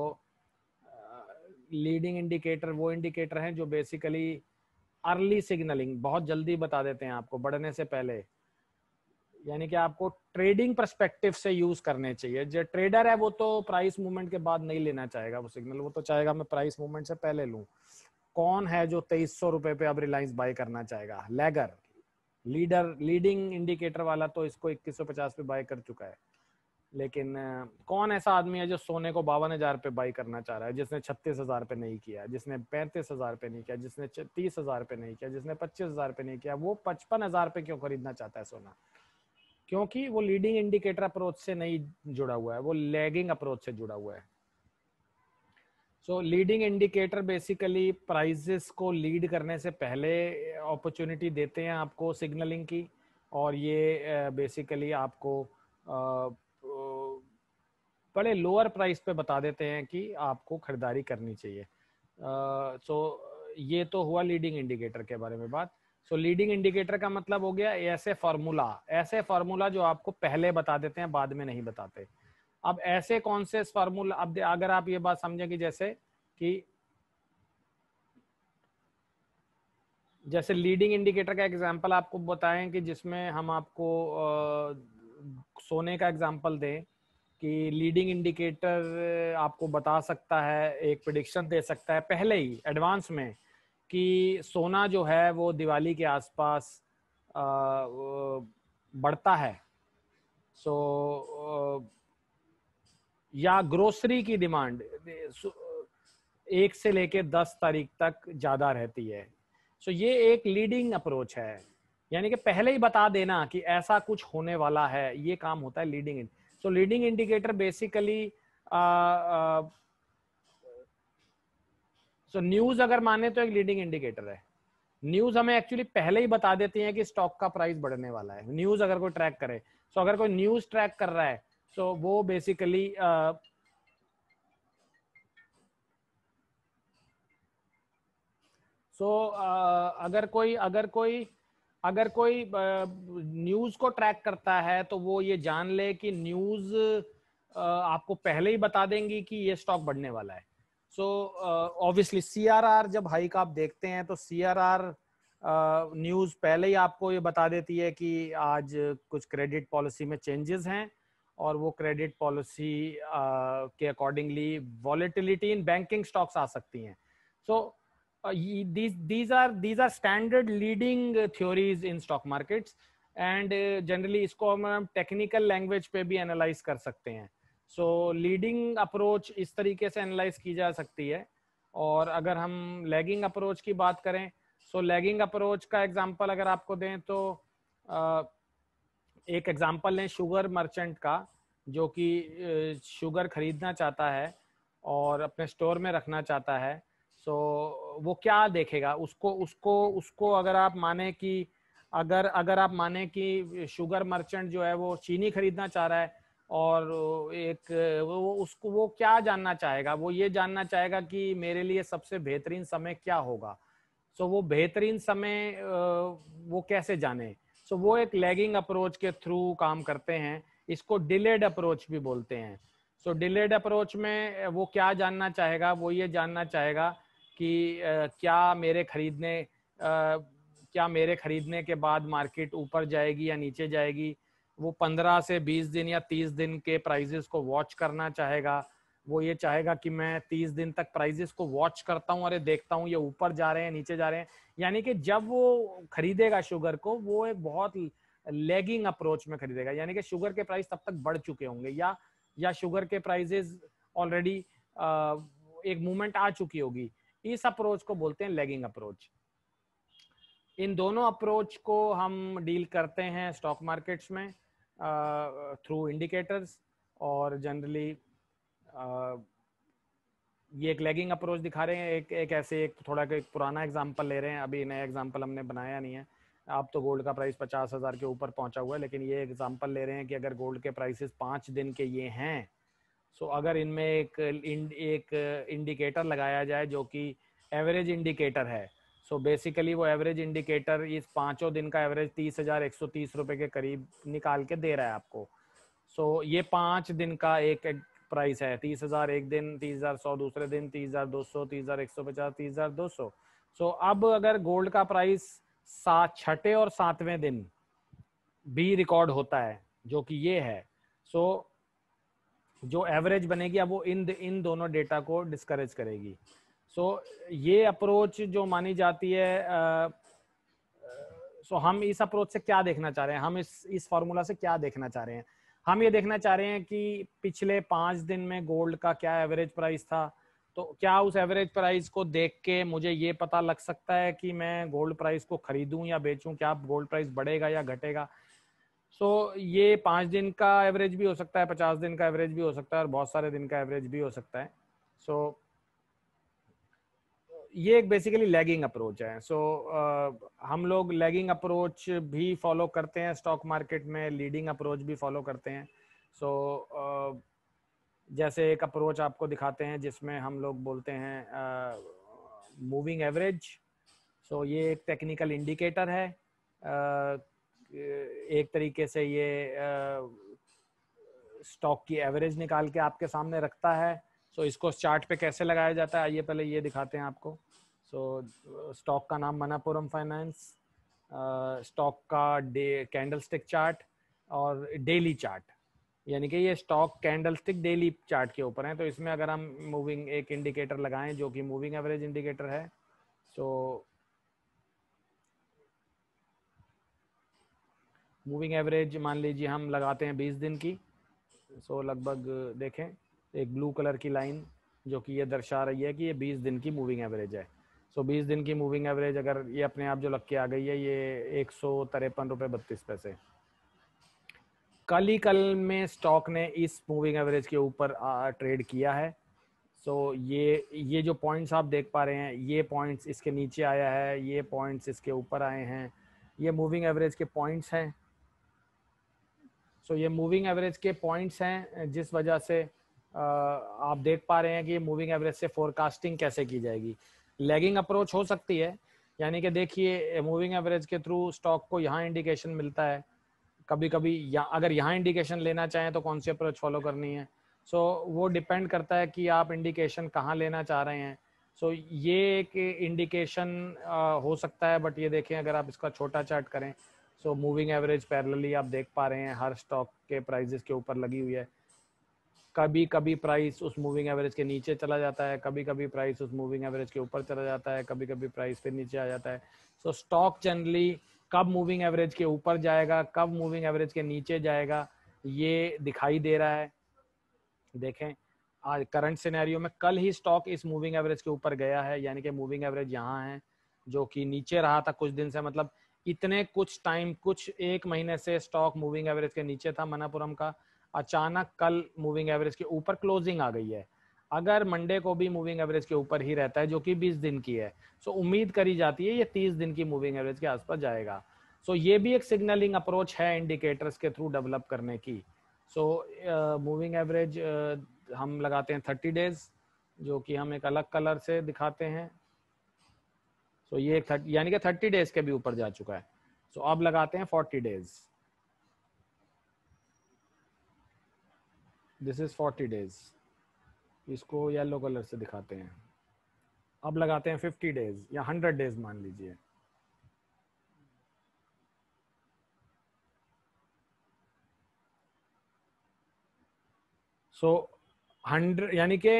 लीडिंग इंडिकेटर वो इंडिकेटर हैं जो बेसिकली अर्ली सिग्नलिंग बहुत जल्दी बता देते हैं आपको बढ़ने से पहले यानी कि आपको ट्रेडिंग परस्पेक्टिव से यूज करने चाहिए जो ट्रेडर है वो तो प्राइस मूवमेंट के बाद नहीं लेना चाहेगा वो सिग्नल वो तो चाहेगा मैं प्राइस मूवमेंट से पहले लू कौन है जो तेईस सौ रुपए पे अब रिलायंस बाय करना चाहेगा लेगर लीडर लीडिंग इंडिकेटर वाला तो इसको 2150 पे बाय कर चुका है लेकिन कौन ऐसा आदमी है जो सोने को बावन हजार पे बाई करना चाह रहा है जिसने छत्तीस हजार पे नहीं किया जिसने पैंतीस हजार पे नहीं किया जिसने तीस हजार पे नहीं किया जिसने पच्चीस हजार पे नहीं किया वो पचपन हजार पे क्यों खरीदना चाहता है सोना क्योंकि वो लीडिंग इंडिकेटर अप्रोच से नहीं जुड़ा हुआ है वो लैगिंग अप्रोच से जुड़ा हुआ है so leading indicator basically prices को लीड करने से पहले अपॉर्चुनिटी eh, देते हैं आपको सिग्नलिंग की और ये बेसिकली eh, आपको बड़े लोअर प्राइस पे बता देते हैं कि आपको खरीदारी करनी चाहिए सो uh, eh, so, ये तो हुआ लीडिंग इंडिकेटर के बारे में बात सो लीडिंग इंडिकेटर का मतलब हो गया ऐसे फार्मूला ऐसे फार्मूला जो आपको पहले बता देते हैं बाद में नहीं बताते अब ऐसे कौन से फॉर्मूला अब अगर आप ये बात समझेंगे जैसे कि जैसे लीडिंग इंडिकेटर का एग्जांपल आपको बताएं कि जिसमें हम आपको आ, सोने का एग्जांपल दें कि लीडिंग इंडिकेटर आपको बता सकता है एक प्रडिक्शन दे सकता है पहले ही एडवांस में कि सोना जो है वो दिवाली के आसपास आ, बढ़ता है सो so, या ग्रोसरी की डिमांड एक से लेके दस तारीख तक ज़्यादा रहती है सो ये एक लीडिंग अप्रोच है यानी कि पहले ही बता देना कि ऐसा कुछ होने वाला है ये काम होता है leading so leading indicator basically so news अगर माने तो एक लीडिंग इंडिकेटर है न्यूज़ हमें एक्चुअली पहले ही बता देती है कि स्टॉक का प्राइस बढ़ने वाला है न्यूज़ अगर कोई ट्रैक करे सो so अगर कोई न्यूज़ ट्रैक कर रहा है सो so, वो basically uh, so so, uh, अगर कोई अगर कोई अगर कोई न्यूज़ uh, को ट्रैक करता है तो वो ये जान ले कि न्यूज़ uh, आपको पहले ही बता देंगी कि ये स्टॉक बढ़ने वाला है सो ऑब्वियसली सी जब हाइक आप देखते हैं तो सी न्यूज़ uh, पहले ही आपको ये बता देती है कि आज कुछ क्रेडिट पॉलिसी में चेंजेस हैं और वो क्रेडिट पॉलिसी के accordingly volatility in banking stocks आ सकती हैं so these are these are standard leading theories in stock markets and generally इसको हम टेक्निकल लैंग्वेज पे भी एनालाइज कर सकते हैं सो लीडिंग अप्रोच इस तरीके से एनालाइज की जा सकती है और अगर हम लैगिंग अप्रोच की बात करें सो लैगिंग अप्रोच का एग्जांपल अगर आपको दें तो uh, एक एग्जाम्पल लें शुगर मर्चेंट का जो कि शुगर खरीदना चाहता है और अपने स्टोर में रखना चाहता है सो so, वो क्या देखेगा उसको उसको उसको अगर आप माने कि अगर अगर आप माने कि शुगर मर्चेंट जो है वो चीनी खरीदना चाह रहा है और एक वो उसको वो क्या जानना चाहेगा वो ये जानना चाहेगा कि मेरे लिए सबसे बेहतरीन समय क्या होगा सो so, वो बेहतरीन समय वो कैसे जाने सो so, वो एक लैगिंग अप्रोच के थ्रू काम करते हैं इसको डिलेड अप्रोच भी बोलते हैं सो डिलेड अप्रोच में वो क्या जानना चाहेगा वो ये जानना चाहेगा कि क्या मेरे खरीदने क्या मेरे खरीदने के बाद मार्केट ऊपर जाएगी या नीचे जाएगी वो पंद्रह से बीस दिन या तीस दिन के प्राइजेस को वॉच करना चाहेगा वो ये चाहेगा कि मैं तीस दिन तक प्राइजेस को वॉच करता हूँ अरे देखता हूँ ये ऊपर जा रहे हैं नीचे जा रहे हैं यानी कि जब वो खरीदेगा शुगर को वो एक बहुत लेगिंग अप्रोच में खरीदेगा यानी कि शुगर के प्राइस तब तक बढ़ चुके होंगे या या शुगर के प्राइजेस ऑलरेडी एक मूवमेंट आ चुकी होगी इस अप्रोच को बोलते हैं लेगिंग अप्रोच इन दोनों अप्रोच को हम डील करते हैं स्टॉक मार्केट्स में थ्रू इंडिकेटर्स और जनरली ये एक लैगिंग अप्रोच दिखा रहे हैं एक एक ऐसे एक थोड़ा एक पुराना एग्जाम्पल ले रहे हैं अभी नया एग्जाम्पल हमने बनाया नहीं है अब तो गोल्ड का प्राइस पचास हज़ार के ऊपर पहुंचा हुआ है लेकिन ये एग्जाम्पल ले रहे हैं कि अगर गोल्ड के प्राइसेस पाँच दिन के ये हैं सो अगर इनमें एक एक इंडिकेटर लगाया जाए जो कि एवरेज इंडिकेटर है सो बेसिकली वो एवरेज इंडिकेटर इस पाँचों दिन का एवरेज तीस हज़ार एक सौ तीस रुपये के करीब निकाल के दे रहा है आपको सो so ये पाँच दिन का एक प्राइस है तीस हज़ार एक दिन तीस हज़ार सौ दूसरे दिन तीस हज़ार दो सौ तीस हज़ार एक सौ पचास तीस हज़ार दो सौ सो अब अगर गोल्ड का प्राइस सात छठे और सातवें दिन भी रिकॉर्ड होता है जो कि ये है सो so, जो एवरेज बनेगी अब वो इन इन दोनों डेटा को डिस्करेज करेगी सो so, ये अप्रोच जो मानी जाती है आ, सो so, हम इस अप्रोच से क्या देखना चाह रहे हैं हम इस इस फॉर्मूला से क्या देखना चाह रहे हैं हम ये देखना चाह रहे हैं कि पिछले पांच दिन में गोल्ड का क्या एवरेज प्राइस था तो क्या उस एवरेज प्राइस को देख के मुझे ये पता लग सकता है कि मैं गोल्ड प्राइस को खरीदूं या बेचूं क्या गोल्ड प्राइस बढ़ेगा या घटेगा सो so, ये पांच दिन का एवरेज भी हो सकता है पचास दिन का एवरेज भी हो सकता है और बहुत सारे दिन का एवरेज भी हो सकता है सो so, ये एक बेसिकली लैगिंग अप्रोच है सो so, uh, हम लोग लैगिंग अप्रोच भी फॉलो करते हैं स्टॉक मार्केट में लीडिंग अप्रोच भी फॉलो करते हैं सो so, uh, जैसे एक अप्रोच आपको दिखाते हैं जिसमें हम लोग बोलते हैं मूविंग एवरेज सो ये एक टेक्निकल इंडिकेटर है uh, एक तरीके से ये स्टॉक uh, की एवरेज निकाल के आपके सामने रखता है सो so, इसको चार्ट पे कैसे लगाया जाता है आइए पहले ये दिखाते हैं आपको सो so, स्टॉक का नाम मनापुरम फाइनेंस स्टॉक का डे कैंडल स्टिक चार्ट और डेली चार्ट यानी कि ये stock candlestick daily chart के ऊपर है तो इसमें अगर हम मूविंग एक इंडिकेटर लगाएं जो कि मूविंग एवरेज इंडिकेटर है तो मूविंग एवरेज मान लीजिए हम लगाते हैं 20 दिन की सो so, लगभग देखें एक ब्लू कलर की लाइन जो कि ये दर्शा रही है कि ये 20 दिन की मूविंग एवरेज है सो so, 20 दिन की मूविंग एवरेज अगर ये अपने आप जो लग के आ गई है ये एक सौ तिरपन रुपये बत्तीस पैसे कल ही कल में स्टॉक ने इस मूविंग एवरेज के ऊपर ट्रेड किया है सो so, ये ये जो पॉइंट्स आप देख पा रहे हैं ये पॉइंट्स इसके नीचे आया है ये पॉइंट्स इसके ऊपर आए हैं ये मूविंग एवरेज के पॉइंट्स हैं सो so, ये मूविंग एवरेज के पॉइंट्स हैं जिस वजह से आप देख पा रहे हैं कि मूविंग एवरेज से फोरकास्टिंग कैसे की जाएगी लैगिंग अप्रोच हो सकती है यानी कि देखिए मूविंग एवरेज के थ्रू स्टॉक को यहाँ इंडिकेशन मिलता है कभी कभी या, अगर यहाँ इंडिकेशन लेना चाहें तो कौन सी अप्रोच फॉलो करनी है सो so, वो डिपेंड करता है कि आप इंडिकेशन कहाँ लेना चाह रहे हैं सो so, ये एक इंडिकेशन हो सकता है बट ये देखें अगर आप इसका छोटा चार्ट करें सो मूविंग एवरेज पैरलली आप देख पा रहे हैं हर स्टॉक के प्राइजेस के ऊपर लगी हुई है कभी कभी प्राइस उस मूविंग एवरेज के नीचे चला जाता है कभी कभी प्राइस उस मूविंग एवरेज के ऊपर चला जाता है कभी कभी प्राइस फिर नीचे आ जाता है सो स्टॉक जनरली कब मूविंग एवरेज के ऊपर जाएगा कब मूविंग एवरेज के नीचे जाएगा ये दिखाई दे रहा है देखें आज करंट सिनेरियो में कल ही स्टॉक इस मूविंग एवरेज के ऊपर गया है यानी कि मूविंग एवरेज यहाँ है जो कि नीचे रहा था कुछ दिन से मतलब इतने कुछ टाइम कुछ एक महीने से स्टॉक मूविंग एवरेज के नीचे था मनापुरम का अचानक कल मूविंग एवरेज के ऊपर क्लोजिंग आ गई है अगर मंडे को भी मूविंग एवरेज के ऊपर ही रहता है जो कि 20 दिन की है सो उम्मीद करी जाती है ये 30 दिन की मूविंग एवरेज के आसपास जाएगा सो ये भी एक सिग्नलिंग अप्रोच है इंडिकेटर्स के थ्रू डेवलप करने की सो मूविंग एवरेज हम लगाते हैं थर्टी डेज जो कि हम एक अलग कलर से दिखाते हैं सो so, ये यानी कि थर्टी डेज के भी ऊपर जा चुका है सो so, अब लगाते हैं forty days this is forty days इसको येलो कलर से दिखाते हैं अब लगाते हैं फिफ्टी डेज या हंड्रेड डेज मान लीजिए सो हंड्रेड यानी के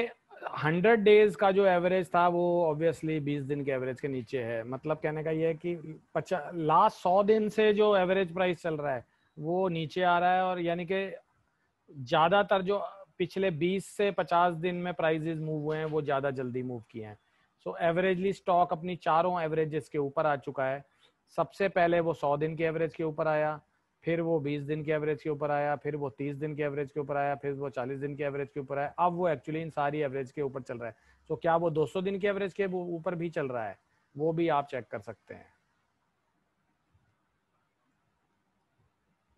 हंड्रेड डेज का जो एवरेज था वो ऑब्वियसली बीस दिन के एवरेज के नीचे है मतलब कहने का ये है कि पचास लास्ट सौ दिन से जो एवरेज प्राइस चल रहा है वो नीचे आ रहा है और यानी के ज़्यादातर जो पिछले 20 से 50 दिन में प्राइजेज मूव हुए हैं वो ज़्यादा जल्दी मूव किए हैं सो एवरेजली स्टॉक अपनी चारों एवरेजेस के ऊपर आ चुका है सबसे पहले वो 100 दिन के एवरेज के ऊपर आया फिर वो 20 दिन के एवरेज के ऊपर आया फिर वो 30 दिन के एवरेज के ऊपर आया फिर वो 40 दिन के एवरेज के ऊपर आया अब वो एक्चुअली इन सारी एवरेज के ऊपर चल रहा है तो क्या वो 200 दिन के एवरेज के ऊपर भी चल रहा है वो भी आप चेक कर सकते हैं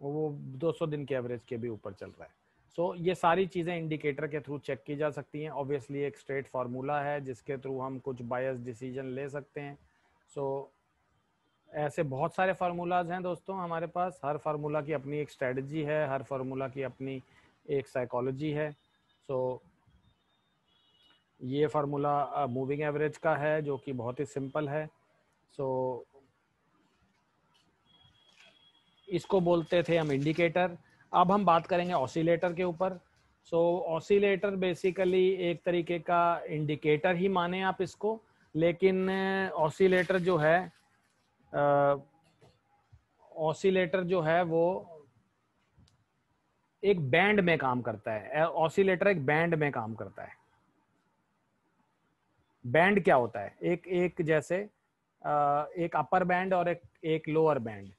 वो 200 दिन के एवरेज के भी ऊपर चल रहा है सो so, ये सारी चीज़ें इंडिकेटर के थ्रू चेक की जा सकती हैं ऑब्वियसली एक स्ट्रेट फार्मूला है जिसके थ्रू हम कुछ बायस डिसीजन ले सकते हैं सो so, ऐसे बहुत सारे फार्मूलाज हैं दोस्तों हमारे पास हर फार्मूला की अपनी एक स्ट्रेटजी है हर फार्मूला की अपनी एक साइकोलॉजी है सो so, ये फार्मूला मूविंग एवरेज का है जो कि बहुत ही सिंपल है सो so, इसको बोलते थे हम इंडिकेटर अब हम बात करेंगे ऑसिलेटर के ऊपर सो ऑसिलेटर बेसिकली एक तरीके का इंडिकेटर ही माने आप इसको लेकिन ऑसिलेटर जो है ऑसिलेटर जो है वो एक बैंड में काम करता है ऑसिलेटर एक बैंड में काम करता है बैंड क्या होता है एक एक जैसे एक अपर बैंड और एक एक lower band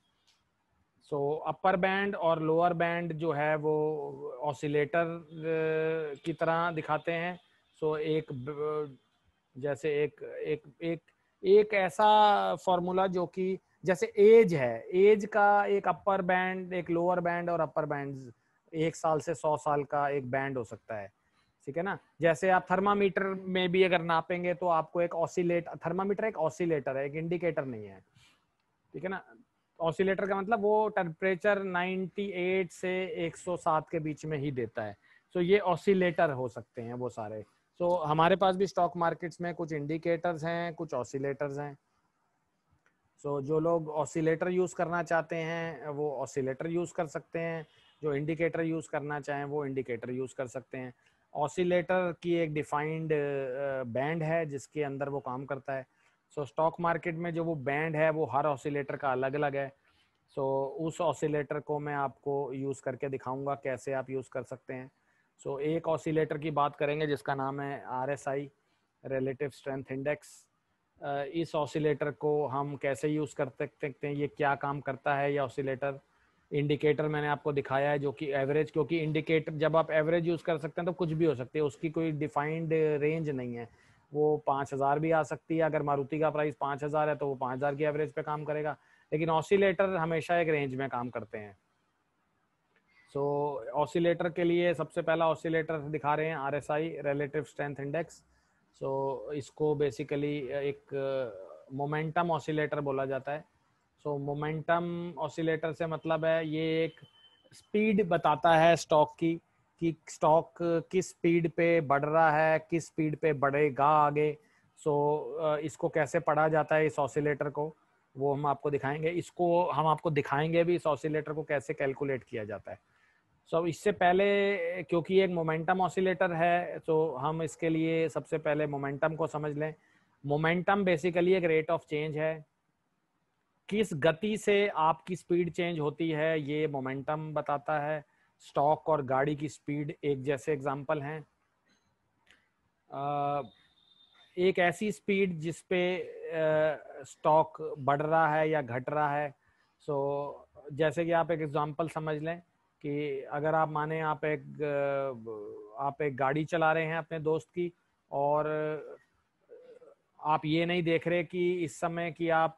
so upper band और लोअर बैंड जो है वो ऑसिलेटर uh, की तरह दिखाते हैं सो so, एक uh, जैसे एक एक एक एक ऐसा फॉर्मूला जो कि जैसे एज है एज का एक अपर बैंड एक लोअर बैंड और अपर बैंड एक साल से सौ साल का एक बैंड हो सकता है ठीक है ना जैसे आप थर्मामीटर में भी अगर नापेंगे तो आपको एक ऑसिलेट थर्मामीटर एक ऑसिलेटर है एक इंडिकेटर नहीं है ठीक है ना ऑसिलेटर का मतलब वो टेम्परेचर 98 से 107 के बीच में ही देता है सो so ये ऑसिलेटर हो सकते हैं वो सारे सो so हमारे पास भी स्टॉक मार्केट्स में कुछ इंडिकेटर्स हैं कुछ ऑसिलेटर्स हैं सो so जो लोग ऑसिलेटर यूज़ करना चाहते हैं वो ऑसिलेटर यूज़ कर सकते हैं जो इंडिकेटर यूज़ करना चाहें वो इंडिकेटर यूज़ कर सकते हैं ऑसिलेटर की एक डिफाइंड बैंड है जिसके अंदर वो काम करता है सो स्टॉक मार्केट में जो वो बैंड है वो हर ऑसिलेटर का अलग अलग है सो so, उस ऑसिलेटर को मैं आपको यूज़ करके दिखाऊंगा कैसे आप यूज़ कर सकते हैं सो so, एक ऑसिलेटर की बात करेंगे जिसका नाम है R S I relative strength index इस ऑसिलेटर को हम कैसे यूज़ कर सकते हैं ये क्या काम करता है ये ऑसिलेटर इंडिकेटर मैंने आपको दिखाया है जो कि एवरेज क्योंकि इंडिकेटर जब आप एवरेज यूज़ कर सकते हैं तो कुछ भी हो सकती है उसकी कोई डिफाइंड रेंज नहीं है वो पाँच हज़ार भी आ सकती है अगर मारुति का प्राइस पाँच हज़ार है तो वो पाँच हज़ार की एवरेज पे काम करेगा लेकिन ऑसिलेटर हमेशा एक रेंज में काम करते हैं सो so, ऑसिलेटर के लिए सबसे पहला ऑसिलेटर दिखा रहे हैं R S I relative strength index so इसको बेसिकली एक मोमेंटम uh, ऑसिलेटर बोला जाता है सो मोमेंटम ऑसिलेटर से मतलब है ये एक स्पीड बताता है स्टॉक की कि स्टॉक किस स्पीड पे बढ़ रहा है किस स्पीड पे बढ़ेगा आगे सो so, इसको कैसे पढ़ा जाता है इस ऑसिलेटर को वो हम आपको दिखाएंगे इसको हम आपको दिखाएंगे भी इस ऑसिलेटर को कैसे कैलकुलेट किया जाता है सो so, इससे पहले क्योंकि एक मोमेंटम ऑसिलेटर है तो हम इसके लिए सबसे पहले मोमेंटम को समझ लें मोमेंटम बेसिकली एक रेट ऑफ चेंज है किस गति से आपकी स्पीड चेंज होती है ये मोमेंटम बताता है स्टॉक और गाड़ी की स्पीड एक जैसे एग्जाम्पल हैं एक ऐसी स्पीड जिस पे स्टॉक बढ़ रहा है या घट रहा है सो so, जैसे कि आप एक एग्जाम्पल समझ लें कि अगर आप माने आप एक आप एक गाड़ी चला रहे हैं अपने दोस्त की और आप ये नहीं देख रहे कि इस समय कि आप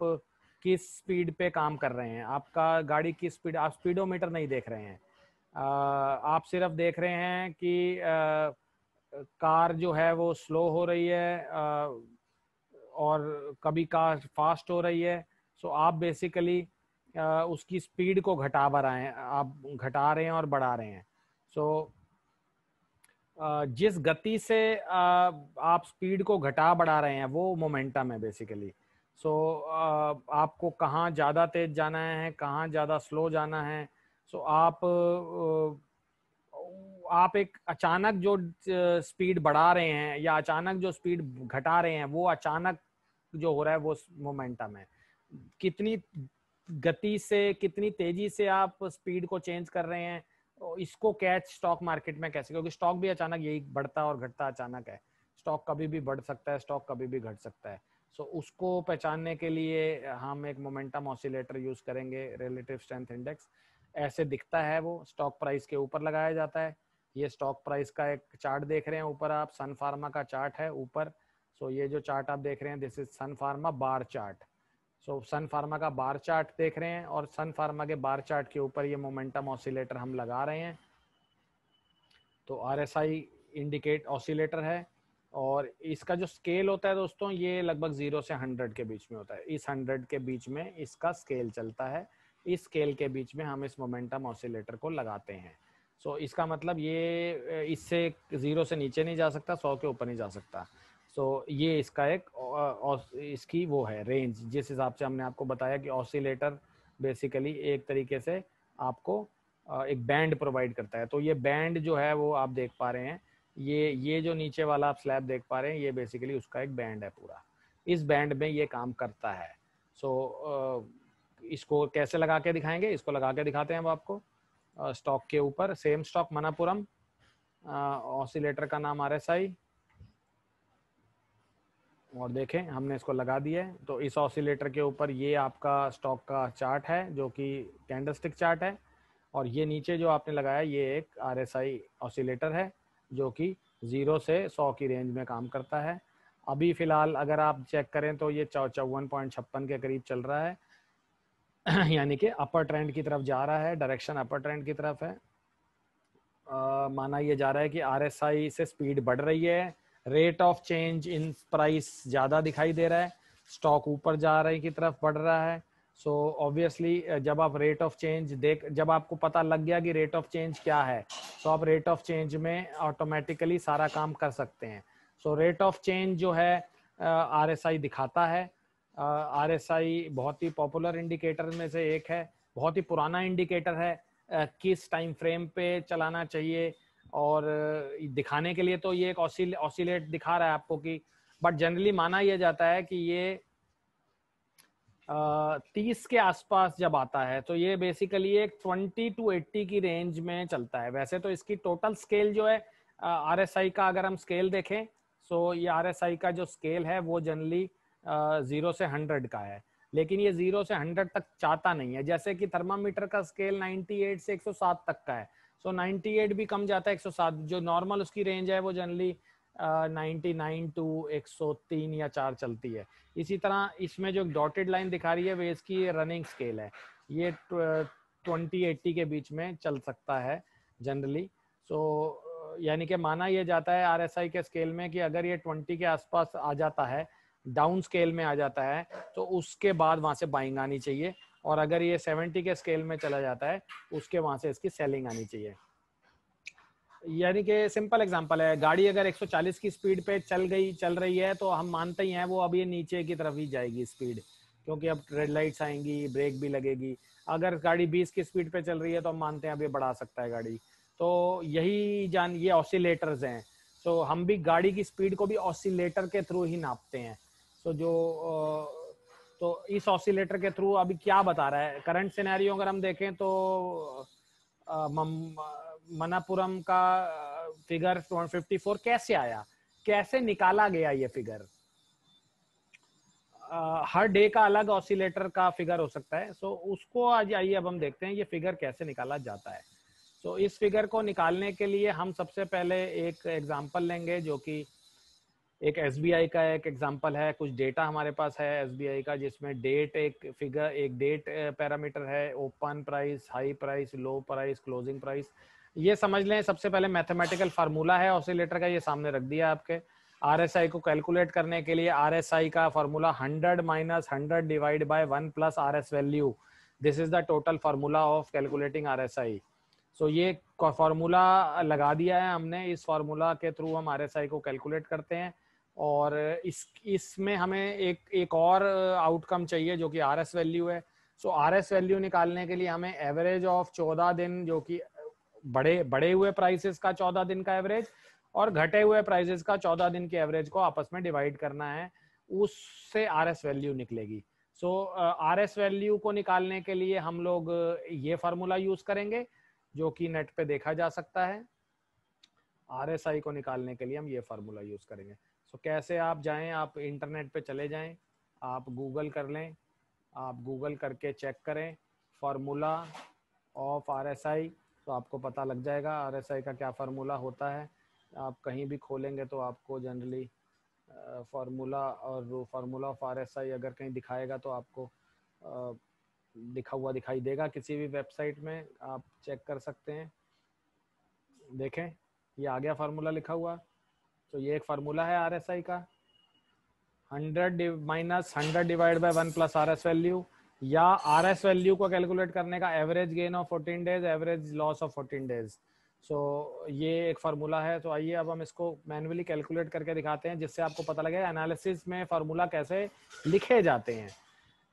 किस स्पीड पे काम कर रहे हैं आपका गाड़ी की स्पीड आप स्पीडोमीटर नहीं देख रहे हैं आप सिर्फ देख रहे हैं कि आ, कार जो है वो स्लो हो रही है आ, और कभी कार फास्ट हो रही है सो आप बेसिकली आ, उसकी स्पीड को घटा बढ़ाए आप घटा रहे हैं और बढ़ा रहे हैं सो जिस गति से आप स्पीड को घटा बढ़ा रहे हैं वो मोमेंटम है बेसिकली सो आपको कहाँ ज़्यादा तेज जाना है कहाँ ज़्यादा स्लो जाना है सो तो आप आप एक अचानक जो स्पीड बढ़ा रहे हैं या अचानक जो स्पीड घटा रहे हैं वो अचानक जो हो रहा है वो मोमेंटम है कितनी गति से कितनी तेजी से आप स्पीड को चेंज कर रहे हैं इसको कैच स्टॉक मार्केट में कैसे क्योंकि स्टॉक भी अचानक यही बढ़ता और घटता अचानक है स्टॉक कभी भी बढ़ सकता है स्टॉक कभी भी घट सकता है सो so, उसको पहचानने के लिए हम एक मोमेंटम ऑसिलेटर यूज करेंगे रिलेटिव स्ट्रेंथ इंडेक्स ऐसे दिखता है वो स्टॉक प्राइस के ऊपर लगाया जाता है ये स्टॉक प्राइस का एक चार्ट देख रहे हैं ऊपर आप सन फार्मा का चार्ट है ऊपर सो ये जो चार्ट आप देख रहे हैं this is Sun Pharma bar chart so Sun Pharma का बार चार्ट देख रहे हैं और सन फार्मा के बार चार्ट के ऊपर ये मोमेंटम ऑसिलेटर हम लगा रहे हैं तो R S I indicate oscillator है और इसका जो स्केल होता है दोस्तों ये लगभग जीरो से हंड्रेड के बीच में होता है इस हंड्रेड के बीच में इसका स्केल चलता है इस स्केल के बीच में हम इस मोमेंटम ऑसिलेटर को लगाते हैं सो so, इसका मतलब ये इससे ज़ीरो से नीचे नहीं जा सकता सौ के ऊपर नहीं जा सकता सो so, ये इसका एक इसकी वो है रेंज जिस हिसाब से हमने आपको बताया कि ऑसिलेटर बेसिकली एक तरीके से आपको एक बैंड प्रोवाइड करता है तो ये बैंड जो है वो आप देख पा रहे हैं ये ये जो नीचे वाला आप स्लैब देख पा रहे हैं ये बेसिकली उसका एक बैंड है पूरा इस बैंड में ये काम करता है सो so, इसको कैसे लगा के दिखाएंगे इसको लगा के दिखाते हैं अब आपको स्टॉक के ऊपर सेम स्टॉक मनापुरम ऑसिलेटर का नाम आर और देखें हमने इसको लगा दिया है तो इस ऑसिलेटर के ऊपर ये आपका स्टॉक का चार्ट है जो कि कैंडलस्टिक चार्ट है और ये नीचे जो आपने लगाया ये एक आर एस आई ऑसिलेटर है जो कि ज़ीरो से सौ की रेंज में काम करता है अभी फ़िलहाल अगर आप चेक करें तो ये चौवन पॉइंट छप्पन के करीब चल रहा है यानी कि अपर ट्रेंड की तरफ जा रहा है डायरेक्शन अपर ट्रेंड की तरफ है आ, माना यह जा रहा है कि आर से स्पीड बढ़ रही है rate of change in price ज़्यादा दिखाई दे रहा है स्टॉक ऊपर जा रही की तरफ बढ़ रहा है सो so, ऑब्वियसली जब आप रेट ऑफ चेंज देख जब आपको पता लग गया कि रेट ऑफ चेंज क्या है तो आप रेट ऑफ चेंज में ऑटोमेटिकली सारा काम कर सकते हैं सो रेट ऑफ चेंज जो है आर दिखाता है आर एस आई बहुत ही पॉपुलर इंडिकेटर में से एक है बहुत ही पुराना इंडिकेटर है किस टाइम फ्रेम पे चलाना चाहिए और दिखाने के लिए तो ये एक ऑसिलेट दिखा रहा है आपको कि बट जनरली माना यह जाता है कि ये तीस के आसपास जब आता है तो ये बेसिकली एक ट्वेंटी टू एट्टी की रेंज में चलता है वैसे तो इसकी टोटल स्केल जो है आर एस आई का अगर हम स्केल देखें सो ये आर एस आई का जो स्केल है वो जनरली ज़ीरो से हंड्रेड का है लेकिन ये जीरो से हंड्रेड तक चाहता नहीं है जैसे कि थर्मामीटर का स्केल 98 से 107 तक का है सो so 98 भी कम जाता है 107 जो नॉर्मल उसकी रेंज है वो जनरली नाइन्टी नाइन टू एक सौ तीन या चार चलती है इसी तरह इसमें जो डॉटेड लाइन दिखा रही है वे इसकी रनिंग स्केल है ये ट्वेंटी एट्टी के बीच में चल सकता है जनरली सो so, यानी कि माना यह जाता है आर के स्केल में कि अगर ये ट्वेंटी के आसपास आ जाता है डाउन स्केल में आ जाता है तो उसके बाद वहां से बाइंग आनी चाहिए और अगर ये 70 के स्केल में चला जाता है उसके वहां से इसकी सेलिंग आनी चाहिए यानी कि सिंपल एग्जांपल है गाड़ी अगर 140 की स्पीड पे चल गई चल रही है तो हम मानते ही हैं वो अब ये नीचे की तरफ ही जाएगी स्पीड क्योंकि अब रेड लाइट्स आएंगी ब्रेक भी लगेगी अगर गाड़ी 20 की स्पीड पे चल रही है तो हम मानते हैं अब ये बढ़ा सकता है गाड़ी तो यही जान ये ऑसिलेटर्स हैं तो हम भी गाड़ी की स्पीड को भी ऑसिलेटर के थ्रू ही नापते हैं तो जो तो इस ऑसिलेटर के थ्रू अभी क्या बता रहा है करंट सिनेरियो अगर हम देखें तो मनापुरम का फिगर 154 कैसे आया कैसे निकाला गया ये फिगर आ, हर डे का अलग ऑसिलेटर का फिगर हो सकता है सो उसको आज आइए अब हम देखते हैं ये फिगर कैसे निकाला जाता है तो इस फिगर को निकालने के लिए हम सबसे पहले एक एग्जाम्पल लेंगे जो कि एक एस का एक एग्जाम्पल है कुछ डेटा हमारे पास है एस का जिसमें डेट एक फिगर एक डेट पैरामीटर है open price high price low price closing price ये समझ लें सबसे पहले मैथमेटिकल फार्मूला है ऑसिलेटर का ये सामने रख दिया आपके आर को कैलकुलेट करने के लिए आर का formula hundred minus hundred divide by one plus R value this is the total formula of calculating R so ये फार्मूला लगा दिया है हमने इस फार्मूला के थ्रू हम आर को कैलकुलेट करते हैं और इस इसमें हमें एक एक और आउटकम चाहिए जो कि आर एस वैल्यू है सो आर एस वैल्यू निकालने के लिए हमें एवरेज ऑफ चौदह दिन जो कि बड़े बड़े हुए प्राइसेस का चौदह दिन का एवरेज और घटे हुए प्राइसेस का चौदह दिन के एवरेज को आपस में डिवाइड करना है उससे आर एस वैल्यू निकलेगी सो आर एस वैल्यू को निकालने के लिए हम लोग ये फार्मूला यूज करेंगे जो कि नेट पे देखा जा सकता है आर एस आई को निकालने के लिए हम ये फार्मूला यूज करेंगे सो तो कैसे आप जाएं आप इंटरनेट पे चले जाएं आप गूगल कर लें आप गूगल करके चेक करें फार्मूला ऑफ आरएसआई तो आपको पता लग जाएगा आरएसआई का क्या फार्मूला होता है आप कहीं भी खोलेंगे तो आपको जनरली फार्मूला और फार्मूला ऑफ आरएसआई अगर कहीं दिखाएगा तो आपको दिखा हुआ दिखाई देगा किसी भी वेबसाइट में आप चेक कर सकते हैं देखें ये आ गया फार्मूला लिखा हुआ तो ये एक फार्मूला है आर एस आई का hundred minus hundred divide by one plus R S value या आर एस वैल्यू को कैलकुलेट करने का average gain of fourteen days average loss of fourteen days so ये एक फार्मूला है तो आइए अब हम इसको मैनुअली कैलकुलेट करके दिखाते हैं जिससे आपको पता लगे एनालिसिस में फार्मूला कैसे लिखे जाते हैं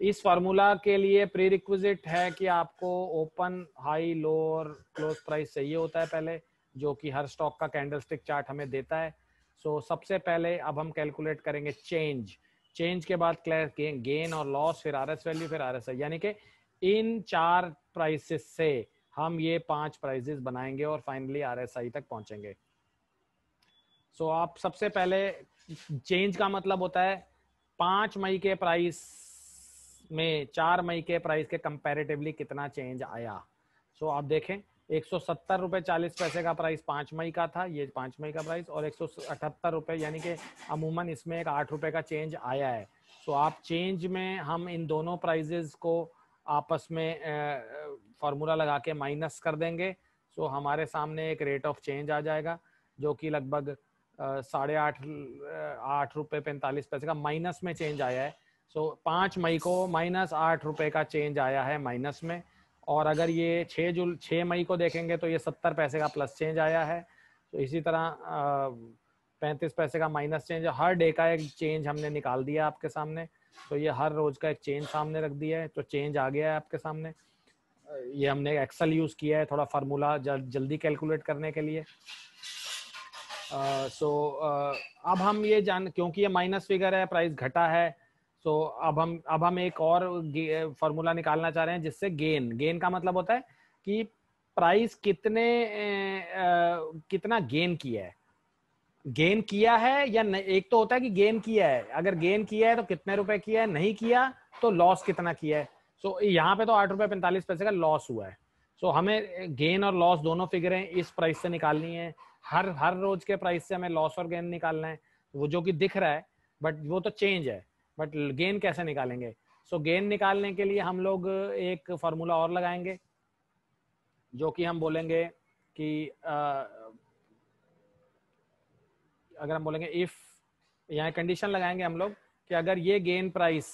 इस फार्मूला के लिए प्री रिक्विजिट है कि आपको open high lower close price चाहिए होता है पहले जो कि हर स्टॉक का कैंडलस्टिक चार्ट हमें देता है सो so, सबसे पहले अब हम कैलकुलेट करेंगे चेंज चेंज के बाद क्लियर गेन और लॉस फिर आर एस वैल्यू फिर आर एस यानी कि इन चार प्राइसेस से हम ये पांच प्राइजेस बनाएंगे और फाइनली आर एस आई तक पहुंचेंगे सो so, आप सबसे पहले चेंज का मतलब होता है पांच मई के प्राइस में चार मई के प्राइस के कंपैरेटिवली कितना चेंज आया सो so, आप देखें एक सौ सत्तर रुपये चालीस पैसे का प्राइस पाँच मई का था ये पाँच मई का प्राइस और एक सौ अठहत्तर रुपये यानी कि अमूमन इसमें एक आठ रुपये का चेंज आया है सो आप चेंज में हम इन दोनों प्राइजेज को आपस में फार्मूला लगा के माइनस कर देंगे सो हमारे सामने एक रेट ऑफ चेंज आ जाएगा जो कि लगभग साढ़े आठ आठ रुपये पैंतालीस पैसे का माइनस में चेंज आया है सो पाँच मई को माइनस आठ रुपये का चेंज आया है माइनस में और अगर ये छः जुल छः मई को देखेंगे तो ये सत्तर पैसे का प्लस चेंज आया है तो इसी तरह पैंतीस पैसे का माइनस चेंज हर डे का एक चेंज हमने निकाल दिया आपके सामने तो ये हर रोज का एक चेंज सामने रख दिया है तो चेंज आ गया है आपके सामने ये हमने एक्सेल यूज किया है थोड़ा फार्मूला जल, जल्दी कैलकुलेट करने के लिए सो uh, so, uh, अब हम ये जान क्योंकि ये माइनस फिगर है प्राइस घटा है सो अब हम अब हम एक और फॉर्मूला निकालना चाह रहे हैं जिससे गेन गेन का मतलब होता है कि प्राइस कितने आ, कितना गेन किया है गेन किया है या नहीं एक तो होता है कि गेन किया है अगर गेन किया है तो कितने रुपए किया है नहीं किया तो लॉस कितना किया है सो so, यहाँ पे तो आठ रुपए पैंतालीस पैसे का लॉस हुआ है सो so, हमें गेन और लॉस दोनों फिगरें इस प्राइस से निकालनी है हर हर रोज के प्राइस से हमें लॉस और गेन निकालना है वो जो कि दिख रहा है बट वो तो चेंज है बट गेन कैसे निकालेंगे सो so, गेन निकालने के लिए हम लोग एक फार्मूला और लगाएंगे जो कि हम बोलेंगे कि आ, अगर हम बोलेंगे इफ यहाँ कंडीशन लगाएंगे हम लोग कि अगर ये गेन प्राइस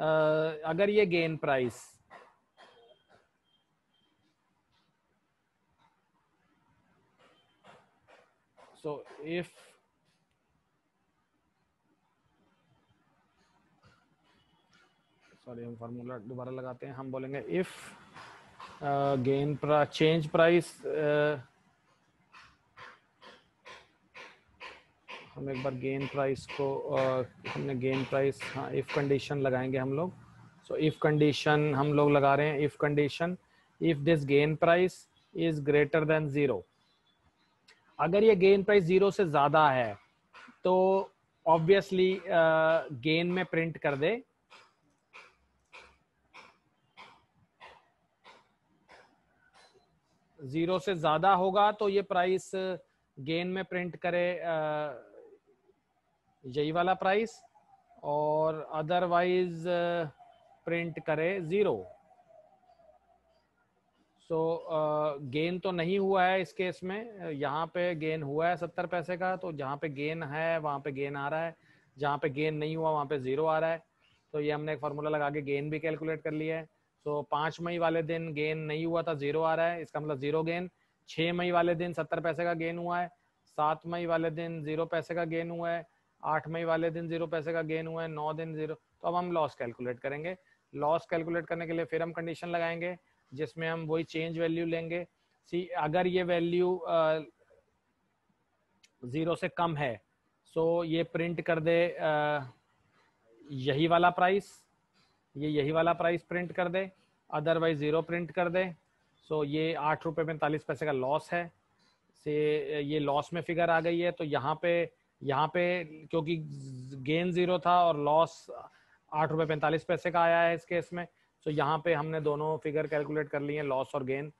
आ, अगर ये gain price so if sorry हम फार्मूला दोबारा लगाते हैं हम बोलेंगे इफ गेन चेंज प्राइस हम एक बार गेन प्राइस को uh, हमने गेन प्राइस हाँ इफ़ कंडीशन लगाएंगे हम लोग सो इफ़ कंडीशन हम लोग लगा रहे हैं if condition if this gain price is greater than zero अगर ये गेन प्राइस ज़ीरो से ज़्यादा है तो ऑब्वियसली गेन uh, में प्रिंट कर दे जीरो से ज्यादा होगा तो ये प्राइस गेन में प्रिंट करे यही वाला प्राइस और अदरवाइज प्रिंट करे जीरो सो गेन तो नहीं हुआ है इस केस में यहाँ पे गेन हुआ है सत्तर पैसे का तो जहाँ पे गेन है वहां पे गेन आ रहा है जहां पे गेन नहीं हुआ वहां पे जीरो आ रहा है तो ये हमने एक फॉर्मूला लगा के गेन भी कैलकुलेट कर लिया है सो तो पांच मई वाले दिन गेन नहीं हुआ था जीरो आ रहा है इसका मतलब जीरो गेन छह मई वाले दिन सत्तर पैसे का गेन हुआ है सात मई वाले दिन जीरो पैसे का गेन हुआ है आठ मई वाले दिन जीरो पैसे का गेन हुआ है नौ दिन जीरो तो अब हम लॉस कैलकुलेट करेंगे लॉस कैलकुलेट करने के लिए फिर हम कंडीशन लगाएंगे जिसमें हम वही चेंज वैल्यू लेंगे सी अगर ये वैल्यू जीरो से कम है सो ये प्रिंट कर दे आ, यही वाला प्राइस ये यही वाला प्राइस प्रिंट कर दे अदरवाइज ज़ीरो प्रिंट कर दे सो so ये आठ रुपये पैंतालीस पैसे का लॉस है से ये लॉस में फिगर आ गई है तो यहाँ पे यहाँ पे क्योंकि गेन ज़ीरो था और लॉस आठ रुपये पैंतालीस पैसे का आया है इस केस में सो so यहाँ पे हमने दोनों फिगर कैलकुलेट कर लिए है लॉस और गेन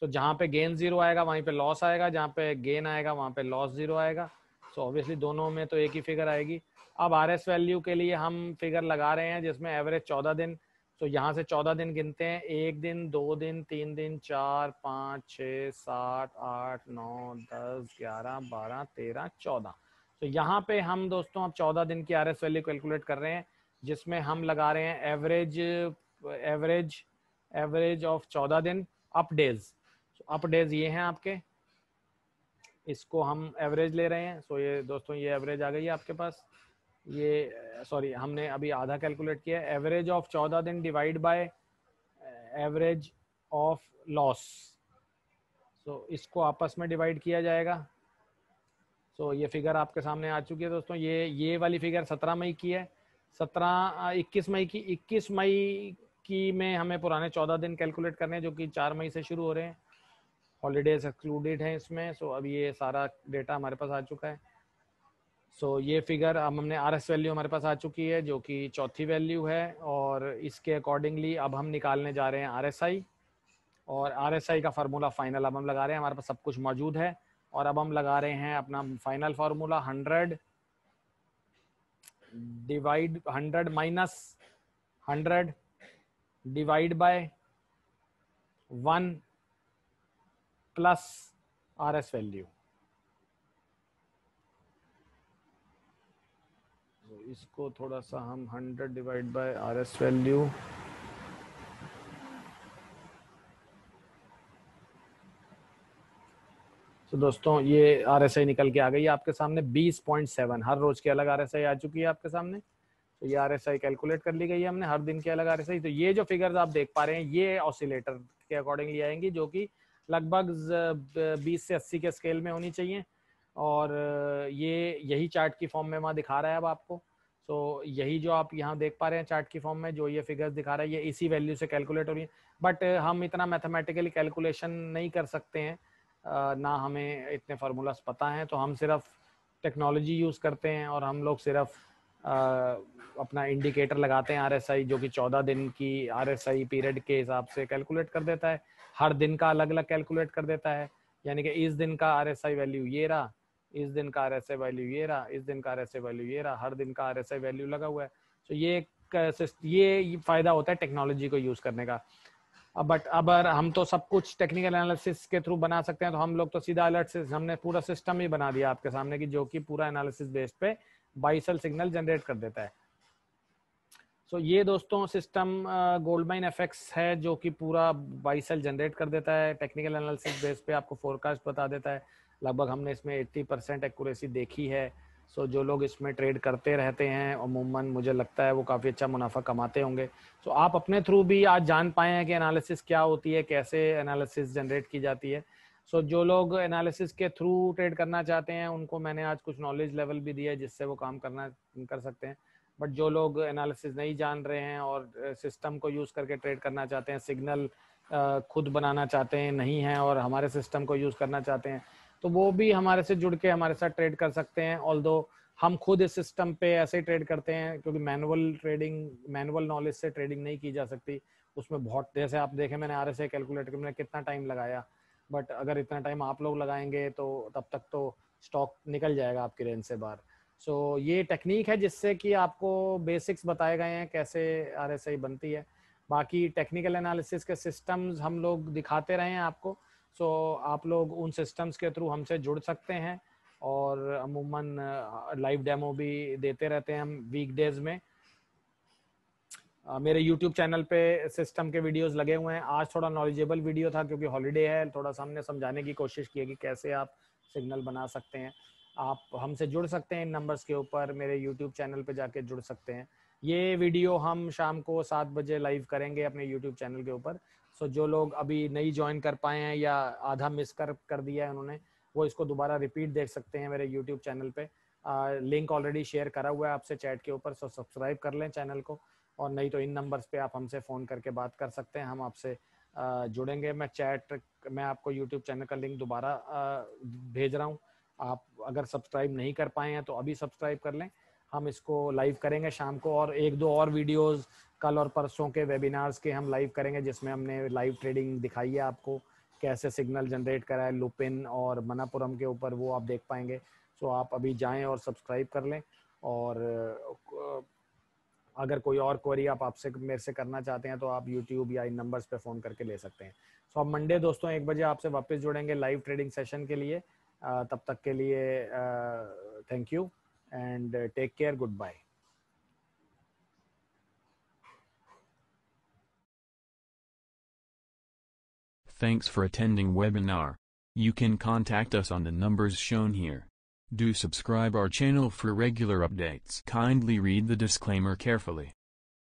सो so जहाँ पे गेन ज़ीरो आएगा वहीं पे लॉस आएगा जहाँ पे गेन आएगा वहाँ पे लॉस ज़ीरो आएगा सो so ऑब्वियसली दोनों में तो एक ही फिगर आएगी अब आर एस वैल्यू के लिए हम फिगर लगा रहे हैं जिसमें एवरेज चौदह दिन तो यहाँ से चौदह दिन गिनते हैं एक दिन दो दिन तीन दिन चार पाँच छ सात आठ नौ दस ग्यारह बारह तेरह चौदह तो यहाँ पे हम दोस्तों अब चौदह दिन की आर एस वैल्यू कैलकुलेट कर रहे हैं जिसमें हम लगा रहे हैं एवरेज एवरेज एवरेज ऑफ चौदह दिन अप डेज अप डेज ये हैं आपके इसको हम एवरेज ले रहे हैं सो ये दोस्तों ये एवरेज आ गई है आपके पास ये सॉरी हमने अभी आधा कैलकुलेट किया एवरेज ऑफ चौदह दिन divide by average of loss so इसको आपस में डिवाइड किया जाएगा सो so, ये फिगर आपके सामने आ चुकी है दोस्तों ये ये वाली फिगर सत्रह मई की है सत्रह इक्कीस मई की इक्कीस मई की में हमें पुराने चौदह दिन कैलकुलेट करने हैं जो कि चार मई से शुरू हो रहे हैं हॉलीडेज एक्सक्लूडेड हैं इसमें सो so, अब ये सारा डेटा हमारे पास आ चुका है सो so, ये फिगर अब हमने आर एस वैल्यू हमारे पास आ चुकी है जो कि चौथी वैल्यू है और इसके अकॉर्डिंगली अब हम निकालने जा रहे हैं आर एस आई और आर एस आई का फार्मूला फाइनल अब हम लगा रहे हैं हमारे पास सब कुछ मौजूद है और अब हम लगा रहे हैं अपना final formula hundred divide hundred minus hundred divide by one plus R S value इसको थोड़ा सा हम hundred divide by R S value तो दोस्तों ये आर निकल के आ गई आपके सामने 20.7 हर रोज की अलग आर आ चुकी है आपके सामने तो ये आर कैलकुलेट कर ली गई है हमने हर दिन की अलग आर तो ये जो फिगर्स आप देख पा रहे हैं ये ऑसिलेटर के अकॉर्डिंगली आएंगी जो कि लगभग 20 से 80 के स्केल में होनी चाहिए और ये यही चार्ट की फॉर्म में वहां दिखा रहा है अब आपको सो यही जो आप यहाँ देख पा रहे हैं चार्ट की फॉर्म में जो ये फिगर्स दिखा रहा है ये इसी वैल्यू से कैलकुलेट हो रही है बट हम इतना मैथमेटिकली कैलकुलेशन नहीं कर सकते हैं ना हमें इतने फार्मूलाज पता हैं तो हम सिर्फ टेक्नोलॉजी यूज़ करते हैं और हम लोग सिर्फ अपना इंडिकेटर लगाते हैं आरएसआई जो कि 14 दिन की आरएसआई पीरियड के हिसाब से कैलकुलेट कर देता है हर दिन का अलग अलग कैलकुलेट कर देता है यानी कि इस दिन का आरएसआई वैल्यू ये रहा इस दिन का आर एस वैल्यू ये रहा इस दिन का आर एस वैल्यू ये रहा हर दिन का आर एस वैल्यू लगा हुआ है तो ये एक ये फायदा होता है टेक्नोलॉजी को यूज करने का बट अब हम तो सब कुछ टेक्निकल एनालिसिस के थ्रू बना सकते हैं तो हम लोग तो सीधा अलर्ट से हमने पूरा सिस्टम ही बना दिया आपके सामने की जो कि पूरा एनालिसिस बेस पे बाइसल सिग्नल जनरेट कर देता है सो so, ये दोस्तों सिस्टम गोल्ड माइन एफेक्स है जो कि पूरा बाइसल जनरेट कर देता है टेक्निकल एनालिसिस बेस पे आपको फोरकास्ट बता देता है लगभग हमने इसमें 80 परसेंट एक्यूरेसी देखी है सो जो लोग इसमें ट्रेड करते रहते हैं अमूमन मुझे लगता है वो काफ़ी अच्छा मुनाफा कमाते होंगे सो आप अपने थ्रू भी आज जान पाए हैं कि एनालिसिस क्या होती है कैसे एनालिसिस जनरेट की जाती है सो जो लोग एनालिसिस के थ्रू ट्रेड करना चाहते हैं उनको मैंने आज कुछ नॉलेज लेवल भी दिया है जिससे वो काम करना कर सकते हैं बट जो लोग एनालिसिस नहीं जान रहे हैं और सिस्टम को यूज़ करके ट्रेड करना चाहते हैं सिग्नल खुद बनाना चाहते हैं नहीं है और हमारे सिस्टम को यूज़ करना चाहते हैं तो वो भी हमारे से जुड़ के हमारे साथ ट्रेड कर सकते हैं ऑल हम खुद इस सिस्टम पे ऐसे ही ट्रेड करते हैं क्योंकि मैनुअल ट्रेडिंग मैनुअल नॉलेज से ट्रेडिंग नहीं की जा सकती उसमें बहुत जैसे आप देखें मैंने आर एस कैलकुलेट मैंने कितना टाइम लगाया बट अगर इतना टाइम आप लोग लगाएंगे तो तब तक तो स्टॉक निकल जाएगा आपकी रेंज से बाहर सो so, ये टेक्निक है जिससे कि आपको बेसिक्स बताए गए हैं कैसे आर बनती है बाकी टेक्निकल एनालिसिस के सिस्टम्स हम लोग दिखाते रहे हैं आपको सो आप लोग उन सिस्टम्स के थ्रू हमसे जुड़ सकते हैं और अमूमन लाइव डेमो भी देते रहते हैं हम वीकडेज में मेरे यूट्यूब चैनल पे सिस्टम के वीडियोस लगे हुए हैं आज थोड़ा नॉलेजेबल वीडियो था क्योंकि हॉलीडे है थोड़ा सा हमने समझाने की कोशिश की है कि कैसे आप सिग्नल बना सकते हैं आप हमसे जुड़ सकते हैं इन नंबर्स के ऊपर मेरे यूट्यूब चैनल पे जाके जुड़ सकते हैं ये वीडियो हम शाम को सात बजे लाइव करेंगे अपने यूट्यूब चैनल के ऊपर सो जो लोग अभी नहीं ज्वाइन कर पाए हैं या आधा मिस कर कर दिया है उन्होंने वो इसको दोबारा रिपीट देख सकते हैं मेरे यूट्यूब चैनल पे लिंक ऑलरेडी शेयर करा हुआ है आपसे चैट के ऊपर सो सब्सक्राइब कर लें चैनल को और नहीं तो इन नंबर्स पे आप हमसे फ़ोन करके बात कर सकते हैं हम आपसे जुड़ेंगे मैं चैट मैं आपको यूट्यूब चैनल का लिंक दोबारा भेज रहा हूँ आप अगर सब्सक्राइब नहीं कर पाए हैं तो अभी सब्सक्राइब कर लें हम इसको लाइव करेंगे शाम को और एक दो और वीडियोस कल और परसों के वेबिनार्स के हम लाइव करेंगे जिसमें हमने लाइव ट्रेडिंग दिखाई है आपको कैसे सिग्नल जनरेट करा है लुपिन और मनापुरम के ऊपर वो आप देख पाएंगे सो आप अभी जाएं और सब्सक्राइब कर लें और अगर कोई और क्वेरी आप आपसे मेरे से करना चाहते हैं तो आप यूट्यूब या इन नंबर्स पे फ़ोन करके ले सकते हैं सो आप मंडे दोस्तों एक बजे आपसे वापस जुड़ेंगे लाइव ट्रेडिंग सेशन के लिए तब तक के लिए thank you and uh, take care. Goodbye. Thanks for attending webinar. You can contact us on the numbers shown here. Do subscribe our channel for regular updates. Kindly read the disclaimer carefully.